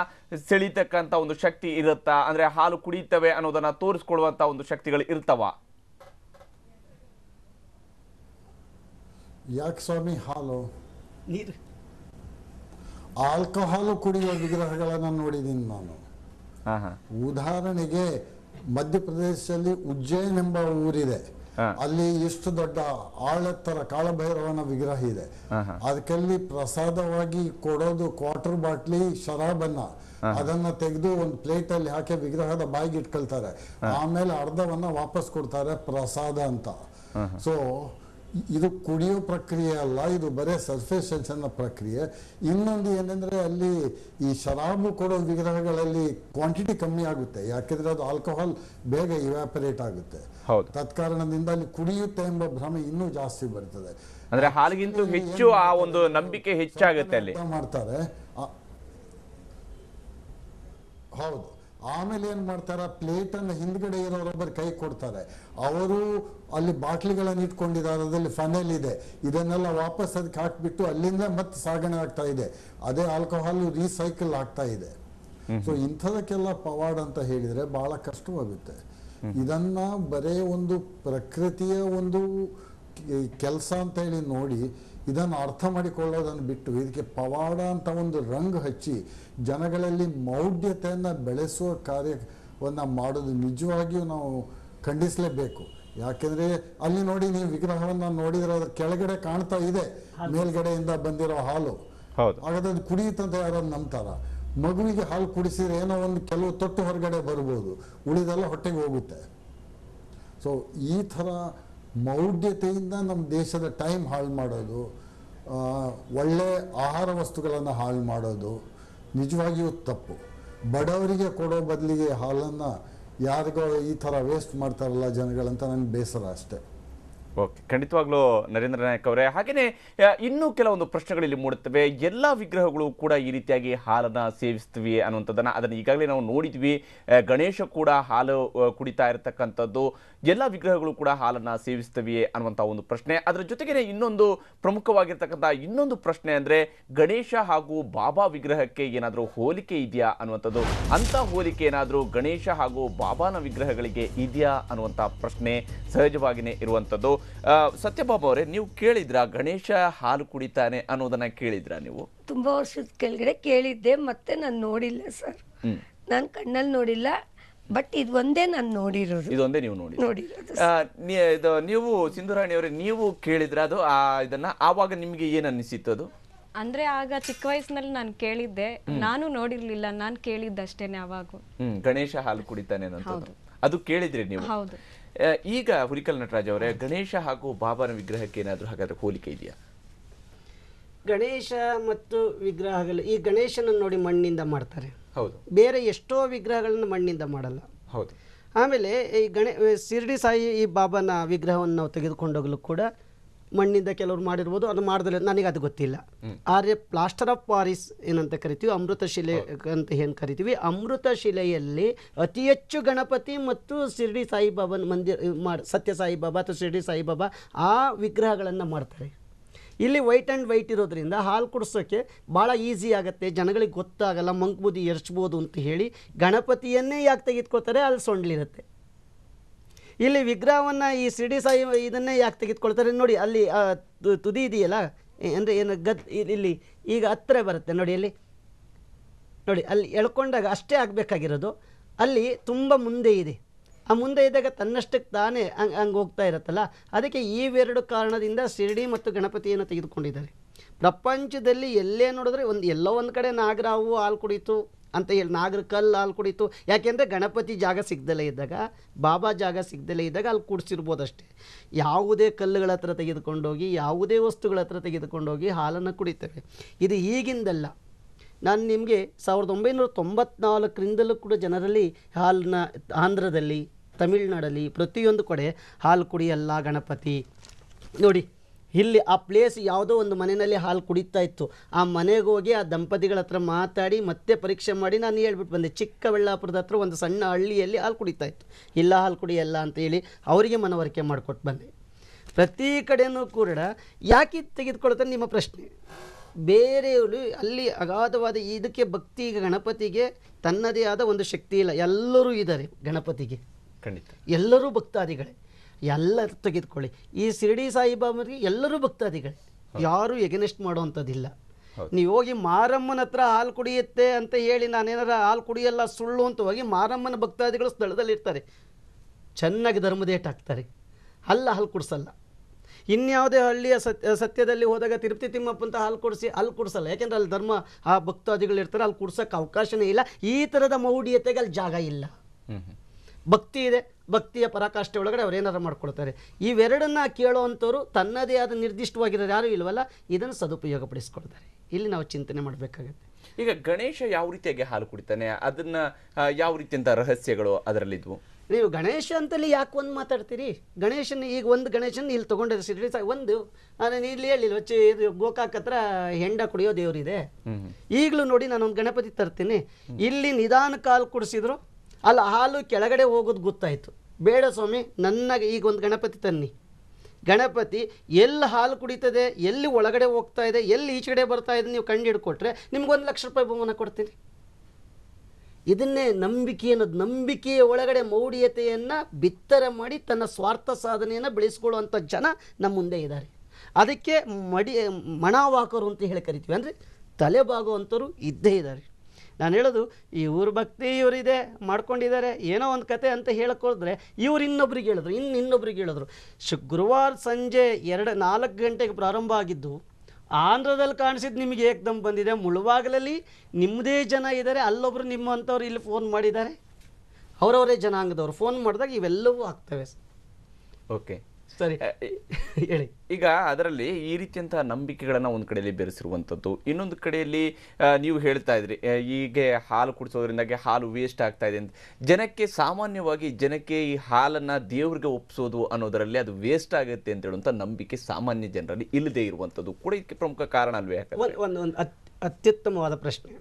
A: ಸೆಳೀತಕ್ಕಂಥ ಒಂದು ಶಕ್ತಿ ಇರುತ್ತಾ ಅಂದರೆ ಹಾಲು ಕುಡಿತವೆ ಅನ್ನೋದನ್ನು ತೋರಿಸ್ಕೊಳ್ಳುವಂಥ ಒಂದು ಶಕ್ತಿಗಳು ಇರ್ತವ
B: ಯಾಕೆ ಸ್ವಾಮಿ ಹಾಲು ನೀರು ಆಲ್ಕೋಹಾಲು ಕುಡಿಯುವ ವಿಗ್ರಹಗಳನ್ನು ನೋಡಿದ್ದೀನಿ ನಾನು ಉದಾಹರಣೆಗೆ ಮಧ್ಯಪ್ರದೇಶದಲ್ಲಿ ಉಜ್ಜೈನ್ ಎಂಬ ಊರಿದೆ ಅಲ್ಲಿ ಇಷ್ಟು ದೊಡ್ಡ ಆಳೆತ್ತರ ಕಾಳಭೈರವನ ವಿಗ್ರಹ ಇದೆ ಅದಕ್ಕಲ್ಲಿ ಪ್ರಸಾದವಾಗಿ ಕೊಡೋದು ಕ್ವಾರ್ಟರ್ ಬಾಟ್ಲಿ ಶರಾಬನ್ನ ಅದನ್ನ ತೆಗೆದು ಒಂದು ಪ್ಲೇಟ್ ಅಲ್ಲಿ ಹಾಕಿ ವಿಗ್ರಹದ ಬಾಯಿಗೆ ಇಟ್ಕೊಳ್ತಾರೆ ಆಮೇಲೆ ಅರ್ಧವನ್ನ ವಾಪಸ್ ಕೊಡ್ತಾರೆ ಪ್ರಸಾದ ಅಂತ ಸೊ ಇದು ಕುಡಿಯೋ ಪ್ರಕ್ರಿಯೆ ಅಲ್ಲ ಇದು ಬರೀ ಸರ್ಫೇಸೆನ್ಸನ್ನ ಪ್ರಕ್ರಿಯೆ ಇನ್ನೊಂದು ಏನಂದರೆ ಅಲ್ಲಿ ಈ ಶರಾಬು ಕೊಡೋ ವಿಗ್ರಹಗಳಲ್ಲಿ ಕ್ವಾಂಟಿಟಿ ಕಮ್ಮಿ ಆಗುತ್ತೆ ಯಾಕೆಂದರೆ ಅದು ಆಲ್ಕೋಹಾಲ್ ಬೇಗ ಇವ್ಯಾಪರೇಟ್ ಆಗುತ್ತೆ ತತ್ಕಾರಣದಿಂದ ಅಲ್ಲಿ ಕುಡಿಯುತ್ತೆ ಎಂಬ ಭ್ರಮೆ ಇನ್ನೂ ಜಾಸ್ತಿ ಬರ್ತದೆ
A: ಅಂದರೆ ಹಾಲಿಗಿಂತ ಹೆಚ್ಚು ಆ ಒಂದು ನಂಬಿಕೆ ಹೆಚ್ಚಾಗುತ್ತೆ ಅಲ್ಲಿ
B: ಮಾಡ್ತಾರೆ ಹೌದು ಆಮೇಲೆ ಏನು ಮಾಡ್ತಾರೆ ಪ್ಲೇಟನ್ನು ಹಿಂದ್ಗಡೆ ಇರೋರೊಬ್ಬರು ಕೈ ಕೊಡ್ತಾರೆ ಅವರು ಅಲ್ಲಿ ಬಾಟ್ಲಿಗಳನ್ನು ಇಟ್ಕೊಂಡಿದ್ದಾರೆ ಅದರಲ್ಲಿ ಫನೆಲ್ ಇದೆ ಇದನ್ನೆಲ್ಲ ವಾಪಸ್ ಅದಕ್ಕೆ ಹಾಕಿಬಿಟ್ಟು ಅಲ್ಲಿಂದ ಮತ್ತೆ ಸಾಗಣೆ ಆಗ್ತಾ ಇದೆ ಅದೇ ಆಲ್ಕೋಹಾಲ್ ರೀಸೈಕಲ್ ಆಗ್ತಾ ಇದೆ ಸೊ ಇಂಥದಕ್ಕೆಲ್ಲ ಪವಾಡ್ ಅಂತ ಹೇಳಿದರೆ ಭಾಳ ಕಷ್ಟವಾಗುತ್ತೆ ಇದನ್ನ ಬರೇ ಒಂದು ಪ್ರಕೃತಿಯ ಒಂದು ಕೆಲಸ ಅಂತ ಹೇಳಿ ನೋಡಿ ಇದನ್ನು ಅರ್ಥ ಮಾಡಿಕೊಳ್ಳೋದನ್ನು ಬಿಟ್ಟು ಇದಕ್ಕೆ ಪವಾಡ ಅಂತ ಒಂದು ರಂಗ್ ಹಚ್ಚಿ ಜನಗಳಲ್ಲಿ ಮೌಢ್ಯತೆಯನ್ನು ಬೆಳೆಸುವ ಕಾರ್ಯವನ್ನು ಮಾಡೋದು ನಿಜವಾಗಿಯೂ ನಾವು ಖಂಡಿಸಲೇಬೇಕು ಯಾಕೆಂದರೆ ಅಲ್ಲಿ ನೋಡಿ ನೀವು ವಿಗ್ರಹವನ್ನು ನೋಡಿದರೆ ಅದ್ರ ಕೆಳಗಡೆ ಕಾಣ್ತಾ ಇದೆ ಮೇಲ್ಗಡೆಯಿಂದ ಬಂದಿರೋ ಹಾಲು ಹಾಗಾದ್ರೆ ಅದು ಕುಡಿಯುತ್ತಂತ ಯಾರನ್ನು ನಂಬ್ತಾರ ಮಗುವಿಗೆ ಹಾಲು ಕುಡಿಸಿದ್ರೆ ಏನೋ ಒಂದು ಕೆಲವು ತೊಟ್ಟು ಹೊರಗಡೆ ಬರ್ಬೋದು ಉಳಿದೆಲ್ಲ ಹೊಟ್ಟೆಗೆ ಹೋಗುತ್ತೆ ಸೊ ಈ ಥರ ಮೌಢ್ಯತೆಯಿಂದ ನಮ್ಮ ದೇಶದ ಟೈಮ್ ಹಾಳು ಮಾಡೋದು ಒಳ್ಳೆ ಆಹಾರ ವಸ್ತುಗಳನ್ನು ಹಾಳು ಮಾಡೋದು ನಿಜವಾಗಿಯೂ ತಪ್ಪು ಬಡವರಿಗೆ ಕೊಡೋ ಬದಲಿಗೆ ಹಾಲನ್ನು ಯಾರಿಗೋ ಈ ಥರ ವೇಸ್ಟ್ ಮಾಡ್ತಾರಲ್ಲ ಜನಗಳಂತ ನನಗೆ ಬೇಸರ ಅಷ್ಟೆ
A: ಓಕೆ ಖಂಡಿತವಾಗ್ಲೂ ನರೇಂದ್ರ ನಾಯಕ್ ಅವರೇ ಹಾಗೆಯೇ ಇನ್ನೂ ಕೆಲವೊಂದು ಪ್ರಶ್ನೆಗಳು ಇಲ್ಲಿ ಮೂಡುತ್ತವೆ ಎಲ್ಲ ವಿಗ್ರಹಗಳು ಕೂಡ ಈ ರೀತಿಯಾಗಿ ಹಾಲನ್ನು ಸೇವಿಸ್ತೀವಿ ಅನ್ನುವಂಥದ್ದನ್ನು ಅದನ್ನು ಈಗಾಗಲೇ ನಾವು ನೋಡಿದ್ವಿ ಗಣೇಶ ಕೂಡ ಹಾಲು ಕುಡಿತಾ ಇರತಕ್ಕಂಥದ್ದು ಎಲ್ಲ ವಿಗ್ರಹಗಳು ಕೂಡ ಹಾಲನ್ನು ಸೇವಿಸ್ತೀವಿ ಅನ್ನುವಂಥ ಒಂದು ಪ್ರಶ್ನೆ ಅದರ ಜೊತೆಗೇ ಇನ್ನೊಂದು ಪ್ರಮುಖವಾಗಿರ್ತಕ್ಕಂಥ ಇನ್ನೊಂದು ಪ್ರಶ್ನೆ ಅಂದರೆ ಗಣೇಶ ಹಾಗೂ ಬಾಬಾ ವಿಗ್ರಹಕ್ಕೆ ಏನಾದರೂ ಹೋಲಿಕೆ ಇದೆಯಾ ಅನ್ನುವಂಥದ್ದು ಅಂಥ ಹೋಲಿಕೆ ಏನಾದರೂ ಗಣೇಶ ಹಾಗೂ ಬಾಬಾನ ವಿಗ್ರಹಗಳಿಗೆ ಇದೆಯಾ ಅನ್ನುವಂಥ ಪ್ರಶ್ನೆ ಸಹಜವಾಗಿಯೇ ಇರುವಂಥದ್ದು ಸತ್ಯಬಾಬು ಅವರೇ ನೀವು ಕೇಳಿದ್ರಾ ಗಣೇಶ ಹಾಲು ಕುಡಿತಾನೆ ಅನ್ನೋದನ್ನ ಕೇಳಿದ್ರ ನೀವು
E: ತುಂಬಾ ವರ್ಷದ ಕೆಳಗಡೆ ಕೇಳಿದ್ದೆ ಮತ್ತೆ ನಾನು ನೋಡಿಲ್ಲ ಸರ್ ನಾನು ಕಣ್ಣಲ್ಲಿ ನೋಡಿಲ್ಲ ಬಟ್ ಇದೊಂದೇ ಒಂದೇ ನಾನು ನೋಡಿರೋದು
A: ಇದೊಂದೇ ನೀವು ನೋಡಿ ನೋಡಿರೋದು ಇದು ನೀವು ಸಿಂಧುರಾಣಿ ಅವರೇ ನೀವು ಕೇಳಿದ್ರ ಅದು ಆ ಇದನ್ನ ಆವಾಗ ನಿಮ್ಗೆ ಏನ್ ಅನ್ನಿಸಿತ್ತು ಅದು
C: ಅಂದ್ರೆ ಆಗ ಚಿಕ್ಕ ವಯಸ್ಸಿನಲ್ಲಿ ನಾನು ಕೇಳಿದ್ದೆ ನಾನು ನೋಡಿರ್ಲಿಲ್ಲ ನಾನು ಕೇಳಿದ್ದಷ್ಟೇನೆ ಅವಾಗ
A: ಹ್ಮ್ ಗಣೇಶ ಹಾಲು ಕುಡಿತಾನೆ ಅಂತ ಅದು ಕೇಳಿದ್ರಿ ನೀವು ಹೌದು ಈಗ ಹುಲಿಕಲ್ ನಟರಾಜ್ ಅವರೇ ಗಣೇಶ ಹಾಗೂ ಬಾಬನ ವಿಗ್ರಹಕ್ಕೆ ಏನಾದರೂ ಹಾಗಾದ್ರೆ ಹೋಲಿಕೆ ಇದೆಯಾ
D: ಗಣೇಶ ಮತ್ತು ವಿಗ್ರಹಗಳು ಈ ಗಣೇಶನನ್ನು ನೋಡಿ ಮಣ್ಣಿಂದ ಮಾಡ್ತಾರೆ ಹೌದು ಬೇರೆ ಎಷ್ಟೋ ವಿಗ್ರಹಗಳನ್ನು ಮಣ್ಣಿಂದ ಮಾಡಲ್ಲ ಹೌದು ಆಮೇಲೆ ಈ ಗಣೇ ಶಿರಡಿ ಸಾಯಿ ಈ ಬಾಬಾನ ವಿಗ್ರಹವನ್ನು ನಾವು ತೆಗೆದುಕೊಂಡೋಗಲು ಕೂಡ ಮಣ್ಣಿಂದ ಕೆಲವರು ಮಾಡಿರ್ಬೋದು ಅದು ಮಾಡಿದ್ರೆ ನನಗೆ ಅದು ಗೊತ್ತಿಲ್ಲ ಆದರೆ ಪ್ಲಾಸ್ಟರ್ ಆಫ್ ಪಾರಿಸ್ ಏನಂತ ಕರಿತೀವಿ ಅಮೃತ ಶಿಲೆ ಅಂತ ಏನು ಕರಿತೀವಿ ಅಮೃತ ಶಿಲೆಯಲ್ಲಿ ಅತಿ ಹೆಚ್ಚು ಗಣಪತಿ ಮತ್ತು ಶಿರ್ಡಿ ಸಾಯಿಬಾಬನ ಮಂದಿರ ಮಾಡಿ ಸತ್ಯ ಸಾಯಿಬಾಬಾ ಅಥವಾ ಶಿರಡಿ ಸಾಯಿಬಾಬಾ ಆ ವಿಗ್ರಹಗಳನ್ನು ಮಾಡ್ತಾರೆ ಇಲ್ಲಿ ವೈಟ್ ಆ್ಯಂಡ್ ವೈಟ್ ಇರೋದ್ರಿಂದ ಹಾಲು ಕುಡಿಸೋಕ್ಕೆ ಭಾಳ ಈಸಿ ಆಗುತ್ತೆ ಜನಗಳಿಗೆ ಗೊತ್ತಾಗಲ್ಲ ಮಂಕ್ ಎರ್ಚ್ಬೋದು ಅಂತ ಹೇಳಿ ಗಣಪತಿಯನ್ನೇ ಯಾಕೆ ತೆಗೆದುಕೊಳ್ತಾರೆ ಅಲ್ಲಿ ಸೊಂಡ್ಲಿರುತ್ತೆ ಇಲ್ಲಿ ವಿಗ್ರಹವನ್ನು ಈ ಶಿರ್ಡಿ ಸಾಯಿ ಇದನ್ನೇ ಯಾಕೆ ತೆಗೆದುಕೊಳ್ತಾರೆ ನೋಡಿ ಅಲ್ಲಿ ತುದಿ ಇದೆಯಲ್ಲ ಅಂದರೆ ಏನು ಗದ್ ಇಲ್ಲಿ ಈಗ ಹತ್ತಿರ ಬರುತ್ತೆ ನೋಡಿ ಅಲ್ಲಿ ನೋಡಿ ಅಲ್ಲಿ ಎಳ್ಕೊಂಡಾಗ ಅಷ್ಟೇ ಆಗಬೇಕಾಗಿರೋದು ಅಲ್ಲಿ ತುಂಬ ಮುಂದೆ ಇದೆ ಆ ಮುಂದೆ ಇದ್ದಾಗ ತನ್ನಷ್ಟಕ್ಕೆ ತಾನೇ ಹಂಗೆ ಹಂಗೆ ಹೋಗ್ತಾ ಇರುತ್ತಲ್ಲ ಅದಕ್ಕೆ ಈ ಕಾರಣದಿಂದ ಶಿರಡಿ ಮತ್ತು ಗಣಪತಿಯನ್ನು ತೆಗೆದುಕೊಂಡಿದ್ದಾರೆ ಪ್ರಪಂಚದಲ್ಲಿ ಎಲ್ಲೇ ನೋಡಿದ್ರೆ ಒಂದು ಎಲ್ಲೋ ಒಂದು ಕಡೆ ನಾಗರಾವು ಹಾಲು ಕುಡಿತು ಅಂತ ಹೇಳಿ ನಾಗರ ಕಲ್ಲು ಹಾಲು ಕುಡಿತು ಯಾಕೆಂದರೆ ಗಣಪತಿ ಜಾಗ ಸಿಗ್ದಲೇ ಇದ್ದಾಗ ಬಾಬಾ ಜಾಗ ಸಿಗ್ದಲೇ ಇದ್ದಾಗ ಅಲ್ಲಿ ಕೂಡಿಸಿರ್ಬೋದು ಅಷ್ಟೇ ಯಾವುದೇ ಕಲ್ಲುಗಳ ಹತ್ರ ತೆಗೆದುಕೊಂಡೋಗಿ ಯಾವುದೇ ವಸ್ತುಗಳ ಹತ್ರ ತೆಗೆದುಕೊಂಡೋಗಿ ಹಾಲನ್ನು ಕುಡಿತೇವೆ ಇದು ಈಗಿಂದಲ್ಲ ನಾನು ನಿಮಗೆ ಸಾವಿರದ ಒಂಬೈನೂರ ತೊಂಬತ್ನಾಲ್ಕರಿಂದಲೂ ಕೂಡ ಜನರಲ್ಲಿ ಹಾಲನ್ನ ಆಂಧ್ರದಲ್ಲಿ ತಮಿಳುನಾಡಲ್ಲಿ ಪ್ರತಿಯೊಂದು ಕಡೆ ಹಾಲು ಕುಡಿಯಲ್ಲ ಗಣಪತಿ ನೋಡಿ ಇಲ್ಲಿ ಆ ಪ್ಲೇಸ್ ಯಾವುದೋ ಒಂದು ಮನೆಯಲ್ಲಿ ಹಾಲು ಕುಡಿತಾ ಇತ್ತು ಆ ಮನೆಗೆ ಹೋಗಿ ಆ ದಂಪತಿಗಳ ಹತ್ರ ಮಾತಾಡಿ ಮತ್ತೆ ಪರೀಕ್ಷೆ ಮಾಡಿ ನಾನು ಹೇಳ್ಬಿಟ್ಟು ಬಂದೆ ಚಿಕ್ಕಬಳ್ಳಾಪುರದ ಹತ್ರ ಒಂದು ಸಣ್ಣ ಹಳ್ಳಿಯಲ್ಲಿ ಹಾಲು ಕುಡಿತಾ ಇತ್ತು ಇಲ್ಲ ಹಾಲು ಕುಡಿಯಲ್ಲ ಅಂತ ಹೇಳಿ ಅವರಿಗೆ ಮನವರಿಕೆ ಮಾಡಿಕೊಟ್ಟು ಬಂದೆ ಪ್ರತಿ ಕಡೆಯೂ ಕೂಡ ಯಾಕೆ ತೆಗೆದುಕೊಳ್ತಾರೆ ನಿಮ್ಮ ಪ್ರಶ್ನೆ ಬೇರೆಯವರು ಅಲ್ಲಿ ಅಗಾಧವಾದ ಇದಕ್ಕೆ ಭಕ್ತಿ ಗಣಪತಿಗೆ ತನ್ನದೇ ಆದ ಒಂದು ಶಕ್ತಿ ಇಲ್ಲ ಎಲ್ಲರೂ ಇದ್ದಾರೆ ಗಣಪತಿಗೆ ಖಂಡಿತ ಎಲ್ಲರೂ ಭಕ್ತಾದಿಗಳೇ ಎಲ್ಲ ತೆಗೆದುಕೊಳ್ಳಿ ಈ ಶಿರಡಿ ಸಾಯಿಬಾಬರಿಗೆ ಎಲ್ಲರೂ ಭಕ್ತಾದಿಗಳು ಯಾರೂ ಎಗನೆಸ್ಟ್ ಮಾಡುವಂಥದ್ದಿಲ್ಲ ನೀವು ಹೋಗಿ ಮಾರಮ್ಮನ ಹತ್ರ ಹಾಲು ಕುಡಿಯುತ್ತೆ ಅಂತ ಹೇಳಿ ನಾನೇನಾರ ಹಾಲು ಕುಡಿಯಲ್ಲ ಸುಳ್ಳು ಅಂತ ಹೋಗಿ ಮಾರಮ್ಮನ ಭಕ್ತಾದಿಗಳು ಸ್ಥಳದಲ್ಲಿರ್ತಾರೆ ಚೆನ್ನಾಗಿ ಧರ್ಮದೇಟ್ ಹಾಕ್ತಾರೆ ಅಲ್ಲ ಹಾಲು ಕುಡಿಸಲ್ಲ ಇನ್ಯಾವುದೇ ಹಳ್ಳಿಯ ಸತ್ಯ ಸತ್ಯದಲ್ಲಿ ಹೋದಾಗ ತಿಮ್ಮಪ್ಪ ಅಂತ ಹಾಲು ಕುಡಿಸಿ ಅಲ್ಲಿ ಕುಡಿಸಲ್ಲ ಯಾಕೆಂದ್ರೆ ಅಲ್ಲಿ ಧರ್ಮ ಆ ಭಕ್ತಾದಿಗಳಿರ್ತಾರೆ ಅಲ್ಲಿ ಕುಡ್ಸೋಕ್ಕೆ ಅವಕಾಶವೇ ಇಲ್ಲ ಈ ಥರದ ಮೌಢ್ಯತೆಗೆ ಅಲ್ಲಿ ಜಾಗ ಇಲ್ಲ ಭಕ್ತಿ ಇದೆ ಭಕ್ತಿಯ ಪರಾಕಾಷ್ಠೆ ಒಳಗಡೆ ಅವ್ರು ಏನಾರು ಮಾಡ್ಕೊಳ್ತಾರೆ ಕೇಳೋ ಕೇಳೋವಂಥವ್ರು ತನ್ನದೇ ಆದ ನಿರ್ದಿಷ್ಟವಾಗಿರೋ ಯಾರು ಇಲ್ವಲ್ಲ ಇದನ್ನು ಸದುಪಯೋಗಪಡಿಸ್ಕೊಳ್ತಾರೆ ಇಲ್ಲಿ ನಾವು ಚಿಂತನೆ ಮಾಡಬೇಕಾಗುತ್ತೆ
A: ಈಗ ಗಣೇಶ ಯಾವ ರೀತಿಯಾಗಿ ಹಾಲು ಕುಡಿತಾನೆ ಅದನ್ನ ಯಾವ ರೀತಿಯಂತ ರಹಸ್ಯಗಳು ಅದರಲ್ಲಿದ್ವು
D: ನೀವು ಗಣೇಶ ಅಂತಲ್ಲಿ ಯಾಕೆ ಒಂದು ಮಾತಾಡ್ತೀರಿ ಗಣೇಶನ ಈಗ ಒಂದು ಗಣೇಶನ ಇಲ್ಲಿ ತೊಗೊಂಡಿರ್ಸಿದ್ರಿ ಒಂದು ನಾನು ಇಲ್ಲಿ ಹೇಳಿಲ್ಲ ವಚ್ಚಿ ಇದು ಗೋಕಾಕ್ ಹತ್ರ ಹೆಂಡ ಕುಡಿಯೋ ಇದೆ ಈಗಲೂ ನೋಡಿ ನಾನು ಒಂದು ಗಣಪತಿ ತರ್ತೀನಿ ಇಲ್ಲಿ ನಿಧಾನ ಕಾಲು ಕುಡಿಸಿದ್ರು ಅಲ್ಲಿ ಹಾಲು ಕೆಳಗಡೆ ಹೋಗೋದು ಗೊತ್ತಾಯಿತು ಬೇಡ ಸ್ವಾಮಿ ನನ್ನ ಈಗ ಒಂದು ಗಣಪತಿ ತನ್ನಿ ಗಣಪತಿ ಎಲ್ಲಿ ಹಾಲು ಕುಡಿತದೆ ಎಲ್ಲಿ ಒಳಗಡೆ ಹೋಗ್ತಾ ಇದೆ ಎಲ್ಲಿ ಈಚೆಗಡೆ ಬರ್ತಾ ಇದೆ ನೀವು ಕಂಡು ಹಿಡ್ಕೊಟ್ರೆ ನಿಮ್ಗೊಂದು ಲಕ್ಷ ರೂಪಾಯಿ ಬಹುಮಾನ ಕೊಡ್ತೀನಿ ಇದನ್ನೇ ನಂಬಿಕೆ ಅನ್ನೋದು ನಂಬಿಕೆಯ ಒಳಗಡೆ ಮೌಢ್ಯತೆಯನ್ನು ಬಿತ್ತರ ಮಾಡಿ ತನ್ನ ಸ್ವಾರ್ಥ ಸಾಧನೆಯನ್ನು ಬೆಳೆಸ್ಕೊಳ್ಳುವಂಥ ಜನ ನಮ್ಮ ಮುಂದೆ ಇದ್ದಾರೆ ಅದಕ್ಕೆ ಮಡಿ ಮಣವಾಕರು ಅಂತ ಹೇಳಿ ಕರಿತೀವಿ ಅಂದರೆ ತಲೆಬಾಗುವಂಥವ್ರು ಇದ್ದೇ ಇದ್ದಾರೆ ನಾನು ಹೇಳೋದು ಈ ಊರು ಭಕ್ತಿ ಇವರಿದೆ ಮಾಡ್ಕೊಂಡಿದ್ದಾರೆ ಏನೋ ಒಂದು ಕತೆ ಅಂತ ಹೇಳಕ್ಕೋದ್ರೆ ಇವ್ರು ಇನ್ನೊಬ್ರಿಗೆ ಹೇಳಿದ್ರು ಇನ್ನು ಇನ್ನೊಬ್ರಿಗೆ ಹೇಳಿದ್ರು ಶುಕ್ರವಾರ ಸಂಜೆ ಎರಡು ನಾಲ್ಕು ಗಂಟೆಗೆ ಪ್ರಾರಂಭ ಆಗಿದ್ದು ಆಂಧ್ರದಲ್ಲಿ ಕಾಣಿಸಿದ್ದು ನಿಮಗೆ ಏಕ್ದಮ್ ಬಂದಿದೆ ಮುಳುವಾಗಲಲ್ಲಿ ನಿಮ್ಮದೇ ಜನ ಇದ್ದಾರೆ ಅಲ್ಲೊಬ್ಬರು ನಿಮ್ಮಂಥವ್ರು ಇಲ್ಲಿ ಫೋನ್ ಮಾಡಿದ್ದಾರೆ ಅವರವರೇ ಜನಾಂಗದವರು ಫೋನ್ ಮಾಡಿದಾಗ ಇವೆಲ್ಲವೂ ಆಗ್ತವೆ ಓಕೆ ಸರಿ
A: ಹೇಳಿ ಈಗ ಅದರಲ್ಲಿ ಈ ರೀತಿಯಂತಹ ನಂಬಿಕೆಗಳನ್ನು ಒಂದು ಕಡೆಯಲ್ಲಿ ಬೆರೆಸಿರುವಂಥದ್ದು ಇನ್ನೊಂದು ಕಡೆಯಲ್ಲಿ ನೀವು ಹೇಳ್ತಾ ಇದ್ರಿ ಹೀಗೆ ಹಾಲು ಕುಡಿಸೋದ್ರಿಂದಾಗಿ ಹಾಲು ವೇಸ್ಟ್ ಆಗ್ತಾ ಇದೆ ಅಂತ ಜನಕ್ಕೆ ಸಾಮಾನ್ಯವಾಗಿ ಜನಕ್ಕೆ ಈ ಹಾಲನ್ನು ದೇವ್ರಿಗೆ ಒಪ್ಪಿಸೋದು ಅನ್ನೋದರಲ್ಲಿ ಅದು ವೇಸ್ಟ್ ಆಗುತ್ತೆ ಅಂತ ಹೇಳುವಂಥ ನಂಬಿಕೆ ಸಾಮಾನ್ಯ ಜನರಲ್ಲಿ ಇಲ್ಲದೆ ಇರುವಂಥದ್ದು ಕೂಡ ಇದಕ್ಕೆ ಪ್ರಮುಖ ಕಾರಣ ಅಲ್ವೇ
D: ಒಂದು ಒಂದು ಅತ್ಯುತ್ತಮವಾದ ಪ್ರಶ್ನೆ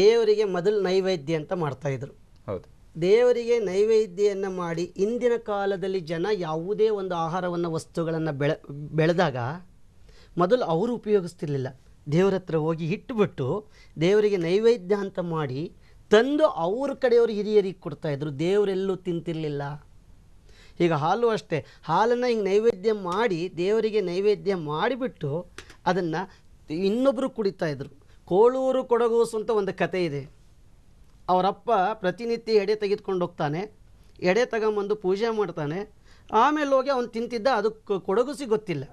D: ದೇವರಿಗೆ ಮೊದಲು ನೈವೇದ್ಯ ಅಂತ ಮಾಡ್ತಾ ಇದ್ರು ಹೌದು ದೇವರಿಗೆ ನೈವೇದ್ಯೆಯನ್ನು ಮಾಡಿ ಇಂದಿನ ಕಾಲದಲ್ಲಿ ಜನ ಯಾವುದೇ ಒಂದು ಆಹಾರವನ್ನು ವಸ್ತುಗಳನ್ನು ಬೆಳೆ ಬೆಳೆದಾಗ ಮೊದಲು ಅವರು ಉಪಯೋಗಿಸ್ತಿರ್ಲಿಲ್ಲ ದೇವ್ರ ಹತ್ರ ಹೋಗಿ ಇಟ್ಟುಬಿಟ್ಟು ದೇವರಿಗೆ ನೈವೇದ್ಯ ಅಂತ ಮಾಡಿ ತಂದು ಅವ್ರ ಕಡೆಯವರು ಹಿರಿಯರಿಗೆ ಕೊಡ್ತಾಯಿದ್ರು ದೇವರೆಲ್ಲೂ ತಿಂತಿರಲಿಲ್ಲ ಈಗ ಹಾಲು ಅಷ್ಟೇ ಹಾಲನ್ನು ಹಿಂಗೆ ನೈವೇದ್ಯ ಮಾಡಿ ದೇವರಿಗೆ ನೈವೇದ್ಯ ಮಾಡಿಬಿಟ್ಟು ಅದನ್ನು ಇನ್ನೊಬ್ಬರು ಕುಡಿತಾಯಿದ್ರು ಕೋಳೂರು ಕೊಡಗೋಸು ಅಂತ ಒಂದು ಕತೆ ಇದೆ ಅವರಪ್ಪ ಪ್ರತಿನಿತ್ಯ ಎಡೆ ತೆಗೆದುಕೊಂಡು ಹೋಗ್ತಾನೆ ಎಡೆ ತಗೊಂಬಂದು ಪೂಜೆ ಮಾಡ್ತಾನೆ ಆಮೇಲೆ ಹೋಗಿ ಅವನು ತಿಂತಿದ್ದ ಅದಕ್ಕೆ ಕೊಡಗುಸಿ ಗೊತ್ತಿಲ್ಲ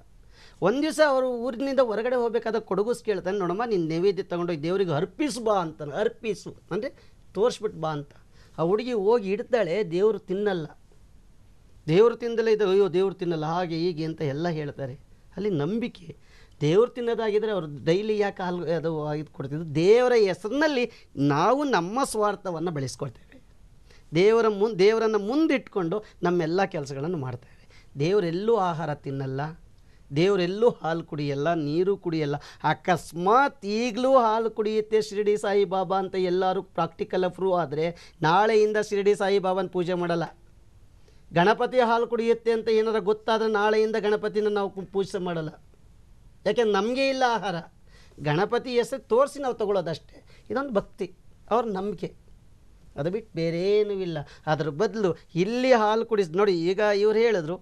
D: ಒಂದು ದಿವಸ ಅವರು ಊರಿನಿಂದ ಹೊರಗಡೆ ಹೋಗಬೇಕಾದ ಕೊಡಗುಸ್ ಕೇಳ್ತಾನೆ ನೋಡಮ್ಮ ನೀನು ನೈವೇದ್ಯ ತಗೊಂಡೋಗಿ ದೇವರಿಗೆ ಅರ್ಪಿಸು ಬಾ ಅಂತಾನೆ ಅರ್ಪಿಸು ಅಂದರೆ ತೋರಿಸ್ಬಿಟ್ಟು ಬಾ ಅಂತ ಆ ಹುಡುಗಿ ಹೋಗಿ ಇಡ್ತಾಳೆ ದೇವರು ತಿನ್ನಲ್ಲ ದೇವರು ತಿಂದಲೇ ಇದು ಅಯ್ಯೋ ದೇವರು ತಿನ್ನಲ್ಲ ಹಾಗೆ ಹೀಗೆ ಅಂತ ಎಲ್ಲ ಹೇಳ್ತಾರೆ ಅಲ್ಲಿ ನಂಬಿಕೆ ದೇವ್ರು ತಿನ್ನೋದಾಗಿದ್ದರೆ ಅವರು ಡೈಲಿ ಯಾಕೆ ಹಾಲು ಅದು ಇದು ಕೊಡ್ತಿದ್ರು ದೇವರ ಹೆಸರಿನಲ್ಲಿ ನಾವು ನಮ್ಮ ಸ್ವಾರ್ಥವನ್ನು ಬೆಳೆಸ್ಕೊಳ್ತೇವೆ ದೇವರ ಮುಂದೆ ದೇವರನ್ನು ಮುಂದಿಟ್ಕೊಂಡು ನಮ್ಮೆಲ್ಲ ಕೆಲಸಗಳನ್ನು ಮಾಡ್ತೇವೆ ದೇವರೆಲ್ಲೂ ಆಹಾರ ತಿನ್ನಲ್ಲ ದೇವರೆಲ್ಲೂ ಹಾಲು ಕುಡಿಯಲ್ಲ ನೀರು ಕುಡಿಯಲ್ಲ ಅಕಸ್ಮಾತ್ ಈಗಲೂ ಹಾಲು ಕುಡಿಯುತ್ತೆ ಶಿರಡಿ ಸಾಯಿಬಾಬಾ ಅಂತ ಎಲ್ಲರೂ ಪ್ರಾಕ್ಟಿಕಲ್ ಪ್ರೂವ್ ಆದರೆ ನಾಳೆಯಿಂದ ಶಿರಡಿ ಸಾಯಿಬಾಬಾನ ಪೂಜೆ ಮಾಡಲ್ಲ ಗಣಪತಿ ಹಾಲು ಕುಡಿಯುತ್ತೆ ಅಂತ ಏನಾರ ಗೊತ್ತಾದರೆ ನಾಳೆಯಿಂದ ಗಣಪತಿನ ನಾವು ಪೂಜೆ ಮಾಡಲ್ಲ ಯಾಕೆಂದ್ರೆ ನಮಗೆ ಇಲ್ಲ ಆಹಾರ ಗಣಪತಿ ಹೆಸರು ತೋರಿಸಿ ನಾವು ತಗೊಳ್ಳೋದಷ್ಟೇ ಇದೊಂದು ಭಕ್ತಿ ಅವ್ರ ನಂಬಿಕೆ ಅದು ಬಿಟ್ಟು ಬೇರೇನೂ ಇಲ್ಲ ಅದ್ರ ಬದಲು ಇಲ್ಲಿ ಹಾಲು ಕುಡಿಸಿ ನೋಡಿ ಈಗ ಇವ್ರು ಹೇಳಿದ್ರು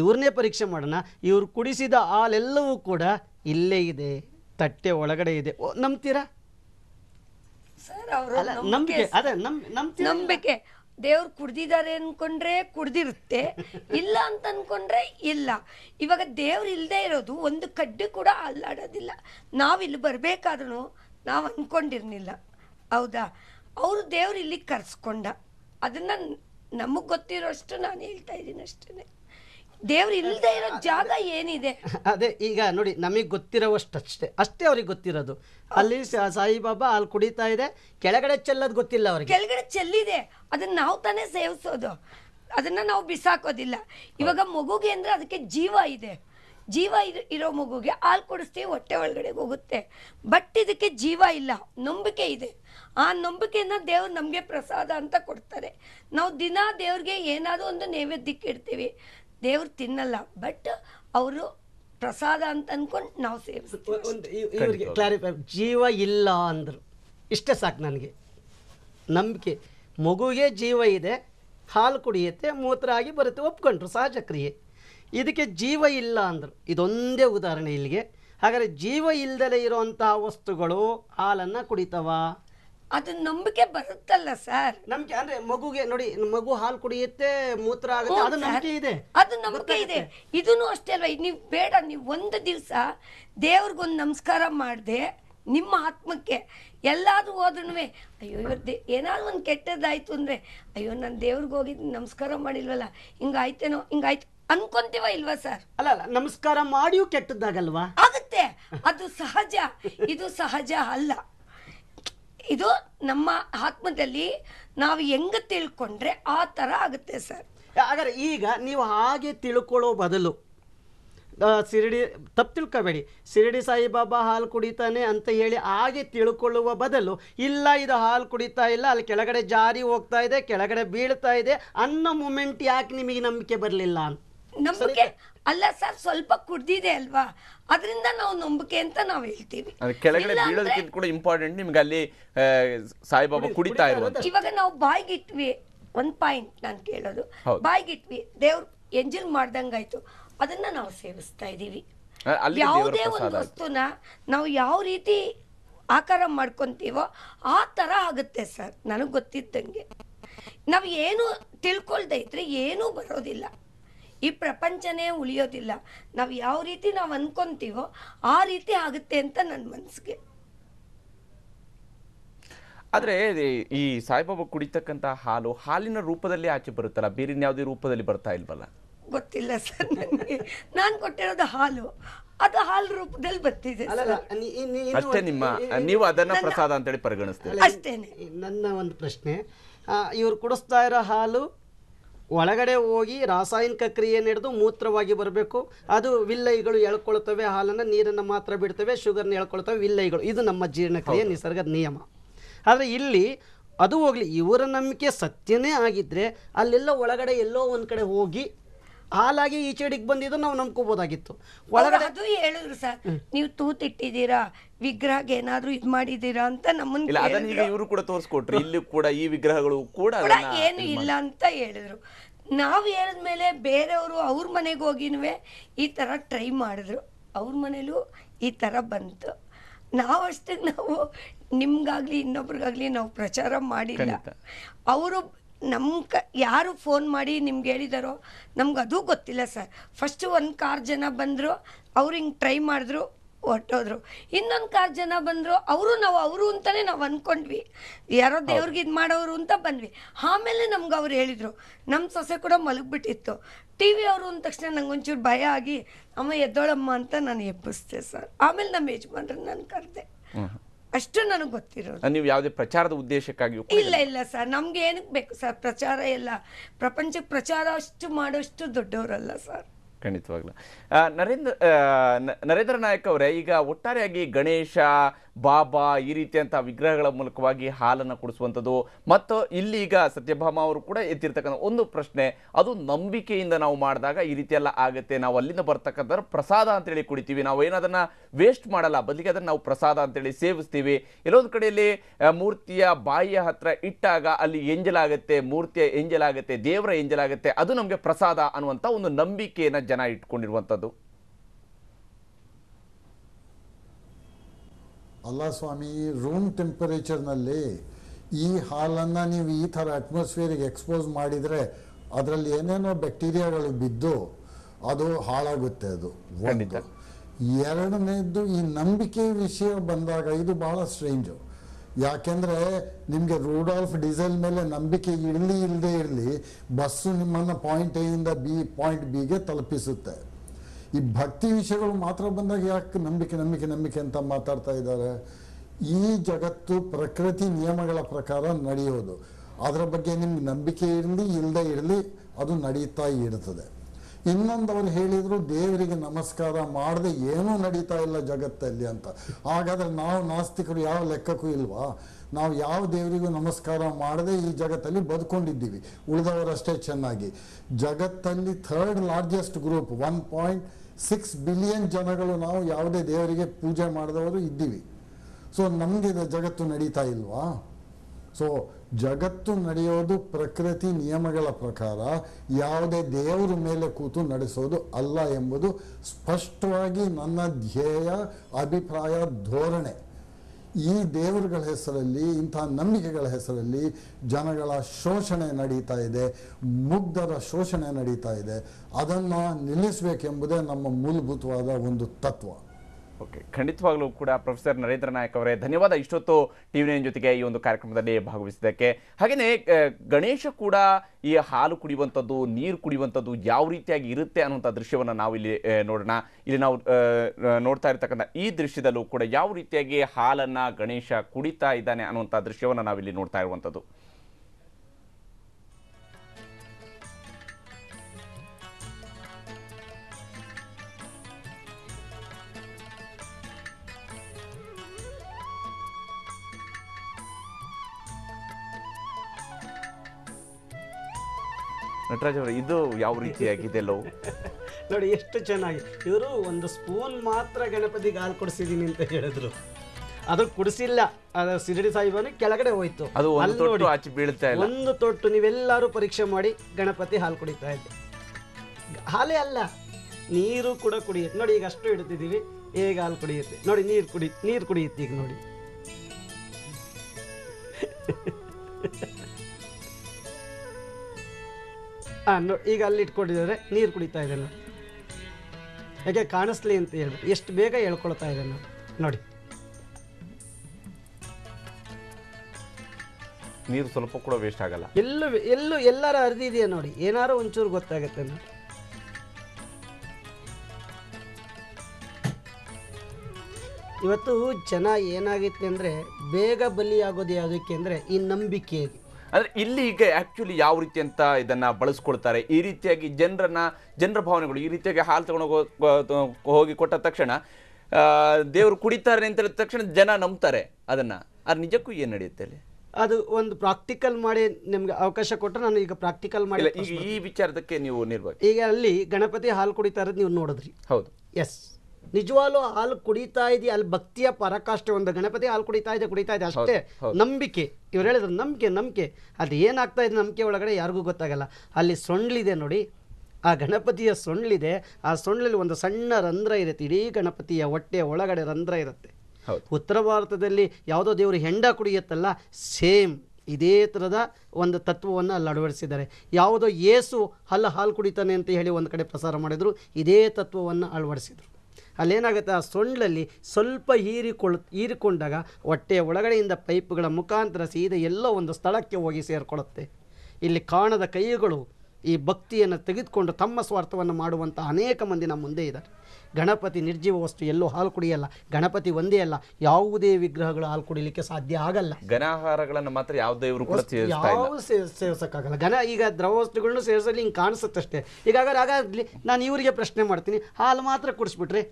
D: ಇವ್ರನ್ನೇ ಪರೀಕ್ಷೆ ಮಾಡೋಣ ಇವ್ರು ಕುಡಿಸಿದ ಹಾಲೆಲ್ಲವೂ ಕೂಡ ಇಲ್ಲೇ ಇದೆ ತಟ್ಟೆ ಒಳಗಡೆ ಇದೆ ನಂಬ್ತೀರಾ
E: ನಂಬಿಕೆ ಅದೇ ನಂಬಿಕೆ ದೇವ್ರು ಕುಡ್ದಿದ್ದಾರೆ ಅನ್ಕೊಂಡ್ರೆ ಕುಡ್ದಿರುತ್ತೆ ಇಲ್ಲ ಅಂತ ಅನ್ಕೊಂಡ್ರೆ ಇಲ್ಲ ಇವಾಗ ದೇವ್ರು ಇಲ್ಲದೆ ಇರೋದು ಒಂದು ಕಡ್ಡಿ ಕೂಡ ಅಲ್ಲಾಡೋದಿಲ್ಲ ನಾವಿಲ್ಲಿ ಬರಬೇಕಾದ್ರೂ ನಾವು ಅಂದ್ಕೊಂಡಿರ್ಲಿಲ್ಲ ಹೌದಾ ಅವರು ದೇವ್ರು ಇಲ್ಲಿ ಕರ್ಸ್ಕೊಂಡ ಅದನ್ನು ನಮಗೆ ಗೊತ್ತಿರೋಷ್ಟು ನಾನು ಹೇಳ್ತಾ ಇದ್ದೀನಿ ಅಷ್ಟೇ
D: ದೇವ್ರು ಇಲ್ಲದೆ ಇರೋ ಜಾಗ ಏನಿದೆ ಅದೇ ಈಗ ನೋಡಿ ನಮಗೆ ಗೊತ್ತಿರೋವಷ್ಟು ಅಷ್ಟೇ ಅವ್ರಿಗೆ ಗೊತ್ತಿರೋದು ಅಲ್ಲಿ ಸಾಯಿಬಾಬಾ ಅಲ್ಲಿ ಕುಡಿತಾ ಇದೆ ಕೆಳಗಡೆ ಚೆಲ್ಲೋದು ಗೊತ್ತಿಲ್ಲ ಅವ್ರಿಗೆ ಕೆಳಗಡೆ ಚೆಲ್ಲಿದೆ ಅದನ್ನ ನಾವು ತಾನೇ ಸೇವಿಸೋದು ಅದನ್ನ ನಾವು
E: ಬಿಸಾಕೋದಿಲ್ಲ ಇವಾಗ ಮಗುಗೆ ಅಂದ್ರೆ ಅದಕ್ಕೆ ಜೀವ ಇದೆ ಜೀವ ಇರೋ ಮಗುಗೆ ಹಾಲು ಕುಡಿಸ್ತೀವಿ ಹೊಟ್ಟೆ ಒಳಗಡೆ ಹೋಗುತ್ತೆ ಬಟ್ ಇದಕ್ಕೆ ಜೀವ ಇಲ್ಲ ನಂಬಿಕೆ ಇದೆ ಆ ನಂಬಿಕೆಯನ್ನ ದೇವ್ರು ನಮಗೆ ಪ್ರಸಾದ ಅಂತ ಕೊಡ್ತಾರೆ ನಾವು ದಿನ ದೇವ್ರಿಗೆ ಏನಾದರೂ ಒಂದು ನೈವೇದ್ಯಕ್ಕೆ ಇಡ್ತೀವಿ ದೇವ್ರು ತಿನ್ನಲ್ಲ ಬಟ್ ಅವರು ಪ್ರಸಾದ ಅಂತ ಅನ್ಕೊಂಡು ನಾವು ಸೇವಿಸ್ತೀವಿ
D: ಕ್ಲಾರಿಫೈ ಜೀವ ಇಲ್ಲ ಅಂದರು ಇಷ್ಟೇ ಸಾಕು ನನಗೆ ನಂಬಿಕೆ ಮಗುಗೆ ಜೀವ ಇದೆ ಹಾಲು ಕುಡಿಯುತ್ತೆ ಮೂತ್ರ ಆಗಿ ಬರುತ್ತೆ ಒಪ್ಕೊಂಡ್ರು ಸಹಜ ಕ್ರಿಯೆ ಇದಕ್ಕೆ ಜೀವ ಇಲ್ಲ ಅಂದರು ಇದೊಂದೇ ಉದಾಹರಣೆ ಇಲ್ಲಿಗೆ ಹಾಗಾದರೆ ಜೀವ ಇಲ್ಲದಲೇ ಇರುವಂತಹ ವಸ್ತುಗಳು ಹಾಲನ್ನು ಕುಡಿತವ ಅದು ನಂಬಿಕೆ ಬರುತ್ತಲ್ಲ ಸರ್ ನಂಬಿಕೆ ಅಂದ್ರೆ ಮಗುಗೆ ನೋಡಿ ಮಗು ಹಾಲು ಕುಡಿಯುತ್ತೆ ಮೂತ್ರ ಆಗುತ್ತೆ ಅದು
E: ನಂಬಿಕೆ ಇದೆ ಅದು ಅಷ್ಟೇ ಅಲ್ವಾ ನೀವು ಬೇಡ ನೀವು ಒಂದು ದಿವಸ ದೇವ್ರಿಗೊಂದು ನಮಸ್ಕಾರ ಮಾಡಿದೆ ನಿಮ್ಮ ಆತ್ಮಕ್ಕೆ ಎಲ್ಲಾದ್ರೂ ಹೋದ್ರೂ ಅಯ್ಯೋ ದೇ ಏನಾದ್ರು ಒಂದು ಕೆಟ್ಟದ್ದಾಯ್ತು ಅಂದ್ರೆ ಅಯ್ಯೋ ನಾನು ದೇವ್ರಿಗೆ ಹೋಗಿ ನಮಸ್ಕಾರ ಮಾಡಿಲ್ವಲ್ಲ ಹಿಂಗಾಯ್ತೇನೋ ಹಿಂಗಾಯ್ತು ಅನ್ಕೊಂತೀವ ಇಲ್ವಾ ಸರ್ ಅಲ್ಲ ಅಲ್ಲ ನಮಸ್ಕಾರ ಮಾಡಿಯೂ ಕೆಟ್ಟದ್ದಾಗಲ್ವಾ ಆಗುತ್ತೆ ಅದು ಸಹಜ ಇದು ಸಹಜ ಅಲ್ಲ ಇದು ನಮ್ಮ ಆತ್ಮದಲ್ಲಿ ನಾವು ಹೆಂಗ ತಿಳ್ಕೊಂಡ್ರೆ ಆ ಥರ ಆಗುತ್ತೆ ಸರ್
D: ಹಾಗಾದ್ರೆ ಈಗ ನೀವು ಹಾಗೆ ತಿಳ್ಕೊಳ್ಳೋ ಬದಲು ಶಿರಡಿ ತಪ್ಪು ತಿಳ್ಕೊಬೇಡಿ ಶಿರಡಿ ಸಾಯಿಬಾಬಾ ಹಾಲು ಕುಡಿತಾನೆ ಅಂತ ಹೇಳಿ ಹಾಗೆ ತಿಳ್ಕೊಳ್ಳುವ ಬದಲು ಇಲ್ಲ ಇದು ಹಾಲು ಕುಡಿತಾ ಇಲ್ಲ ಅಲ್ಲಿ ಕೆಳಗಡೆ ಜಾರಿ ಹೋಗ್ತಾ ಇದೆ ಕೆಳಗಡೆ ಬೀಳ್ತಾ ಇದೆ ಅನ್ನೋ ಮೂಮೆಂಟ್ ಯಾಕೆ ನಿಮಗೆ ನಂಬಿಕೆ ಬರಲಿಲ್ಲ ನಂಬಿಕೆ ಅಲ್ಲ ಸರ್ ಸ್ವಲ್ಪ ಕುಡ್ದಿದೆ ಅಲ್ವಾ ಅದರಿಂದ ನಾವು
E: ನಂಬಿಕೆ ಅಂತ ನಾವು ಹೇಳ್ತೀವಿ ಕೆಳಗಡೆ ಬೀಳೋದಕ್ಕಿಂತ
A: ಕೂಡ ಇಂಪಾರ್ಟೆಂಟ್ ನಿಮ್ಗೆ ಅಲ್ಲಿ ಸಾಯಿಬಾಬಾ ಕುಡಿತಾ ಇರುವಂತ
E: ಇವಾಗ ನಾವು ಬಾಯ್ಗಿಟ್ವಿ ಒಂದ್ ಪಾಯಿಂಟ್ ನಾನು ಕೇಳೋದು ಬಾಯ್ಗಿಟ್ವಿ ದೇವ್ರ ಎಂಜಿಲ್ ಮಾಡ್ದಂಗಾಯ್ತು ಅದನ್ನ ನಾವು ಸೇವಿಸ್ತಾ ಇದೀವಿ
A: ಯಾವುದೇ ಒಂದು
E: ವಸ್ತುನ ನಾವು ಯಾವ ರೀತಿ ಆಕಾರ ಮಾಡ್ಕೊಂತೀವೋ ಆ ತರ ಆಗುತ್ತೆ ಸರ್ ನನಗೆ ಗೊತ್ತಿದ್ದಂಗೆ ನಾವು ಏನು ತಿಳ್ಕೊಳ್ದೆ ಇದ್ರೆ ಏನೂ ಬರೋದಿಲ್ಲ ಈ ಪ್ರಪಂಚನೇ ಉಳಿಯೋದಿಲ್ಲ ನಾವು ಯಾವ ರೀತಿ ನಾವು ಅನ್ಕೊಂತೀವೋ ಆ ರೀತಿ ಆಗುತ್ತೆ ಅಂತ ನನ್ನ ಮನಸ್ಸಿಗೆ
A: ಆದರೆ ಈ ಸಾಯಿಬಾಬಾ ಕುಡಿತಕ್ಕಂಥ ಹಾಲು ಹಾಲಿನ ರೂಪದಲ್ಲಿ ಆಚೆ ಬರುತ್ತಲ್ಲ ಬೇರೆ ಯಾವುದೇ ರೂಪದಲ್ಲಿ ಬರ್ತಾ ಇಲ್ವಲ್ಲ
E: ಗೊತ್ತಿಲ್ಲ ಸರ್ ನನಗೆ ನಾನು ಕೊಟ್ಟಿರೋದು ಹಾಲು ಅದು ಹಾಲು ರೂಪದಲ್ಲಿ
D: ಬರ್ತಿದೆ ಅಷ್ಟೇ ನಿಮ್ಮ ನೀವು ಅದನ್ನ ಪ್ರಸಾದ
A: ಅಂತೇಳಿ ಪರಿಗಣಿಸ್ತೀರಿ
D: ಅಷ್ಟೇನೆ ನನ್ನ ಒಂದು ಪ್ರಶ್ನೆ ಇವ್ರು ಕುಡಿಸ್ತಾ ಇರೋ ಹಾಲು ಒಳಗಡೆ ಹೋಗಿ ರಾಸಾಯನಿಕ ಕ್ರಿಯೆ ನಡೆದು ಮೂತ್ರವಾಗಿ ಬರಬೇಕು ಅದು ವಿಲ್ಲೈಗಳು ಎಳ್ಕೊಳ್ತವೆ ಹಾಲನ್ನು ನೀರನ್ನು ಮಾತ್ರ ಬಿಡ್ತವೆ ಶುಗರ್ನ ಎಳ್ಕೊಳ್ತವೆ ವಿಲ್ಲೈಗಳು ಇದು ನಮ್ಮ ಜೀರ್ಣಕ್ರಿಯೆ ನಿಸರ್ಗದ ನಿಯಮ ಆದರೆ ಇಲ್ಲಿ ಅದು ಹೋಗಲಿ ಇವರ ನಂಬಿಕೆ ಸತ್ಯನೇ ಆಗಿದ್ದರೆ ಅಲ್ಲೆಲ್ಲ ಒಳಗಡೆ ಎಲ್ಲೋ ಒಂದು ಕಡೆ ಹೋಗಿ ಹಾಲಾಗಿ ಈಚೆಡಿಗೆ ಬಂದಿದ್ದು ನಾವು ನಂಬ್ಕೋಬೋದಾಗಿತ್ತು ಒಳಗಡೆ ಅದು
E: ಹೇಳಿದ್ರು ಸರ್ ನೀವು ತೂತಿಟ್ಟಿದ್ದೀರಾ ವಿಗ್ರಹ ಏನಾದ್ರೂ ಇದು ಮಾಡಿದ್ದೀರಾ ಅಂತ ಇಲ್ಲ ಅದನ್ನ ಈಗ ಇವರು
A: ಕೂಡ ತೋರಿಸ್ಕೊಟ್ರು ಇಲ್ಲಿ ಕೂಡ ಈ ವಿಗ್ರಹಗಳು ಕೂಡ ಏನು ಇಲ್ಲ
E: ಅಂತ ಹೇಳಿದ್ರು ನಾವು ಮೇಲೆ ಬೇರೆಯವರು ಅವ್ರ ಮನೆಗೆ ಹೋಗಿನೂ ಈ ತರ ಟ್ರೈ ಮಾಡಿದ್ರು ಅವ್ರ ಮನೇಲೂ ಈ ತರ ಬಂತು ಅಷ್ಟೇ ನಾವು ನಿಮ್ಗಾಗ್ಲಿ ಇನ್ನೊಬ್ರಿಗಾಗ್ಲಿ ನಾವು ಪ್ರಚಾರ ಮಾಡಿಲ್ಲ ಅವರು ನಮ್ಮ ಕ ಯಾರು ಫೋನ್ ಮಾಡಿ ನಿಮ್ಗೆ ಹೇಳಿದಾರೋ ನಮ್ಗೆ ಅದು ಗೊತ್ತಿಲ್ಲ ಸರ್ ಫಸ್ಟು ಒಂದು ಕಾರ್ ಜನ ಬಂದರು ಅವ್ರು ಹಿಂಗೆ ಟ್ರೈ ಮಾಡಿದ್ರು ಹೊಟ್ಟೋದ್ರು ಇನ್ನೊಂದು ಕಾರ್ ಜನ ಬಂದರು ಅವರು ನಾವು ಅವರು ಅಂತಲೇ ನಾವು ಅಂದ್ಕೊಂಡ್ವಿ ಯಾರೋ ದೇವ್ರಿಗೆ ಇದು ಮಾಡೋರು ಅಂತ ಬಂದ್ವಿ ಆಮೇಲೆ ನಮ್ಗೆ ಅವ್ರು ಹೇಳಿದರು ನಮ್ಮ ಸೊಸೆ ಕೂಡ ಮಲಗಿಬಿಟ್ಟಿತ್ತು ಟಿ ವಿ ಅವರು ಅಂದ ತಕ್ಷಣ ಒಂಚೂರು ಭಯ ಆಗಿ ಅಮ್ಮ ಎದ್ದೋಳಮ್ಮ ಅಂತ ನಾನು ಎಬ್ಬಿಸ್ದೆ ಸರ್ ಆಮೇಲೆ ನಮ್ಮ ಯಜಮಾನ್ರನ್ನ ನಾನು ಕರೆದೆ ಅಷ್ಟು ನನಗೆ ಗೊತ್ತಿರೋದು
A: ನೀವು ಯಾವುದೇ ಪ್ರಚಾರದ ಉದ್ದೇಶಕ್ಕಾಗಿ ಇಲ್ಲ
E: ಇಲ್ಲ ಸರ್ ನಮ್ಗೆ ಏನಕ್ಕೆ ಬೇಕು ಸರ್ ಪ್ರಚಾರ ಎಲ್ಲ ಪ್ರಪಂಚಕ್ಕೆ ಪ್ರಚಾರ ಅಷ್ಟು ಮಾಡೋಷ್ಟು ದೊಡ್ಡವರಲ್ಲ ಸರ್
A: ಖಂಡಿತವಾಗ್ಲೂ ನರೇಂದ್ರ ನರೇಂದ್ರ ನಾಯಕ್ ಅವರೇ ಈಗ ಒಟ್ಟಾರೆಯಾಗಿ ಗಣೇಶ ಬಾಬಾ ಈ ರೀತಿಯಂಥ ವಿಗ್ರಹಗಳ ಮೂಲಕವಾಗಿ ಹಾಲನ್ನು ಕುಡಿಸುವಂಥದ್ದು ಮತ್ತು ಇಲ್ಲಿಗ ಸತ್ಯಭಾಮ ಅವರು ಕೂಡ ಎತ್ತಿರ್ತಕ್ಕಂಥ ಒಂದು ಪ್ರಶ್ನೆ ಅದು ನಂಬಿಕೆಯಿಂದ ನಾವು ಮಾಡಿದಾಗ ಈ ರೀತಿ ಎಲ್ಲ ಆಗುತ್ತೆ ನಾವು ಅಲ್ಲಿಂದ ಬರ್ತಕ್ಕಂಥ ಪ್ರಸಾದ ಅಂತೇಳಿ ಕುಡಿತೀವಿ ನಾವು ಏನದನ್ನ ವೇಸ್ಟ್ ಮಾಡಲ್ಲ ಬದಲಿಗೆ ಅದನ್ನು ನಾವು ಪ್ರಸಾದ ಅಂತೇಳಿ ಸೇವಿಸ್ತೀವಿ ಎಲ್ಲೊಂದು ಕಡೆಯಲ್ಲಿ ಮೂರ್ತಿಯ ಬಾಯಿಯ ಹತ್ರ ಇಟ್ಟಾಗ ಅಲ್ಲಿ ಎಂಜಲಾಗುತ್ತೆ ಮೂರ್ತಿಯ ಎಂಜಲಾಗುತ್ತೆ ದೇವರ ಎಂಜಲಾಗುತ್ತೆ ಅದು ನಮಗೆ ಪ್ರಸಾದ ಅನ್ನುವಂಥ ಒಂದು ನಂಬಿಕೆಯನ್ನು ಜನ ಇಟ್ಕೊಂಡಿರುವಂಥದ್ದು
B: ಅಲ್ಲ ಸ್ವಾಮಿ ರೂಮ್ ಟೆಂಪರೇಚರ್ನಲ್ಲಿ ಈ ಹಾಲನ್ನು ನೀವು ಈ ಥರ ಅಟ್ಮಾಸ್ಫಿಯರಿಗೆ ಎಕ್ಸ್ಪೋಸ್ ಮಾಡಿದರೆ ಅದರಲ್ಲಿ ಏನೇನೋ ಬ್ಯಾಕ್ಟೀರಿಯಾಗಳು ಬಿದ್ದು ಅದು ಹಾಳಾಗುತ್ತೆ ಅದು ಒಂದು ಎರಡನೇದು ಈ ನಂಬಿಕೆ ವಿಷಯ ಬಂದಾಗ ಇದು ಬಹಳ ಸ್ಟ್ರೇಂಜು ಯಾಕೆಂದರೆ ನಿಮಗೆ ರೂಡಾಲ್ಫ್ ಡೀಸೆಲ್ ಮೇಲೆ ನಂಬಿಕೆ ಇರಲಿ ಇಲ್ಲದೆ ಇರಲಿ ಬಸ್ಸು ನಿಮ್ಮನ್ನು ಪಾಯಿಂಟ್ ಎಯಿಂದ ಬಿ ಪಾಯಿಂಟ್ ಬಿಗೆ ತಲುಪಿಸುತ್ತೆ ಈ ಭಕ್ತಿ ವಿಷಯಗಳು ಮಾತ್ರ ಬಂದಾಗ ಯಾಕೆ ನಂಬಿಕೆ ನಂಬಿಕೆ ನಂಬಿಕೆ ಅಂತ ಮಾತಾಡ್ತಾ ಇದ್ದಾರೆ ಈ ಜಗತ್ತು ಪ್ರಕೃತಿ ನಿಯಮಗಳ ಪ್ರಕಾರ ನಡೆಯೋದು ಅದರ ಬಗ್ಗೆ ನಿಮ್ಗೆ ನಂಬಿಕೆ ಇರಲಿ ಇಲ್ಲದೆ ಇರಲಿ ಅದು ನಡೀತಾ ಇರ್ತದೆ ಇನ್ನೊಂದು ಅವ್ರು ಹೇಳಿದರು ದೇವರಿಗೆ ನಮಸ್ಕಾರ ಮಾಡದೆ ಏನೂ ನಡೀತಾ ಇಲ್ಲ ಜಗತ್ತಲ್ಲಿ ಅಂತ ಹಾಗಾದರೆ ನಾವು ನಾಸ್ತಿಕರು ಯಾವ ಲೆಕ್ಕಕ್ಕೂ ಇಲ್ವಾ ನಾವು ಯಾವ ದೇವರಿಗೂ ನಮಸ್ಕಾರ ಮಾಡದೆ ಈ ಜಗತ್ತಲ್ಲಿ ಬದುಕೊಂಡಿದ್ದೀವಿ ಉಳಿದವರಷ್ಟೇ ಚೆನ್ನಾಗಿ ಜಗತ್ತಲ್ಲಿ third largest group one point six billion ಜನಗಳು ನಾವು ಯಾವುದೇ ದೇವರಿಗೆ ಪೂಜೆ ಮಾಡಿದವರು ಇದ್ದೀವಿ ಸೊ ನಮಗೆ ಜಗತ್ತು ನಡೀತಾ ಇಲ್ವಾ ಸೊ ಜಗತ್ತು ನಡೆಯೋದು ಪ್ರಕೃತಿ ನಿಯಮಗಳ ಪ್ರಕಾರ ಯಾವುದೇ ದೇವರ ಮೇಲೆ ಕೂತು ನಡೆಸೋದು ಅಲ್ಲ ಎಂಬುದು ಸ್ಪಷ್ಟವಾಗಿ ನನ್ನ ಧ್ಯೇಯ ಅಭಿಪ್ರಾಯ ಧೋರಣೆ ಈ ದೇವರುಗಳ ಹೆಸರಲ್ಲಿ ಇಂಥ ನಂಬಿಕೆಗಳ ಹೆಸರಲ್ಲಿ ಜನಗಳ ಶೋಷಣೆ ನಡೀತಾ ಇದೆ ಮುಗ್ಧರ ಶೋಷಣೆ ನಡೀತಾ ಇದೆ ಅದನ್ನು ನಿಲ್ಲಿಸಬೇಕೆಂಬುದೇ ನಮ್ಮ ಮೂಲಭೂತವಾದ ಒಂದು ತತ್ವ
A: ಓಕೆ ಖಂಡಿತವಾಗ್ಲೂ ಕೂಡ ಪ್ರೊಫೆಸರ್ ನರೇಂದ್ರ ನಾಯಕ್ ಅವರೇ ಧನ್ಯವಾದ ಇಷ್ಟೊತ್ತು ಟಿವಿ ನೈನ್ ಜೊತೆಗೆ ಈ ಒಂದು ಕಾರ್ಯಕ್ರಮದಲ್ಲಿ ಭಾಗವಹಿಸಿದ್ದಕ್ಕೆ ಹಾಗೆಯೇ ಗಣೇಶ ಕೂಡ ಈ ಹಾಲು ಕುಡಿಯುವಂಥದ್ದು ನೀರು ಕುಡಿಯುವಂಥದ್ದು ಯಾವ ರೀತಿಯಾಗಿ ಇರುತ್ತೆ ಅನ್ನುವಂಥ ದೃಶ್ಯವನ್ನು ನಾವು ಇಲ್ಲಿ ನೋಡೋಣ ಇಲ್ಲಿ ನಾವು ನೋಡ್ತಾ ಇರತಕ್ಕಂಥ ಈ ದೃಶ್ಯದಲ್ಲೂ ಕೂಡ ಯಾವ ರೀತಿಯಾಗಿ ಹಾಲನ್ನು ಗಣೇಶ ಕುಡಿತಾ ಇದ್ದಾನೆ ಅನ್ನುವಂಥ ದೃಶ್ಯವನ್ನು ನಾವಿಲ್ಲಿ ನೋಡ್ತಾ ಇರುವಂಥದ್ದು ನಟರಾಜ್ ಅವರು ಇದು ಯಾವ ರೀತಿಯಾಗಿದೆ ಲವ್
D: ನೋಡಿ ಎಷ್ಟು ಚೆನ್ನಾಗಿ ಇವರು ಒಂದು ಸ್ಪೂನ್ ಮಾತ್ರ ಗಣಪತಿಗೆ ಹಾಲು ಕೊಡಿಸಿದ್ದೀನಿ ಅಂತ ಹೇಳಿದ್ರು ಅದು ಕುಡಿಸಿಲ್ಲ ಅದು ಸಿರಡಿ ಕೆಳಗಡೆ ಹೋಯ್ತು ಅದು ಒಂದು
A: ತೊಟ್ಟು ನೀವೆಲ್ಲಾರು
D: ಇಲ್ಲ ಒಂದು ನೀವೆಲ್ಲರೂ ಪರೀಕ್ಷೆ ಮಾಡಿ ಗಣಪತಿ ಹಾಲು ಕುಡಿತಾ ಇದ್ದೆ ಹಾಲೇ ಅಲ್ಲ ನೀರು ಕೂಡ ಕುಡಿಯುತ್ತೆ ನೋಡಿ ಈಗ ಅಷ್ಟು ಇಡ್ತಿದ್ದೀವಿ ಹೇಗೆ ಹಾಲು ಕುಡಿಯುತ್ತೆ ನೋಡಿ ನೀರು ಕುಡಿ ನೀರು ಕುಡಿಯುತ್ತೆ ಈಗ ನೋಡಿ ಹಾಂ ನೋಡಿ ಈಗ ಅಲ್ಲಿ ಇಟ್ಕೊಂಡಿದ್ದಾರೆ ನೀರು ಕುಡಿತಾ ಇದೆ ನಾನು ಯಾಕೆ ಕಾಣಿಸ್ಲಿ ಅಂತ ಹೇಳ್ಬೋದು ಎಷ್ಟು ಬೇಗ ಹೇಳ್ಕೊಳ್ತಾ ಇದೆ ನಾನು ನೋಡಿ
A: ನೀರು ಸ್ವಲ್ಪ ಕೂಡ ವೇಸ್ಟ್ ಆಗಲ್ಲ
D: ಎಲ್ಲೂ ಎಲ್ಲೂ ಎಲ್ಲರ ಅರ್ಧ ಇದೆಯಾ ನೋಡಿ ಏನಾರು ಒಂಚೂರು ಗೊತ್ತಾಗತ್ತೆ ನೋಡಿ ಇವತ್ತು ಜನ ಏನಾಗಿತ್ತು ಅಂದರೆ ಬೇಗ ಬಲಿಯಾಗೋದು ಯಾವುದಕ್ಕೆ ಅಂದರೆ ಈ ನಂಬಿಕೆ
A: ಅಂದರೆ ಇಲ್ಲಿ ಈಗ ಆ್ಯಕ್ಚುಲಿ ಯಾವ ರೀತಿ ಅಂತ ಇದನ್ನ ಬಳಸ್ಕೊಳ್ತಾರೆ ಈ ರೀತಿಯಾಗಿ ಜನರನ್ನ ಜನರ ಭಾವನೆಗಳು ಈ ರೀತಿಯಾಗಿ ಹಾಲು ತಗೊಂಡೋಗೋ ಹೋಗಿ ಕೊಟ್ಟ ತಕ್ಷಣ ದೇವರು ಕುಡಿತಾರೆ ಅಂತ ಹೇಳಿದ ತಕ್ಷಣ ಜನ ನಂಬ್ತಾರೆ ಅದನ್ನ ಅದು ನಿಜಕ್ಕೂ ಏನು ನಡೆಯುತ್ತೆ ಅಲ್ಲಿ ಅದು
D: ಒಂದು ಪ್ರಾಕ್ಟಿಕಲ್ ಮಾಡಿ ನಿಮ್ಗೆ ಅವಕಾಶ ಕೊಟ್ಟರೆ ನಾನು ಈಗ ಪ್ರಾಕ್ಟಿಕಲ್ ಮಾಡಿ ಈ
A: ವಿಚಾರದಕ್ಕೆ ನೀವು ನಿರ್ವಹ
D: ಈಗ ಅಲ್ಲಿ ಗಣಪತಿ ಹಾಲು ಕುಡಿತಾ ನೀವು ನೋಡಿದ್ರಿ ಹೌದು ಎಸ್ ನಿಜವಾಗ್ಲೂ ಹಾಲು ಕುಡಿತಾ ಇದೆಯಾ ಅಲ್ಲಿ ಭಕ್ತಿಯ ಪರಕಾಷ್ಟೇ ಒಂದು ಗಣಪತಿ ಹಾಲು ಕುಡಿತಾ ಇದೆ ಕುಡಿತಾ ಇದೆ ಅಷ್ಟೇ ನಂಬಿಕೆ ಇವ್ರು ಹೇಳಿದ್ರು ನಂಬಿಕೆ ನಂಬಿಕೆ ಅದು ಏನಾಗ್ತಾ ಇದೆ ನಂಬಿಕೆ ಒಳಗಡೆ ಯಾರಿಗೂ ಗೊತ್ತಾಗಲ್ಲ ಅಲ್ಲಿ ಸೊಂಡ್ಲಿದೆ ನೋಡಿ ಆ ಗಣಪತಿಯ ಸೊಂಡ್ಲಿದೆ ಆ ಸೊಂಡ್ಲಲ್ಲಿ ಒಂದು ಸಣ್ಣ ರಂಧ್ರ ಇರುತ್ತೆ ಇಡೀ ಗಣಪತಿಯ ಹೊಟ್ಟೆಯ ಒಳಗಡೆ ರಂಧ್ರ ಇರುತ್ತೆ ಉತ್ತರ ಭಾರತದಲ್ಲಿ ಯಾವುದೋ ದೇವರು ಹೆಂಡ ಕುಡಿಯುತ್ತಲ್ಲ ಸೇಮ್ ಇದೇ ಥರದ ಒಂದು ತತ್ವವನ್ನು ಅಲ್ಲಿ ಅಳವಡಿಸಿದ್ದಾರೆ ಯಾವುದೋ ಏಸು ಹಲ್ಲು ಹಾಲು ಕುಡಿತಾನೆ ಅಂತ ಹೇಳಿ ಒಂದು ಕಡೆ ಪ್ರಸಾರ ಮಾಡಿದರು ಇದೇ ತತ್ವವನ್ನು ಅಳವಡಿಸಿದರು ಅಲ್ಲೇನಾಗುತ್ತೆ ಆ ಸೊಂಡ್ಲಲ್ಲಿ ಸ್ವಲ್ಪ ಹೀರಿಕೊಳ್ ಹೀರಿಕೊಂಡಾಗ ಹೊಟ್ಟೆಯ ಒಳಗಡೆಯಿಂದ ಪೈಪ್ಗಳ ಮುಖಾಂತರ ಸೀದ ಎಲ್ಲೋ ಒಂದು ಸ್ಥಳಕ್ಕೆ ಹೋಗಿ ಸೇರಿಕೊಳ್ಳುತ್ತೆ ಇಲ್ಲಿ ಕಾಣದ ಕೈಗಳು ಈ ಭಕ್ತಿಯನ್ನು ತೆಗೆದುಕೊಂಡು ತಮ್ಮ ಸ್ವಾರ್ಥವನ್ನು ಮಾಡುವಂಥ ಅನೇಕ ಮಂದಿ ನಮ್ಮ ಮುಂದೆ ಇದ್ದಾರೆ ಗಣಪತಿ ನಿರ್ಜೀವ ವಸ್ತು ಎಲ್ಲೂ ಹಾಲು ಕುಡಿಯಲ್ಲ ಗಣಪತಿ ಒಂದೇ ಅಲ್ಲ ಯಾವುದೇ ವಿಗ್ರಹಗಳು ಹಾಲು ಕುಡಿಲಿಕ್ಕೆ ಸಾಧ್ಯ ಆಗಲ್ಲ
A: ಗಣಾಹಾರಗಳನ್ನು ಮಾತ್ರ ಯಾವ ದೇವರು ಯಾವ
D: ಸೇವಿಸೋಕ್ಕಾಗಲ್ಲ ಘನ ಈಗ ದ್ರವ ವಸ್ತುಗಳನ್ನು ಸೇರಿಸಲು ಹಿಂಗೆ ಕಾಣಿಸುತ್ತಷ್ಟೇ ಈಗಾಗಲೇ ಹಾಗಾಗಲಿ ನಾನು ಇವರಿಗೆ ಪ್ರಶ್ನೆ ಮಾಡ್ತೀನಿ ಹಾಲು ಮಾತ್ರ ಕುಡಿಸ್ಬಿಟ್ರೆ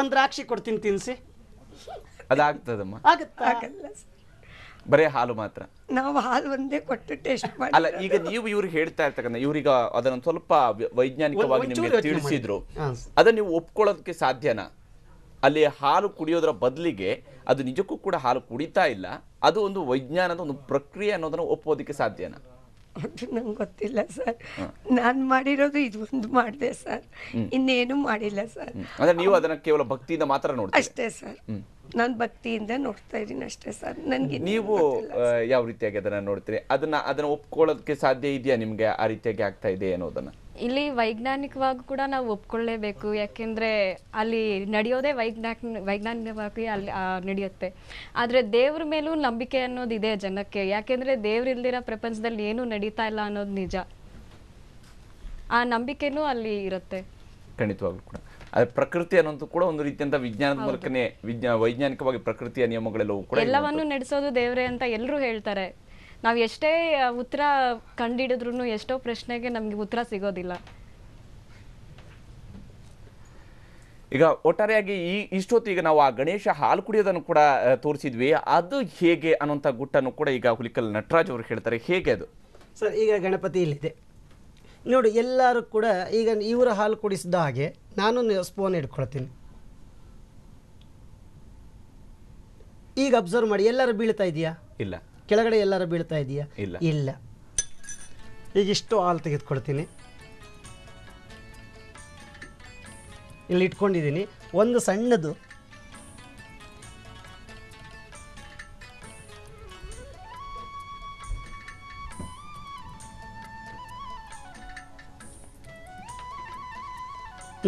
D: ಒಂದ್ ದ್ರಾಕ್ಷಿ ಕೊಡ್ತೀನಿ ತಿನ್ಸಿ
A: ಅದಾಗ್ತದಮ್ಮ ಬರೇ ಹಾಲು ಮಾತ್ರ
D: ನಾವು
E: ಹಾಲು ಒಂದೇ ಕೊಟ್ಟು ಟೇಸ್ಟ್ ಮಾಡಿ ಅಲ್ಲ ಈಗ
A: ನೀವು ಇವ್ರಿಗೆ ಹೇಳ್ತಾ ಇರ್ತಕ್ಕಂಥ ಇವ್ರಿಗ ಅದನ್ನ ಸ್ವಲ್ಪ ವೈಜ್ಞಾನಿಕವಾಗಿ ನಿಮಗೆ ತಿಳಿಸಿದ್ರು ಅದನ್ನ ನೀವು ಒಪ್ಕೊಳ್ಳೋದಕ್ಕೆ ಸಾಧ್ಯನಾ ಅಲ್ಲಿ ಹಾಲು ಕುಡಿಯೋದ್ರ ಬದಲಿಗೆ ಅದು ನಿಜಕ್ಕೂ ಕೂಡ ಹಾಲು ಕುಡಿತಾ ಇಲ್ಲ ಅದು ಒಂದು ವೈಜ್ಞಾನದ ಒಂದು ಪ್ರಕ್ರಿಯೆ ಅನ್ನೋದನ್ನ ಒಪ್ಪೋದಕ್ಕೆ ಸಾಧ್ಯನಾ
E: ಅದು ನಂಗೆ ಗೊತ್ತಿಲ್ಲ ಸರ್ ನಾನು ಮಾಡಿರೋದು ಇದು ಒಂದು ಮಾಡಿದೆ ಸರ್ ಇನ್ನೇನು ಮಾಡಿಲ್ಲ ಸರ್
A: ಅಂದ್ರೆ ನೀವು ಅದನ್ನ ಕೇವಲ ಭಕ್ತಿಯಿಂದ ಮಾತ್ರ ನೋಡಿ
E: ಅಷ್ಟೇ ಸರ್ ನಾನು ಭಕ್ತಿಯಿಂದ ನೋಡ್ತಾ ಇದ್ದೀನಿ ಅಷ್ಟೇ ಸರ್ ನನಗೆ ನೀವು
A: ಯಾವ ರೀತಿಯಾಗಿ ಅದನ್ನ ನೋಡ್ತೀರಿ ಅದನ್ನ ಅದನ್ನ ಒಪ್ಕೊಳ್ಳೋದಕ್ಕೆ ಸಾಧ್ಯ ಇದೆಯಾ ನಿಮಗೆ ಆ ರೀತಿಯಾಗಿ ಆಗ್ತಾ ಇದೆ ಅನ್ನೋದನ್ನ
C: ಇಲ್ಲಿ ವೈಜ್ಞಾನಿಕವಾಗಿ ಕೂಡ ನಾವು ಒಪ್ಕೊಳ್ಳೇಬೇಕು ಯಾಕೆಂದ್ರೆ ಅಲ್ಲಿ ನಡೆಯೋದೇ ವೈಜ್ಞಾನಿಕ ವೈಜ್ಞಾನಿಕವಾಗಿ ಅಲ್ಲಿ ನಡೆಯುತ್ತೆ ಆದರೆ ದೇವ್ರ ಮೇಲೂ ನಂಬಿಕೆ ಅನ್ನೋದು ಇದೆ ಜನಕ್ಕೆ ದೇವ್ರ ದೇವ್ರಿಲ್ದಿರೋ ಪ್ರಪಂಚದಲ್ಲಿ ಏನೂ ನಡೀತಾ ಇಲ್ಲ ಅನ್ನೋದು ನಿಜ ಆ ನಂಬಿಕೆನೂ ಅಲ್ಲಿ ಇರುತ್ತೆ
A: ಖಂಡಿತವಾಗ್ಲೂ ಕೂಡ ಅದೇ ಪ್ರಕೃತಿ ಅನ್ನೋದು ಕೂಡ ಒಂದು ರೀತಿಯಂತ ವಿಜ್ಞಾನದ ಮೂಲಕನೇ ವಿಜ್ಞಾನ ವೈಜ್ಞಾನಿಕವಾಗಿ ಪ್ರಕೃತಿಯ ನಿಯಮಗಳೆಲ್ಲವೂ ಕೂಡ ಎಲ್ಲವನ್ನೂ
C: ನಡೆಸೋದು ದೇವ್ರೆ ಅಂತ ಎಲ್ಲರೂ ಹೇಳ್ತಾರೆ ನಾವು ಎಷ್ಟೇ ಉತ್ತರ ಕಂಡಿಡಿದ್ರು ಎಷ್ಟೋ ಪ್ರಶ್ನೆಗೆ ನಮಗೆ ಉತ್ತರ ಸಿಗೋದಿಲ್ಲ
A: ಈಗ ಒಟ್ಟಾರೆಯಾಗಿ ಈ ಇಷ್ಟೊತ್ತು ಈಗ ನಾವು ಆ ಗಣೇಶ ಹಾಲು ಕುಡಿಯೋದನ್ನು ಕೂಡ ತೋರಿಸಿದ್ವಿ ಅದು ಹೇಗೆ ಅನ್ನೋಂಥ ಗುಟ್ಟನ್ನು ಕೂಡ ಈಗ ಹುಲಿಕಲ್ ನಟರಾಜ್ ಅವರು ಹೇಳ್ತಾರೆ ಹೇಗೆ ಅದು
D: ಸರ್ ಈಗ ಗಣಪತಿ ಇಲ್ಲಿದೆ ನೋಡಿ ಎಲ್ಲರೂ ಕೂಡ ಈಗ ಇವರ ಹಾಲು ಕುಡಿಸಿದ ಹಾಗೆ ನಾನು ಸ್ಪೂನ್ ಇಟ್ಕೊಳ್ತೀನಿ ಈಗ ಅಬ್ಸರ್ವ್ ಮಾಡಿ ಎಲ್ಲರೂ ಬೀಳ್ತಾ ಇದೆಯಾ ಇಲ್ಲ ಕೆಳಗಡೆ ಎಲ್ಲರೂ ಬೀಳ್ತಾ ಇದೆಯಾ ಇಲ್ಲ ಇಲ್ಲ ಈಗ ಇಷ್ಟು ಹಾಲು ತೆಗೆದುಕೊಳ್ತೀನಿ ಇಲ್ಲಿ ಇಟ್ಕೊಂಡಿದ್ದೀನಿ ಒಂದು ಸಣ್ಣದು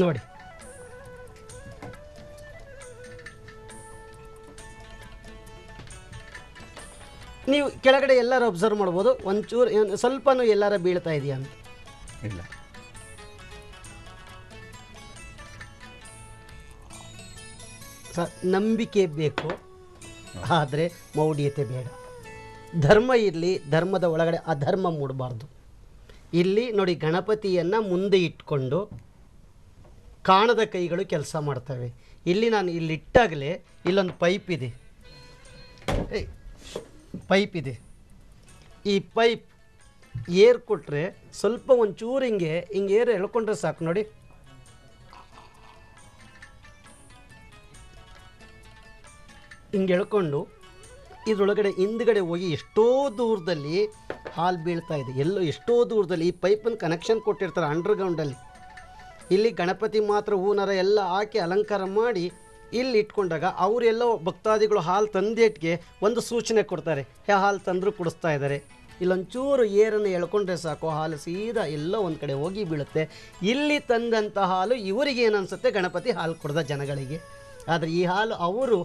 D: ನೋಡಿ ನೀವು ಕೆಳಗಡೆ ಎಲ್ಲರೂ ಅಬ್ಸರ್ವ್ ಮಾಡ್ಬೋದು ಒಂಚೂರು ಏನು ಸ್ವಲ್ಪನೂ ಎಲ್ಲರ ಬೀಳ್ತಾ ಇದೆಯಾ ಅಂತ ಇಲ್ಲ ಸರ್ ನಂಬಿಕೆ ಬೇಕು ಆದರೆ ಮೌಢ್ಯತೆ ಬೇಡ ಧರ್ಮ ಇರಲಿ ಧರ್ಮದ ಒಳಗಡೆ ಅಧರ್ಮ ಮೂಡಬಾರ್ದು ಇಲ್ಲಿ ನೋಡಿ ಗಣಪತಿಯನ್ನು ಮುಂದೆ ಇಟ್ಕೊಂಡು ಕಾಣದ ಕೈಗಳು ಕೆಲಸ ಮಾಡ್ತವೆ ಇಲ್ಲಿ ನಾನು ಇಲ್ಲಿಟ್ಟಾಗಲೇ ಇಲ್ಲೊಂದು ಪೈಪ್ ಇದೆ ಪೈಪ್ ಇದೆ ಈ ಪೈಪ್ ಏರ್ ಕೊಟ್ಟರೆ ಸ್ವಲ್ಪ ಒಂಚೂರು ಹಿಂಗೆ ಹಿಂಗೆ ಏರ್ ಎಳ್ಕೊಂಡ್ರೆ ಸಾಕು ನೋಡಿ ಹಿಂಗೆ ಎಳ್ಕೊಂಡು ಇದರೊಳಗಡೆ ಹಿಂದ್ಗಡೆ ಹೋಗಿ ಎಷ್ಟೋ ದೂರದಲ್ಲಿ ಹಾಲು ಬೀಳ್ತಾ ಇದೆ ಎಲ್ಲೋ ಎಷ್ಟೋ ದೂರದಲ್ಲಿ ಈ ಪೈಪನ್ನು ಕನೆಕ್ಷನ್ ಕೊಟ್ಟಿರ್ತಾರೆ ಅಂಡರ್ಗ್ರೌಂಡಲ್ಲಿ ಇಲ್ಲಿ ಗಣಪತಿ ಮಾತ್ರ ಹೂನರ ಎಲ್ಲ ಹಾಕಿ ಅಲಂಕಾರ ಮಾಡಿ ಇಲ್ಲಿ ಇಟ್ಕೊಂಡಾಗ ಅವರೆಲ್ಲೋ ಭಕ್ತಾದಿಗಳು ಹಾಲು ತಂದೇಟ್ಗೆ ಒಂದು ಸೂಚನೆ ಕೊಡ್ತಾರೆ ಹೇ ಹಾಲು ತಂದ್ರು ಕುಡಿಸ್ತಾ ಇದ್ದಾರೆ ಇಲ್ಲೊಂಚೂರು ಏರನ್ನು ಎಳ್ಕೊಂಡ್ರೆ ಸಾಕು ಹಾಲು ಸೀದಾ ಎಲ್ಲ ಒಂದು ಕಡೆ ಹೋಗಿ ಬೀಳುತ್ತೆ ಇಲ್ಲಿ ತಂದಂಥ ಹಾಲು ಇವರಿಗೆ ಏನನ್ಸುತ್ತೆ ಗಣಪತಿ ಹಾಲು ಕೊಡದ ಜನಗಳಿಗೆ ಆದರೆ ಈ ಹಾಲು ಅವರು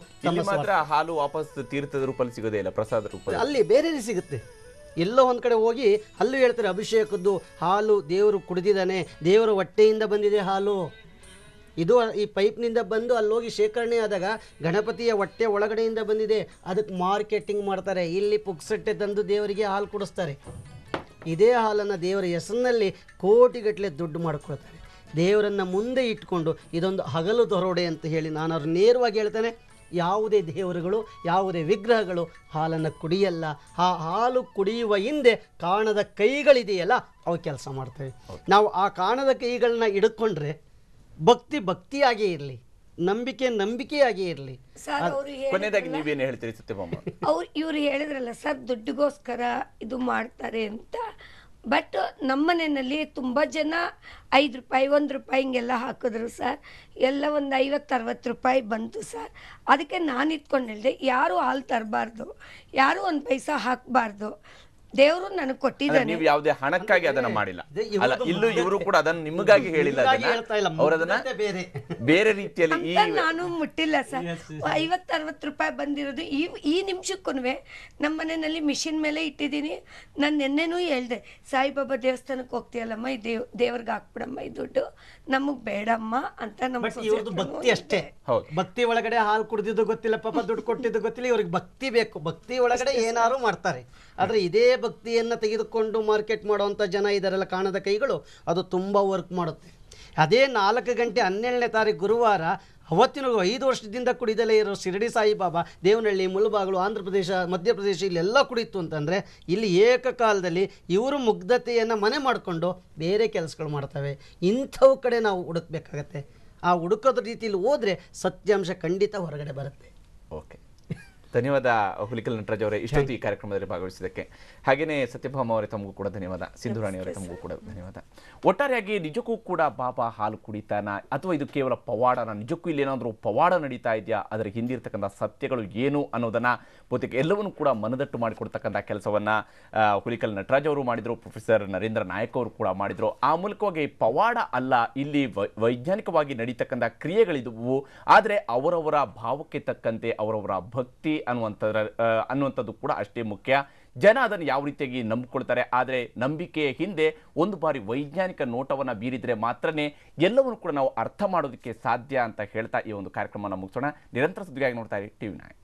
A: ಹಾಲು ವಾಪಸ್ ತೀರ್ಥದ ರೂಪದಲ್ಲಿ ಸಿಗೋದೇ ಇಲ್ಲ ಪ್ರಸಾದ ರೂಪದಲ್ಲಿ
D: ಅಲ್ಲಿ ಬೇರೆನೇ ಸಿಗುತ್ತೆ ಎಲ್ಲೋ ಒಂದು ಕಡೆ ಹೋಗಿ ಅಲ್ಲೂ ಹೇಳ್ತಾರೆ ಅಭಿಷೇಕದ್ದು ಹಾಲು ದೇವರು ಕುಡಿದಿದ್ದಾನೆ ದೇವರು ಹೊಟ್ಟೆಯಿಂದ ಬಂದಿದೆ ಹಾಲು ಇದು ಈ ಪೈಪ್ನಿಂದ ಬಂದು ಅಲ್ಲೋಗಿ ಶೇಖರಣೆ ಆದಾಗ ಗಣಪತಿಯ ಹೊಟ್ಟೆ ಒಳಗಡೆಯಿಂದ ಬಂದಿದೆ ಅದಕ್ಕೆ ಮಾರ್ಕೆಟಿಂಗ್ ಮಾಡ್ತಾರೆ ಇಲ್ಲಿ ಪುಕ್ಸಟ್ಟೆ ತಂದು ದೇವರಿಗೆ ಹಾಲು ಕುಡಿಸ್ತಾರೆ ಇದೇ ಹಾಲನ್ನು ದೇವರ ಹೆಸರಿನಲ್ಲಿ ಕೋಟಿಗಟ್ಟಲೆ ದುಡ್ಡು ಮಾಡ್ಕೊಳ್ತಾರೆ ದೇವರನ್ನು ಮುಂದೆ ಇಟ್ಕೊಂಡು ಇದೊಂದು ಹಗಲು ದೊರೋಡೆ ಅಂತ ಹೇಳಿ ನಾನು ಅವ್ರು ನೇರವಾಗಿ ಹೇಳ್ತೇನೆ ಯಾವುದೇ ದೇವರುಗಳು ಯಾವುದೇ ವಿಗ್ರಹಗಳು ಹಾಲನ್ನು ಕುಡಿಯಲ್ಲ ಆ ಹಾಲು ಕುಡಿಯುವ ಹಿಂದೆ ಕಾಣದ ಕೈಗಳಿದೆಯಲ್ಲ ಅವು ಕೆಲಸ ಮಾಡ್ತವೆ ನಾವು ಆ ಕಾಣದ ಕೈಗಳನ್ನ ಹಿಡ್ಕೊಂಡ್ರೆ ಭಕ್ತಿ ಭಕ್ತಿಯಾಗೇ ಇರಲಿ ನಂಬಿಕೆ ನಂಬಿಕೆಯಾಗಿ ಇರಲಿ
E: ಸರ್ ಅವರು ಕೊನೆಯದಾಗಿ
A: ನೀವೇನು ಹೇಳ್ತೀರಿ ಸತ್ಯಭಾಮ
E: ಅವ್ರು ಇವ್ರು ಹೇಳಿದ್ರಲ್ಲ ಸರ್ ದುಡ್ಡಿಗೋಸ್ಕರ ಇದು ಮಾಡ್ತಾರೆ ಅಂತ ಬಟ್ ನಮ್ಮ ಮನೆಯಲ್ಲಿ ತುಂಬ ಜನ ಐದು ರೂಪಾಯಿ ಒಂದು ರೂಪಾಯಿ ಹಿಂಗೆಲ್ಲ ಹಾಕಿದ್ರು ಸರ್ ಎಲ್ಲ ಒಂದು ಐವತ್ತು ಅರವತ್ತು ರೂಪಾಯಿ ಬಂತು ಸರ್ ಅದಕ್ಕೆ ನಾನು ಇಟ್ಕೊಂಡು ಹೇಳಿದೆ ಯಾರೂ ಹಾಲು ತರಬಾರ್ದು ಯಾರೂ ಒಂದು ಪೈಸಾ ಹಾಕಬಾರ್ದು ದೇವರು ನನಗೆ ಕೊಟ್ಟಿದ್ದಾನೆ ನೀವು
A: ಯಾವುದೇ ಹಣಕ್ಕಾಗಿ ಅದನ್ನ ಮಾಡಿಲ್ಲ ಅಲ್ಲ ಇಲ್ಲೂ ಇವರು ಕೂಡ ಅದನ್ನ ನಿಮಗಾಗಿ ಹೇಳಿಲ್ಲ ಅದನ್ನ ಬೇರೆ ರೀತಿಯಲ್ಲಿ ನಾನು
E: ಮುಟ್ಟಿಲ್ಲ ಸರ್ ಐವತ್ತು ಅರವತ್ತು ರೂಪಾಯಿ ಬಂದಿರೋದು ಈ ಈ ನಿಮಿಷಕ್ಕೂನುವೆ ನಮ್ಮ ಮನೆಯಲ್ಲಿ ಮಿಷಿನ್ ಮೇಲೆ ಇಟ್ಟಿದ್ದೀನಿ ನಾನು ನಿನ್ನೆನೂ ಹೇಳ್ದೆ ಸಾಯಿಬಾಬಾ ದೇವಸ್ಥಾನಕ್ಕೆ ಹೋಗ್ತೀಯಲ್ಲಮ್ಮ ಈ ದೇವ್ ದೇವ್ರಿಗೆ ಹಾಕ್ಬಿಡಮ್ಮ ಈ ದುಡ್ಡು ನಮಗೆ ಬೇಡಮ್ಮ ಅಂತ ನಮ್ಮ ಭಕ್ತಿ
D: ಅಷ್ಟೇ ಭಕ್ತಿ ಒಳಗಡೆ ಹಾಲು ಕುಡಿದಿದ್ದು ಗೊತ್ತಿಲ್ಲ ಪಾಪ ದುಡ್ಡು ಕೊಟ್ಟಿದ್ದು ಗೊತ್ತಿಲ್ಲ ಇವ್ರಿಗೆ ಭಕ್ತಿ ಬೇಕು ಭಕ್ತಿ ಒಳಗಡೆ ಏನಾರು ಮಾಡ್ತಾರೆ ಆದರೆ ಇದೇ ಭಕ್ತಿಯನ್ನು ತೆಗೆದುಕೊಂಡು ಮಾರ್ಕೆಟ್ ಮಾಡುವಂಥ ಜನ ಇದರೆಲ್ಲ ಕಾಣದ ಕೈಗಳು ಅದು ತುಂಬ ವರ್ಕ್ ಮಾಡುತ್ತೆ ಅದೇ ನಾಲ್ಕು ಗಂಟೆ ಹನ್ನೆರಡನೇ ತಾರೀಕು ಗುರುವಾರ ಅವತ್ತಿನ ಐದು ವರ್ಷದಿಂದ ಕುಡಿದಲೇ ಇರೋ ಶಿರಡಿ ಸಾಯಿಬಾಬಾ ದೇವನಹಳ್ಳಿ ಮುಳುಬಾಗಲು ಆಂಧ್ರ ಪ್ರದೇಶ ಮಧ್ಯಪ್ರದೇಶ ಇಲ್ಲೆಲ್ಲ ಕುಡಿತು ಅಂತಂದರೆ ಇಲ್ಲಿ ಏಕಕಾಲದಲ್ಲಿ ಇವರು ಮುಗ್ಧತೆಯನ್ನು ಮನೆ ಮಾಡಿಕೊಂಡು ಬೇರೆ ಕೆಲಸಗಳು ಮಾಡ್ತವೆ ಇಂಥವು ಕಡೆ ನಾವು ಹುಡುಕ್ಬೇಕಾಗತ್ತೆ ಆ ಹುಡುಕೋದ ರೀತಿಯಲ್ಲಿ ಹೋದರೆ ಸತ್ಯಾಂಶ ಖಂಡಿತ ಹೊರಗಡೆ ಬರುತ್ತೆ
A: ಓಕೆ ಧನ್ಯವಾದ ಹುಲಿಕಲ್ ನಟರಾಜ್ ಅವರೇ ಇಷ್ಟೊತ್ತು ಈ ಕಾರ್ಯಕ್ರಮದಲ್ಲಿ ಭಾಗವಹಿಸಿದ್ದಕ್ಕೆ ಹಾಗೆಯೇ ಸತ್ಯಭಾಮ ಅವರೇ ತಮಗೂ ಕೂಡ ಧನ್ಯವಾದ ಸಿಂಧುರಾಣಿ ಅವರೇ ತಮಗೂ ಕೂಡ ಧನ್ಯವಾದ ಒಟ್ಟಾರೆಯಾಗಿ ನಿಜಕ್ಕೂ ಕೂಡ ಬಾಬಾ ಹಾಲು ಕುಡಿತಾನ ಅಥವಾ ಇದು ಕೇವಲ ಪವಾಡನ ನಿಜಕ್ಕೂ ಇಲ್ಲೇನಾದರೂ ಪವಾಡ ನಡೀತಾ ಇದೆಯಾ ಅದರ ಹಿಂದಿರ್ತಕ್ಕಂಥ ಸತ್ಯಗಳು ಏನು ಅನ್ನೋದನ್ನು ಬಹುತೇಕ ಎಲ್ಲವನ್ನೂ ಕೂಡ ಮನದಟ್ಟು ಮಾಡಿಕೊಡ್ತಕ್ಕಂಥ ಕೆಲಸವನ್ನು ಹುಲಿಕಲ್ ನಟರಾಜ್ ಅವರು ಮಾಡಿದರು ಪ್ರೊಫೆಸರ್ ನರೇಂದ್ರ ನಾಯಕ್ ಅವರು ಕೂಡ ಮಾಡಿದರು ಆ ಮೂಲಕವಾಗಿ ಪವಾಡ ಅಲ್ಲ ಇಲ್ಲಿ ವೈಜ್ಞಾನಿಕವಾಗಿ ನಡೀತಕ್ಕಂಥ ಕ್ರಿಯೆಗಳಿದವು ಆದರೆ ಅವರವರ ಭಾವಕ್ಕೆ ತಕ್ಕಂತೆ ಅವರವರ ಭಕ್ತಿ ಅನ್ನುವಂಥದ್ರ ಅನ್ನುವಂಥದ್ದು ಕೂಡ ಅಷ್ಟೇ ಮುಖ್ಯ ಜನ ಅದನ್ನು ಯಾವ ರೀತಿಯಾಗಿ ನಂಬಿಕೊಳ್ತಾರೆ ಆದರೆ ನಂಬಿಕೆಯ ಹಿಂದೆ ಒಂದು ಬಾರಿ ವೈಜ್ಞಾನಿಕ ನೋಟವನ್ನು ಬೀರಿದರೆ ಮಾತ್ರನೇ ಎಲ್ಲವನ್ನು ಕೂಡ ನಾವು ಅರ್ಥ ಮಾಡೋದಕ್ಕೆ ಸಾಧ್ಯ ಅಂತ ಹೇಳ್ತಾ ಈ ಒಂದು ಕಾರ್ಯಕ್ರಮವನ್ನು ಮುಗಿಸೋಣ ನಿರಂತರ ಸುದ್ದಿಗಾಗಿ ನೋಡ್ತಾ ಇರಿ ಟಿವಿ ನಾಯ್